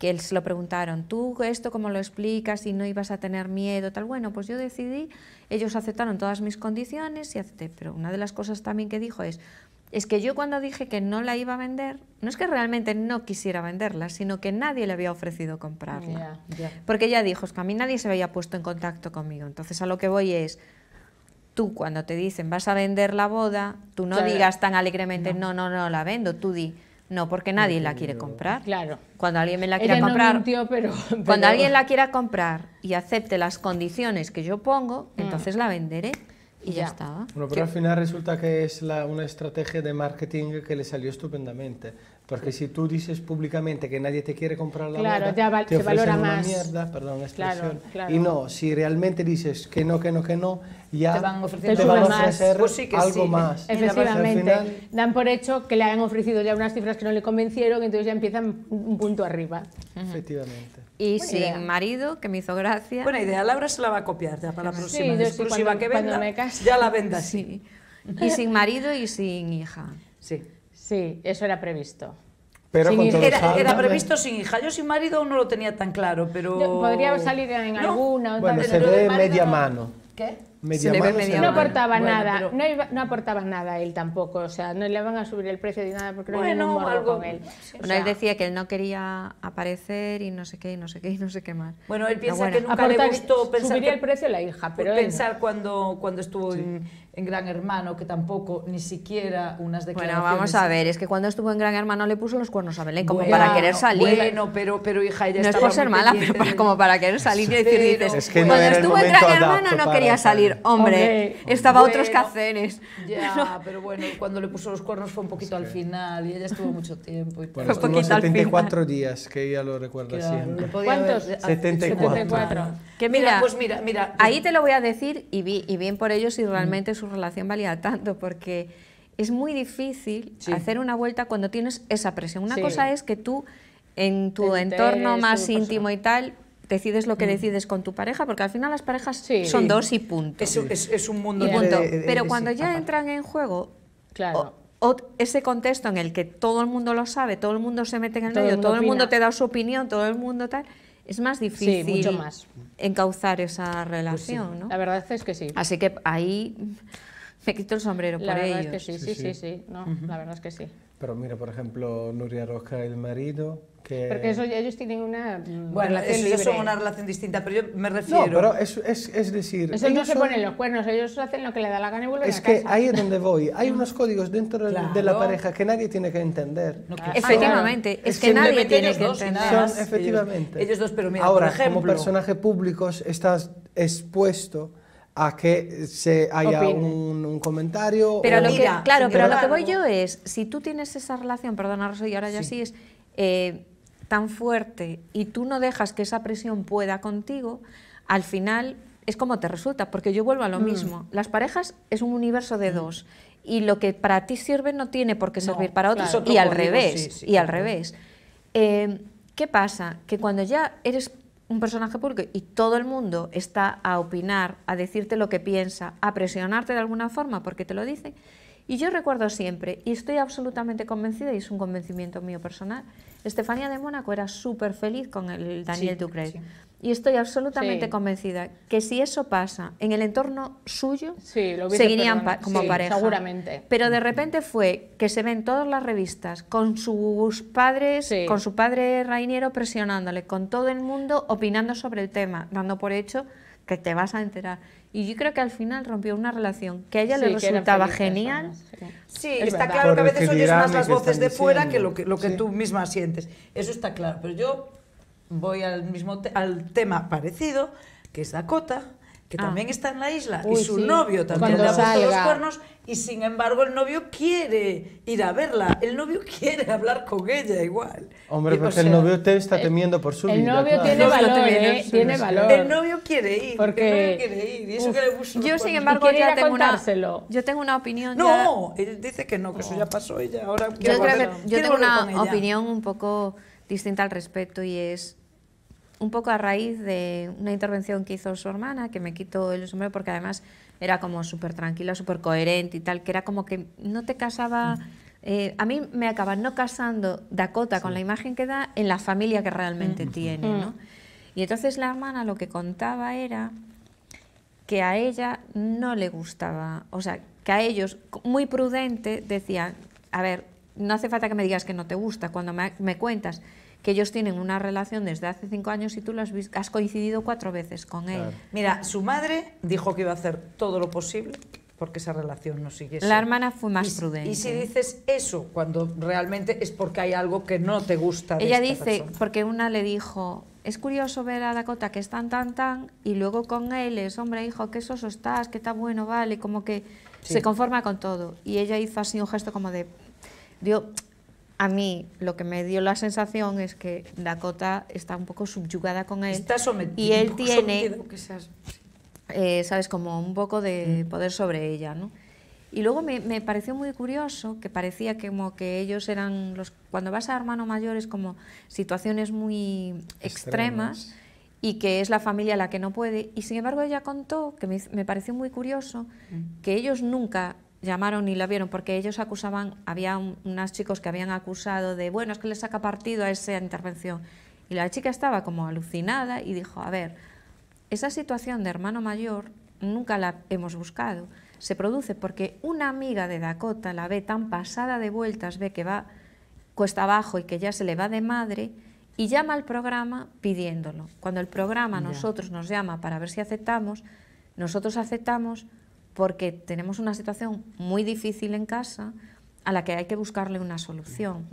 que se lo preguntaron, ¿tú esto cómo lo explicas y no ibas a tener miedo? Tal, bueno, pues yo decidí, ellos aceptaron todas mis condiciones y acepté. Pero una de las cosas también que dijo es, es que yo cuando dije que no la iba a vender, no es que realmente no quisiera venderla, sino que nadie le había ofrecido comprarla. Porque ya dijo, es que a mí nadie se había puesto en contacto conmigo. Entonces a lo que voy es, tú cuando te dicen vas a vender la boda, tú no digas tan alegremente no. no, no, la vendo, tú di no, porque nadie la quiere comprar. Claro. Cuando alguien me la quiera comprar. No pero, Cuando alguien la quiera comprar y acepte las condiciones que yo pongo, mm. entonces la venderé y ya, está estaba. pero al final resulta que es una estrategia de marketing que le salió estupendamente. Porque si tú dices públicamente que nadie te quiere comprar la boda, te se valora una más. mierda, perdón expresión. Y no, si realmente dices que no, que no, que no, ya te van ofreciendo algo más. Efectivamente. Dan por hecho que le han ofrecido ya unas cifras que no le convencieron, entonces ya empiezan un punto arriba. Efectivamente. Y sin marido, que me hizo gracia. Buena idea, Laura se la va a copiar ya para la próxima. Sí, exclusiva que venda, ya la venda sí Y sin marido y sin hija. Sí. Sí, eso era previsto. Pero era, previsto sin hija. Yo sin marido aún no lo tenía tan claro, pero... Podría salir en alguna... Bueno, se ve media mano. ¿Qué? no aportaba nada, no, aportaba nada él tampoco, o sea, no le van a subir el precio de nada porque no hay algo... con él. bueno, él decía que él no quería aparecer y no sé qué, y no sé qué, y no sé qué más. Bueno, él piensa que nunca le gustó el precio la hija, pero... Pensar cuando, cuando estuvo en en Gran Hermano, que tampoco ni siquiera unas declaraciones... Bueno, vamos a ver, es que cuando estuvo en Gran Hermano le puso los cuernos a Belén, como para querer salir. Bueno, pero, pero hija, ella No es por ser mala, pero como para querer salir y decir, dices, cuando estuvo en Gran Hermano no quería salir, hombre, estaba otros cacenes. Ya, pero bueno, cuando le puso los cuernos fue un poquito al final y ella estuvo mucho tiempo. Y bueno, fue un poquito 74 al final. días, que ella lo recuerda siempre. ¿Cuántos? 74. 74. Que mira, pues mira, mira, ahí pues te lo voy a decir y, y bien por ello si realmente es mm relación valía tanto porque es muy difícil hacer una vuelta cuando tienes esa presión. Una cosa es que tú en tu entorno más íntimo y tal decides lo que mm. decides con tu pareja, porque al final las parejas son dos y punto. Es, un mundo, Pero cuando ya ah, entran en juego O, ese contexto en el que todo el mundo lo sabe, todo el mundo se mete en el medio, todo el mundo te da su opinión, todo el mundo tal, es más difícil. mucho más encauzar esa pues relación, ¿no? La verdad es que sí. Así que ahí me quito el sombrero para por ellos. La verdad es que sí, sí, sí, sí, No, la verdad es que sí. Pero mira, por ejemplo, Nuria Rosca, el marido, porque ellos tienen una mm, bueno, relación eso, ellos son una relación distinta, pero yo me refiero... No, pero es, es, decir... ellos no se ponen los cuernos, ellos hacen lo que le da la gana y vuelven a casa. Es que ahí es donde voy. Hay mm. unos códigos dentro de la pareja que nadie tiene que entender. Ah, efectivamente, es, que, nadie tiene que entender. Son, efectivamente. Ellos, dos, pero mira, Ahora, por ejemplo, como personaje público estás expuesto a que se haya un, comentario. Pero o... lo que, claro, pero lo que voy yo es, si tú tienes esa relación, perdona Rosa, y ahora ya sí es, eh, tan fuerte y tú no dejas que esa presión pueda contigo, al final es como te resulta, porque yo vuelvo a lo mm. mismo. Las parejas es un universo de mm. dos y lo que para ti sirve no tiene por qué servir para otros y, al revés, y al revés. Em, ¿Qué pasa? Que cuando ya eres un personaje público y todo el mundo está a opinar, a decirte lo que piensa, a presionarte de alguna forma porque te lo dice. Y yo recuerdo siempre, y estoy absolutamente convencida, y es un convencimiento mío personal, Estefanía de Mónaco era súper feliz con el Daniel sí, Y estoy absolutamente convencida que si eso pasa en el entorno suyo, seguirían como pareja. Seguramente. Pero de repente fue que se ven todas las revistas con sus padres, con su padre Rainiero presionándole, con todo el mundo opinando sobre el tema, dando por hecho que te vas a enterar. Y yo creo que al final rompió una relación que a ella le resultaba genial. Sí, está claro que a veces oyes más las voces de fuera que lo que, tú misma sientes. Eso está claro. Pero yo voy al mismo al tema parecido, que es Dakota, que ah. también está en la isla, y su novio también Cuando le ha puesto los cuernos, y sin embargo el novio quiere ir a verla, el novio quiere hablar con ella igual. Hombre, porque el novio te está eh, temiendo por su vida. El novio tiene valor, eh, tiene valor. El novio quiere ir, porque... el novio quiere ir, y eso que le Yo sin embargo yo tengo una opinión No, él dice que no, que eso ya pasó ella, ahora yo tengo una opinión un poco distinta al respecto y es un poco a raíz de una intervención que hizo su hermana, que me quitó el sombrero porque además era como súper tranquila, súper coherente y tal, que era como que no te casaba... Mm. Eh, a mí me acaban no casando Dakota con la imagen que da en la familia que realmente mm. tiene, ¿no? Mm. Y entonces la hermana lo que contaba era que a ella no le gustaba, o sea, que a ellos, muy prudente, decían, a ver, no hace falta que me digas que no te gusta, cuando me cuentas que ellos tienen una relación desde hace cinco años y tú has, coincidido cuatro veces con él. Mira, su madre dijo que iba a hacer todo lo posible porque esa relación no sigue. La hermana fue más prudente. Y si dices eso cuando realmente es porque hay algo que no te gusta. De Ella dice, porque una le dijo, es curioso ver a Dakota que es tan, tan, tan, y luego con él es, hombre, hijo, qué soso estás, qué tan bueno, vale, como que se conforma con todo. Y ella hizo así un gesto como de, dio, a mí lo que me dio la sensación es que Dakota está un poco subyugada con él. Está sometido. Y él tiene, eh, ¿sabes? Como un poco de mm. poder sobre ella, ¿no? Y luego me, pareció muy curioso que parecía como que ellos eran los... Cuando vas a hermano mayor es como situaciones muy extremas, y que es la familia la que no puede. Y sin embargo ella contó, que me, pareció muy curioso, mm. que ellos nunca llamaron y la vieron porque ellos acusaban, había unos chicos que habían acusado de, bueno, es que le saca partido a esa intervención. Y la chica estaba como alucinada y dijo, a ver, esa situación de hermano mayor nunca la hemos buscado. Se produce porque una amiga de Dakota la ve tan pasada de vueltas, ve que va cuesta abajo y que ya se le va de madre y llama al programa pidiéndolo. Cuando el programa nosotros nos llama para ver si aceptamos, nosotros aceptamos, porque tenemos una situación muy difícil en casa a la que hay que buscarle una solución.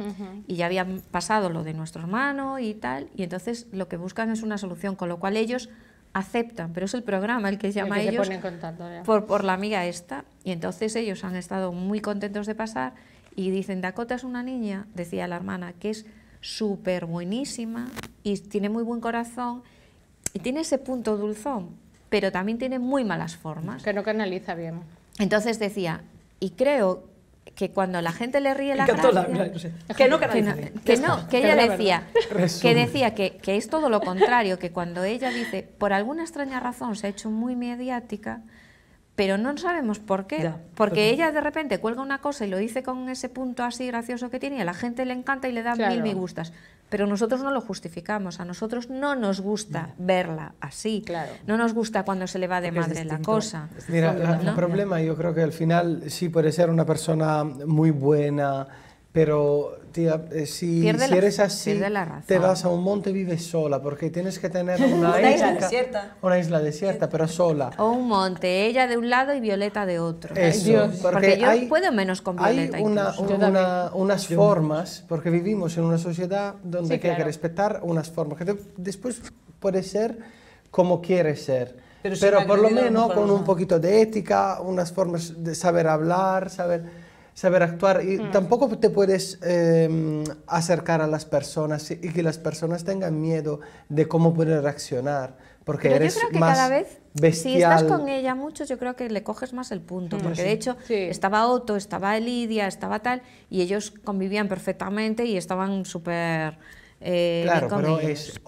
Y ya había pasado lo de nuestro hermano y tal, y entonces lo que buscan es una solución, con lo cual ellos aceptan, pero es el programa el que llama a ellos por, por la amiga esta. Y entonces ellos han estado muy contentos de pasar y dicen, Dakota es una niña, decía la hermana, que es súper buenísima y tiene muy buen corazón y tiene ese punto dulzón, pero también tiene muy malas formas. Que no canaliza bien. Entonces decía, y creo que cuando la gente le ríe la que no canaliza que, que, no, que ella decía que decía que, es todo lo contrario que cuando ella dice por alguna extraña razón se ha hecho muy mediática pero no sabemos por qué. porque ella de repente cuelga una cosa y lo dice con ese punto así gracioso que tiene y a la gente le encanta y le da mil me gustas. Pero nosotros no lo justificamos, a nosotros no nos gusta verla así. No nos gusta cuando se le va de madre la cosa. Mira, el problema yo creo que al final sí puede ser una persona muy buena, pero, tía, eh, si, eres así, te vas a un monte y vives sola, porque tienes que tener una, isla desierta. Una isla desierta, pero sola. O un monte, ella de un lado y Violeta de otro. Eso, Porque yo puedo menos con Violeta Hay una- unas formas, porque vivimos en una sociedad donde hay que respetar unas formas, que después puede ser como quieres ser. Pero por lo menos con un poquito de ética, unas formas de saber hablar, saber saber actuar y mm. tampoco te puedes em, acercar a las personas y que las personas tengan miedo de cómo pueden reaccionar porque eres más cada vez bestial. si estás con ella mucho yo creo que le coges más el punto mm. porque de hecho estaba Otto estaba Lidia estaba tal y ellos convivían perfectamente y estaban súper eh, claro, pero es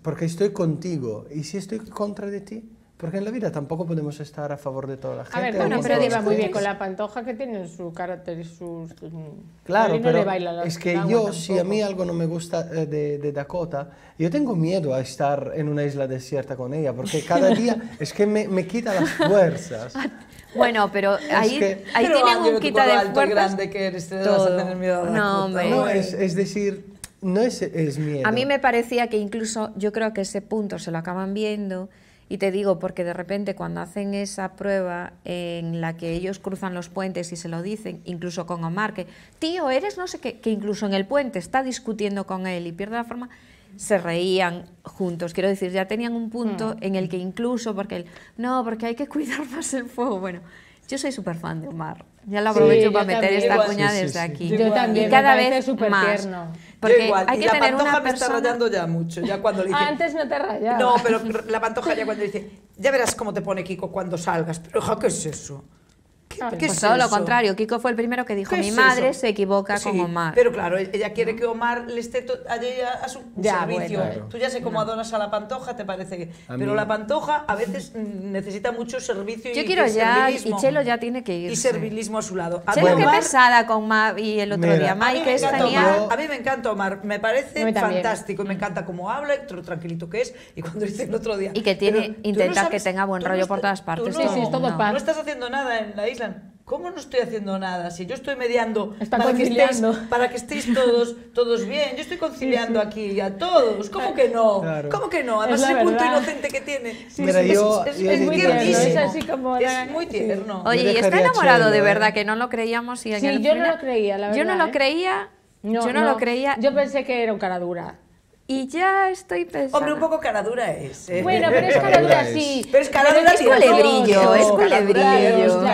porque estoy contigo y si estoy contra de ti, porque en la vida tampoco podemos estar a favor de toda la gente. A ver, bueno, pero lleva muy bien con la pantoja que tiene su carácter y sus... Mm, claro, pero es que yo, si a mí algo no me gusta eh, de, de, Dakota, yo tengo miedo a estar en una isla desierta con ella, porque cada día es que me, me quita las fuerzas. Ah, bueno, pero ahí, es que, ahí pero tienen un quita de alto fuerzas. grande que eres, te vas a tener miedo a No, hombre. No, es, es decir, no es, es miedo. A mí me parecía que incluso, yo creo que ese punto se lo acaban viendo y te digo, porque de repente cuando hacen esa prueba en la que ellos cruzan los puentes y se lo dicen, incluso con Omar, que tío, eres no sé qué, que incluso en el puente está discutiendo con él y pierde la forma, se reían juntos. Quiero decir, ya tenían un punto mm. en el que incluso, porque él, no, porque hay que cuidar más el fuego, bueno, yo soy súper fan de Omar. Ya lo aprovecho para meter esta cuña desde aquí. Yo, también, cada me vez súper tierno. Porque igual. hay que y la pantoja me está rayando ya mucho. Ya cuando ah, Antes no te rayaba. No, pero la pantoja ya cuando dice, ya verás cómo te pone Kiko cuando salgas. Pero, ¿qué es eso? Que ah, pues todo lo contrario, Kiko fue el primero que dijo, mi madre se equivoca con Omar. Pero claro, ella quiere que Omar le esté a, su servicio. Tú ya sé cómo adonas a la pantoja, te parece que... Pero la pantoja a veces necesita mucho servicio Yo y quiero ya, servilismo. y Chelo ya tiene que ir. Y servilismo a su lado. Chelo qué pesada con Omar y el otro día. Mike es A mí me encanta Omar, me parece fantástico. Me encanta cómo habla, y tranquilito que es, y cuando dice el otro día... Y que tiene, intentar que tenga buen rollo por todas partes. No estás haciendo nada en la isla ¿cómo no estoy haciendo nada? Si yo estoy mediando para, que estéis, todos, todos bien, yo estoy conciliando aquí a todos, ¿cómo que no? ¿Cómo que no? Además, ese punto inocente que tiene es, muy tierno, Oye, y está enamorado de ¿eh? verdad, que no lo creíamos. Y sí, yo no lo creía, Yo no lo creía, yo no, no lo creía. Yo pensé que era un cara dura. Y ya estoy pensando. Hombre, un poco caradura es. ¿eh? Bueno, pero es caradura, sí. Pero es caradura, es culebrillo, es culebrillo.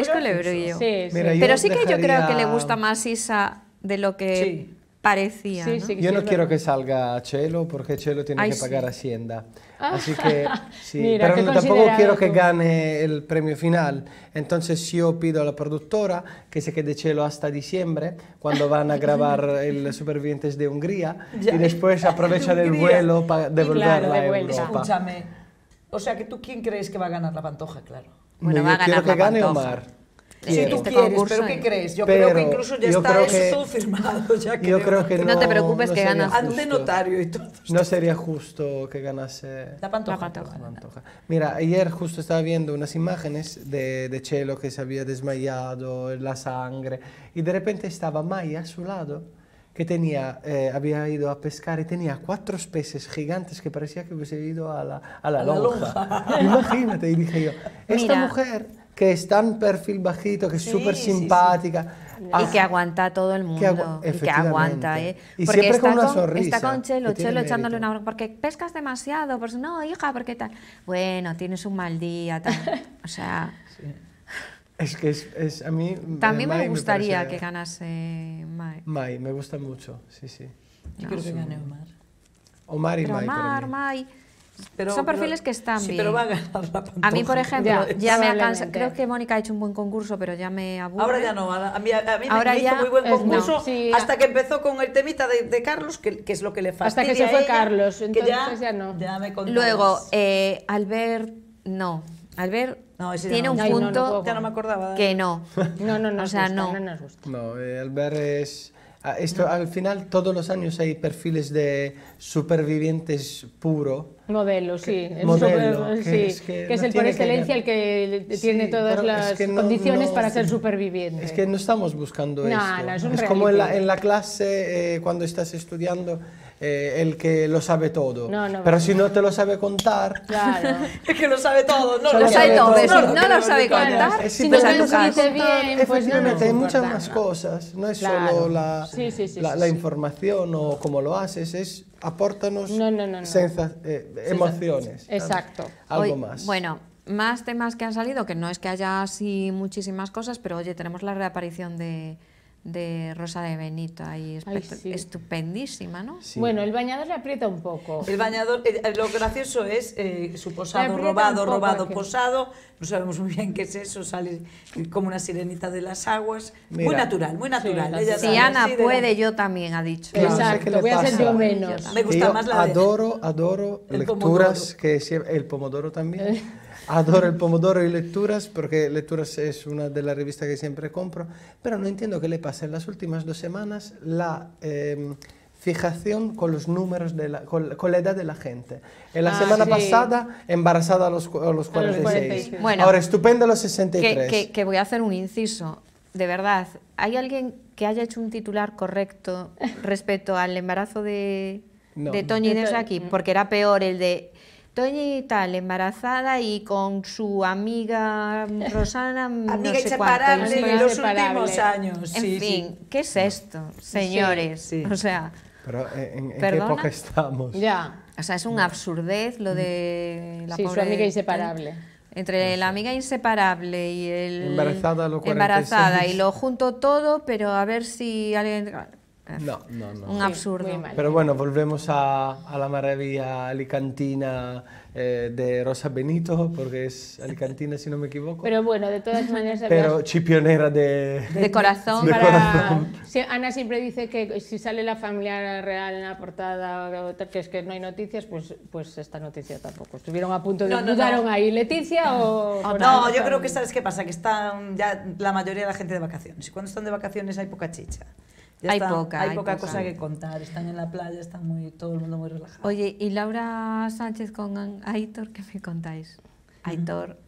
es culebrillo. Sí, sí. pero sí que yo creo que le gusta más Isa de lo que parecía. Yo no quiero que salga Chelo porque Chelo tiene que pagar Hacienda. Ah. Así que sí, pero tampoco quiero que gane el premio final. Entonces yo pido a la productora que se quede Chelo hasta diciembre, cuando van a grabar el Supervivientes de Hungría, y después aprovecha el vuelo para devolverla de a Europa. o sea que tú quién crees que va a ganar la pantoja, claro. Bueno, va a ganar quiero que gane Omar si tú este quieres, pero ¿qué crees? Yo creo que incluso ya está eso firmado. Ya yo creo que no, te preocupes que ganas ante notario y todo. No sería justo que ganase la pantoja. La Mira, ayer justo estaba viendo unas imágenes de, de Chelo que se había desmayado, la sangre, y de repente estaba Maya a su lado que tenía, eh, había ido a pescar y tenía cuatro peces gigantes que parecía que hubiese ido a la, a la, lonja. Imagínate, y dije yo, esta mujer que es tan perfil bajito, que es súper simpática. Y ah. que aguanta a todo el mundo. Que aguanta, ¿eh? Y siempre está con una sonrisa. Está con Chelo, Chelo echándole una Porque pescas demasiado. Pues no, hija, porque tal. Bueno, tienes un mal día, tal. O sea. Es que es, a mí. Eh, También me gustaría que ganase Mai. Mai, me gusta mucho, sí, sí. Yo creo que ah, gane Omar. Omar y Mai. Omar, Mai. Son perfiles que están sí, bien. pero va a ganar la A mí, por ejemplo, ya, me ha Creo que Mónica ha hecho un buen concurso, pero ya me aburre. Ahora ya no, a mí, a mí me hizo muy buen concurso hasta que empezó con el temita de, Carlos, que, que, es lo que le fastidia Hasta que se fue Carlos, entonces ya, no. Ya me Luego, eh, Albert, no. Albert no, tiene un punto ya no me acordaba. que no. No, no, no. O sea, no. nos gusta. No, eh, Albert es Ah, esto, al final, todos los años hay perfiles de supervivientes puro. Modelos, sí. Modelo, que, sí. Es que, es el por excelencia el que tiene todas las condiciones para ser superviviente. Es que no estamos buscando eso. es, es como en la, clase, eh, cuando estás estudiando, eh, el que lo sabe todo. Pero si no te lo sabe contar. Claro. es que lo sabe todo. No lo, sabe contar, Si no lo sabe contar, si no sabe contar. Bien, efectivamente, pues hay muchas más cosas. No es solo la, información o cómo lo haces, es apórtanos eh, emociones. Exacto. Algo más. Bueno, más temas que han salido, que no es que haya así muchísimas cosas, pero oye, tenemos la reaparición de de Rosa de Benito, ahí es estupendísima, ¿no? Bueno, el bañador le aprieta un poco. El bañador, eh, eh, lo gracioso es eh, su posado robado, robado, posado, no sabemos muy bien qué es eso, sale como una sirenita de las aguas, muy natural, muy natural. Sí, si Ana puede, yo también, ha dicho. Exacto, voy a hacer yo menos. Me gusta más la adoro, adoro lecturas que el pomodoro también. Adoro el pomodoro y lecturas, porque lecturas es una de las revistas que siempre compro, pero no entiendo qué le pasa en las últimas dos semanas la... Em, fijación con los números, de la, con, la edad de la gente. En la ah, semana pasada, embarazada a los, los 46. Bueno, Ahora, estupendo a los 63. Que, voy a hacer un inciso. De verdad, ¿hay alguien que haya hecho un titular correcto respecto al embarazo de, Tony de Toño y de Saki? Porque era peor el de y tal, embarazada y con su amiga mm, Rosana. Mm, amiga no inseparable en los últimos años. En fin, ¿qué es esto, señores? o sea. Pero, eh, ¿en, qué época estamos? Ya. O sea, es una absurdez lo de la sí, su amiga inseparable. Entre la amiga inseparable y el. Embarazada, lo Embarazada, y lo junto todo, pero a ver si alguien. No, no, no. Un absurdo. Pero bueno, volvemos a, la maravilla alicantina eh, de Rosa Benito, porque es alicantina si no me equivoco. Pero bueno, de todas maneras... Pero chipionera de... De corazón. Ana siempre dice que si sale la familia real en la portada, que es que no hay noticias, pues, pues esta noticia tampoco. Estuvieron a punto de... No, ahí Leticia o...? Ah, no, yo creo que sabes qué pasa, que están ya la mayoría de la gente de vacaciones. Y cuando están de vacaciones hay poca chicha hay, poca, hay, poca. cosa que contar. Están en la playa, está muy, todo el mundo muy relajado. Oye, ¿y Laura Sánchez con Aitor qué me contáis? Aitor.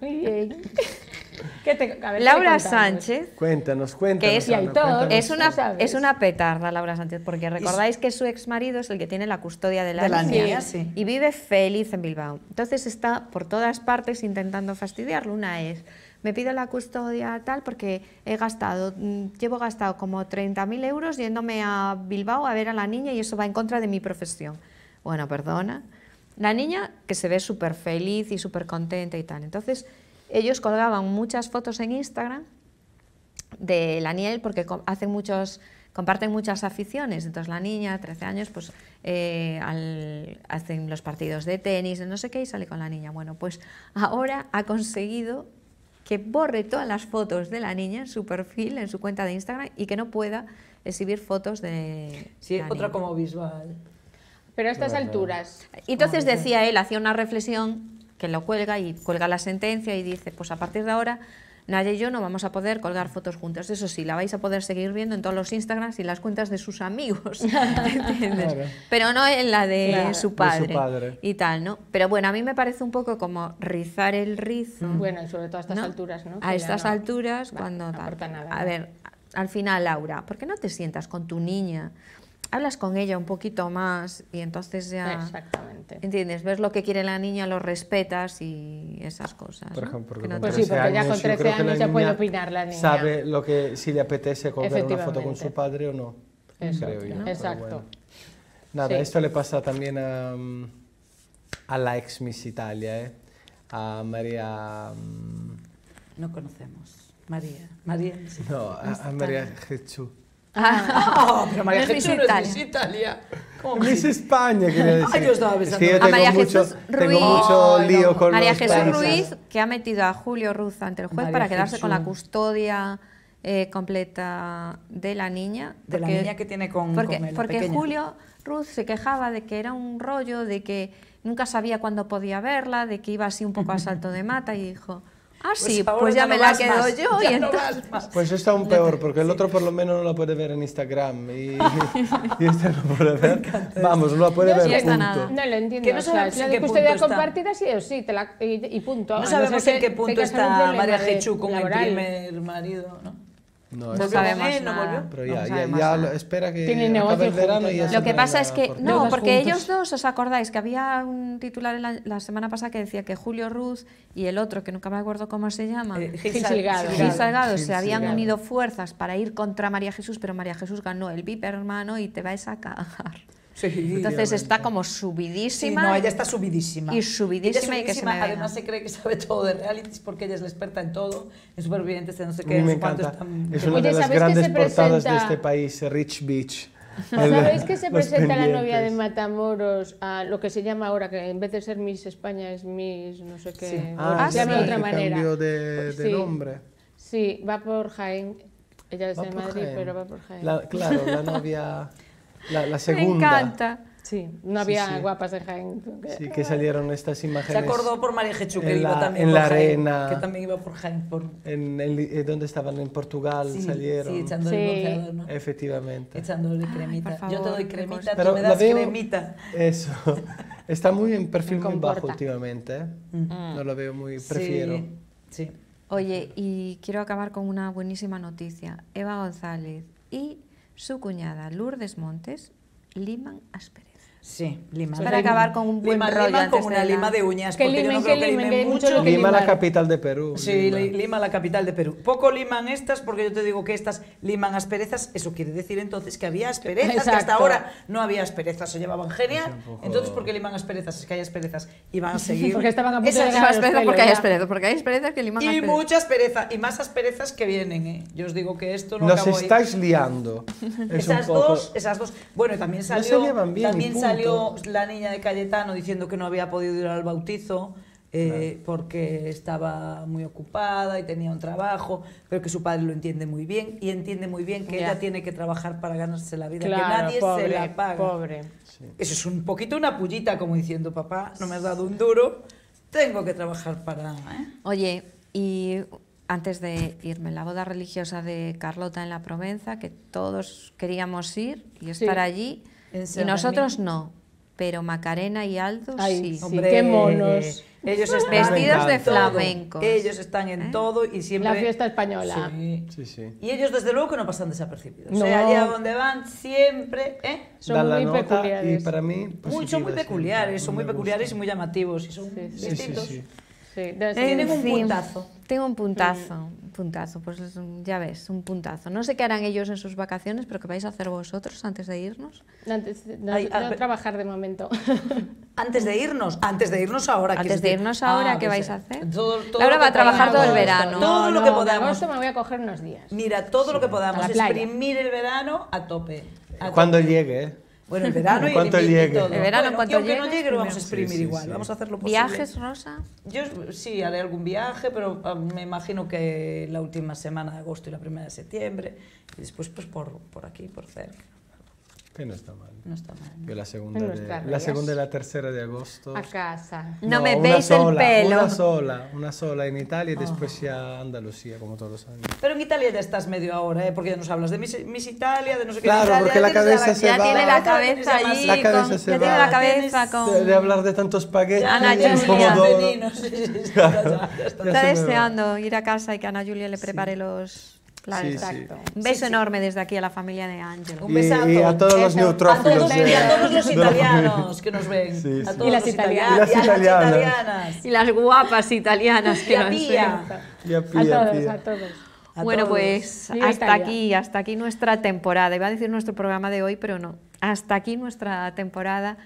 Muy bien. ¿Qué te, Laura Sánchez. Cuéntanos, cuéntanos. Que es, Aitor, es, una, es petarda, Laura Sánchez, porque recordáis que su ex marido es el que tiene la custodia de la, niña, y vive feliz en Bilbao. Entonces está por todas partes intentando fastidiarlo. Una es me pido la custodia tal porque he gastado, mm, llevo gastado como 30.000 euros yéndome a Bilbao a ver a la niña y eso va en contra de mi profesión. Bueno, perdona. La niña que se ve súper feliz y súper contenta y tal. Entonces, ellos colgaban muchas fotos en Instagram de la porque hacen muchos comparten muchas aficiones. Entonces la niña, 13 años, pues eh, hacen los partidos de tenis, no sé qué, y sale con la niña. Bueno, pues ahora ha conseguido que borre todas las fotos de la niña en su perfil, en su cuenta de Instagram y que no pueda exhibir fotos de. Sí, otra como visual. Pero a estas alturas. Entonces decía él, hacía una reflexión que lo cuelga y cuelga la sentencia y dice: Pues a partir de ahora Nadie y yo no vamos a poder colgar fotos juntas. Eso sí, la vais a poder seguir viendo en todos los Instagrams y las cuentas de sus amigos, ¿entiendes? Pero no en la de, su padre, y tal, ¿no? Pero bueno, a mí me parece un poco como rizar el rizo. Mm. Bueno, y sobre todo a estas alturas, ¿no? A estas alturas, cuando... No a ver, al final, Laura, ¿por qué no te sientas con tu niña hablas con ella un poquito más y entonces ya... Exactamente. ¿Entiendes? Ves lo que quiere la niña, lo respetas y esas cosas. Por ejemplo, pues sí, porque ya con 13 años ya puede opinar la niña. Sabe lo que, si le apetece coger una foto con su padre o no. Exacto. Creo yo, Exacto. Nada, esto le pasa también mm, a, la ex Miss Italia, ¿eh? a María... Mm, no conocemos. María. María. No, a, María Jesús. Ah, oh, pero María Jesús no es Miss Italia. Miss España, quería decir. yo estaba pensando. Es yo a María mucho, Jesús Ruiz. tengo mucho lío con María Jesús Ruiz, que ha metido a Julio Ruz ante el juez para quedarse con la custodia eh, completa de la niña. Porque, de la niña que tiene con Porque, con porque Julio Ruz se quejaba de que era un rollo, de que nunca sabía cuándo podía verla, de que iba así un poco a salto de mata y dijo Ah, pues sí, pues, ya, me la quedo yo. Y entonces... pues está aún peor, porque el otro por lo menos no la puede ver en Instagram y, este no puede ver. Vamos, no la puede ver, punto. No lo entiendo. Que no sabemos en qué punto está. sí o sí, y, punto. No sabemos en qué punto está María Jechu con el primer marido, ¿no? No, sabemos No lo, espera que Lo que pasa es que, no, porque ellos dos, ¿os acordáis? Que había un titular la, semana pasada que decía que Julio Ruz y el otro, que nunca me acuerdo cómo se llama, eh, Salgado. se habían unido fuerzas para ir contra María Jesús, pero María Jesús ganó el VIP, hermano, y te vais a cagar. Entonces está como subidísima. Sí, no, ella está subidísima. Y subidísima, y que Además se cree que sabe todo de realities porque ella es la experta en todo, en supervivientes, no sé qué. Me encanta. Es una de las grandes portadas de este país, Rich Beach. ¿Sabéis que se presenta la novia de Matamoros a lo que se llama ahora, que en vez de ser Miss España es Miss no sé qué, ah, se llama de otra manera? Cambio de, nombre. Sí, va por Jaén. Ella es de Madrid, pero va por Jaén. claro, la novia... La, segunda. Me encanta. Sí, no había guapas de Jaén. Sí, que salieron estas imágenes. Se acordó por María Jechu, que iba también En la arena. Que también iba por Jaén. Por... En, eh, ¿Dónde estaban? En Portugal salieron. Sí, echándole bronceador, ¿no? Efectivamente. Echándole cremita. Yo te doy cremita, Pero tú me das cremita. Eso. Está muy en perfil muy bajo últimamente. ¿eh? Mm. No lo veo muy, prefiero. sí. Oye, y quiero acabar con una buenísima noticia. Eva González y su cuñada Lourdes Montes liman as Sí, lima. Para acabar con un buen lima, lima, con una lima de uñas, porque no Lima, la capital de Perú. Sí, lima. la capital de Perú. Poco liman estas, porque yo te digo que estas liman asperezas, eso quiere decir entonces que había asperezas, que hasta ahora no había asperezas, se llevaban genial entonces porque qué liman asperezas? Es que hay asperezas y van a seguir... porque estaban a porque hay asperezas, porque hay asperezas que liman Y mucha aspereza, y más asperezas que vienen, ¿eh? Yo os digo que esto no acabo estáis liando. esas dos, esas dos. Bueno, también salió... también salió la niña de Cayetano diciendo que no había podido ir al bautizo. Eh, porque estaba muy ocupada y tenía un trabajo, pero que su padre lo entiende muy bien y entiende muy bien que ella tiene que trabajar para ganarse la vida, que nadie se la paga. Eso es un poquito una pullita como diciendo, papá, no me has dado un duro, tengo que trabajar para... ¿eh?". Oye, y antes de irme, la boda religiosa de Carlota en la Provenza, que todos queríamos ir y estar allí, y nosotros no. Pero Macarena y Aldo sí. qué monos. Ellos están vestidos de flamenco. Ellos están en ¿Eh? todo y siempre. La fiesta española. Y ellos, desde luego, que no pasan desapercibidos. O sea, allá donde van, siempre. ¿eh? Son muy peculiares. muy, muy peculiares, son muy peculiares y muy llamativos. Y son distintos. Sí, sí, eh, un puntazo. Tengo un puntazo puntazo, pues ya ves, un puntazo. No sé qué harán ellos en sus vacaciones, pero ¿qué vais a hacer vosotros antes de irnos? Antes de no, trabajar de momento. Antes de irnos, antes de irnos ahora. Antes de irnos ahora, ah, ¿qué pues vais eh, a hacer? ahora Laura va a trabajar todo el verano. Todo lo que podamos. me voy a coger unos días. Mira, todo lo que podamos. Exprimir el verano a tope. Cuando llegue, ¿eh? Bueno, en verano y en invierno. El verano, bueno, cuanto y aunque no llegue, lo vamos a exprimir igual. Vamos a hacerlo posible. ¿Viajes, Rosa? Yo sí, haré algún viaje, pero ah, me imagino que la última semana de agosto y la primera de septiembre. Y después, pues por, por aquí, por cerca. Que no está mal. No está mal. la segunda, la segunda y la tercera de agosto. A casa. No, me veis el pelo. Una sola, una sola en Italia y después ya Andalucía, como todos los años. Pero en Italia ya estás medio ahora, ¿eh? porque ya nos hablas de Miss, mis Italia, de no sé qué. Claro, porque la cabeza se ya tiene la cabeza allí. La ya tiene la cabeza con... De, hablar de tantos paquetes, Ana Julia. Está deseando ir a casa y que Ana Julia le prepare los Claro, Un beso enorme desde aquí a la familia de Ángel. Un beso, Y, a todos los neutrófilos. a todos los italianos que nos ven. y las italianas. Y las, guapas italianas que Y a todos, bueno, pues hasta aquí, hasta aquí nuestra temporada. Iba a decir nuestro programa de hoy, pero no. Hasta aquí nuestra temporada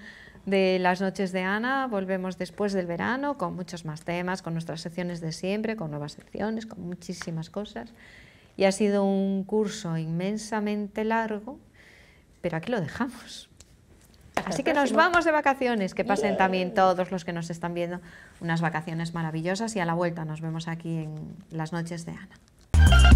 de las noches de Ana. Volvemos después del verano con muchos más temas, con nuestras secciones de siempre, con nuevas secciones, con muchísimas cosas. Y ha sido un curso inmensamente largo, pero aquí lo dejamos. Así que nos vamos de vacaciones, que pasen también todos los que nos están viendo unas vacaciones maravillosas y a la vuelta nos vemos aquí en las noches de Ana.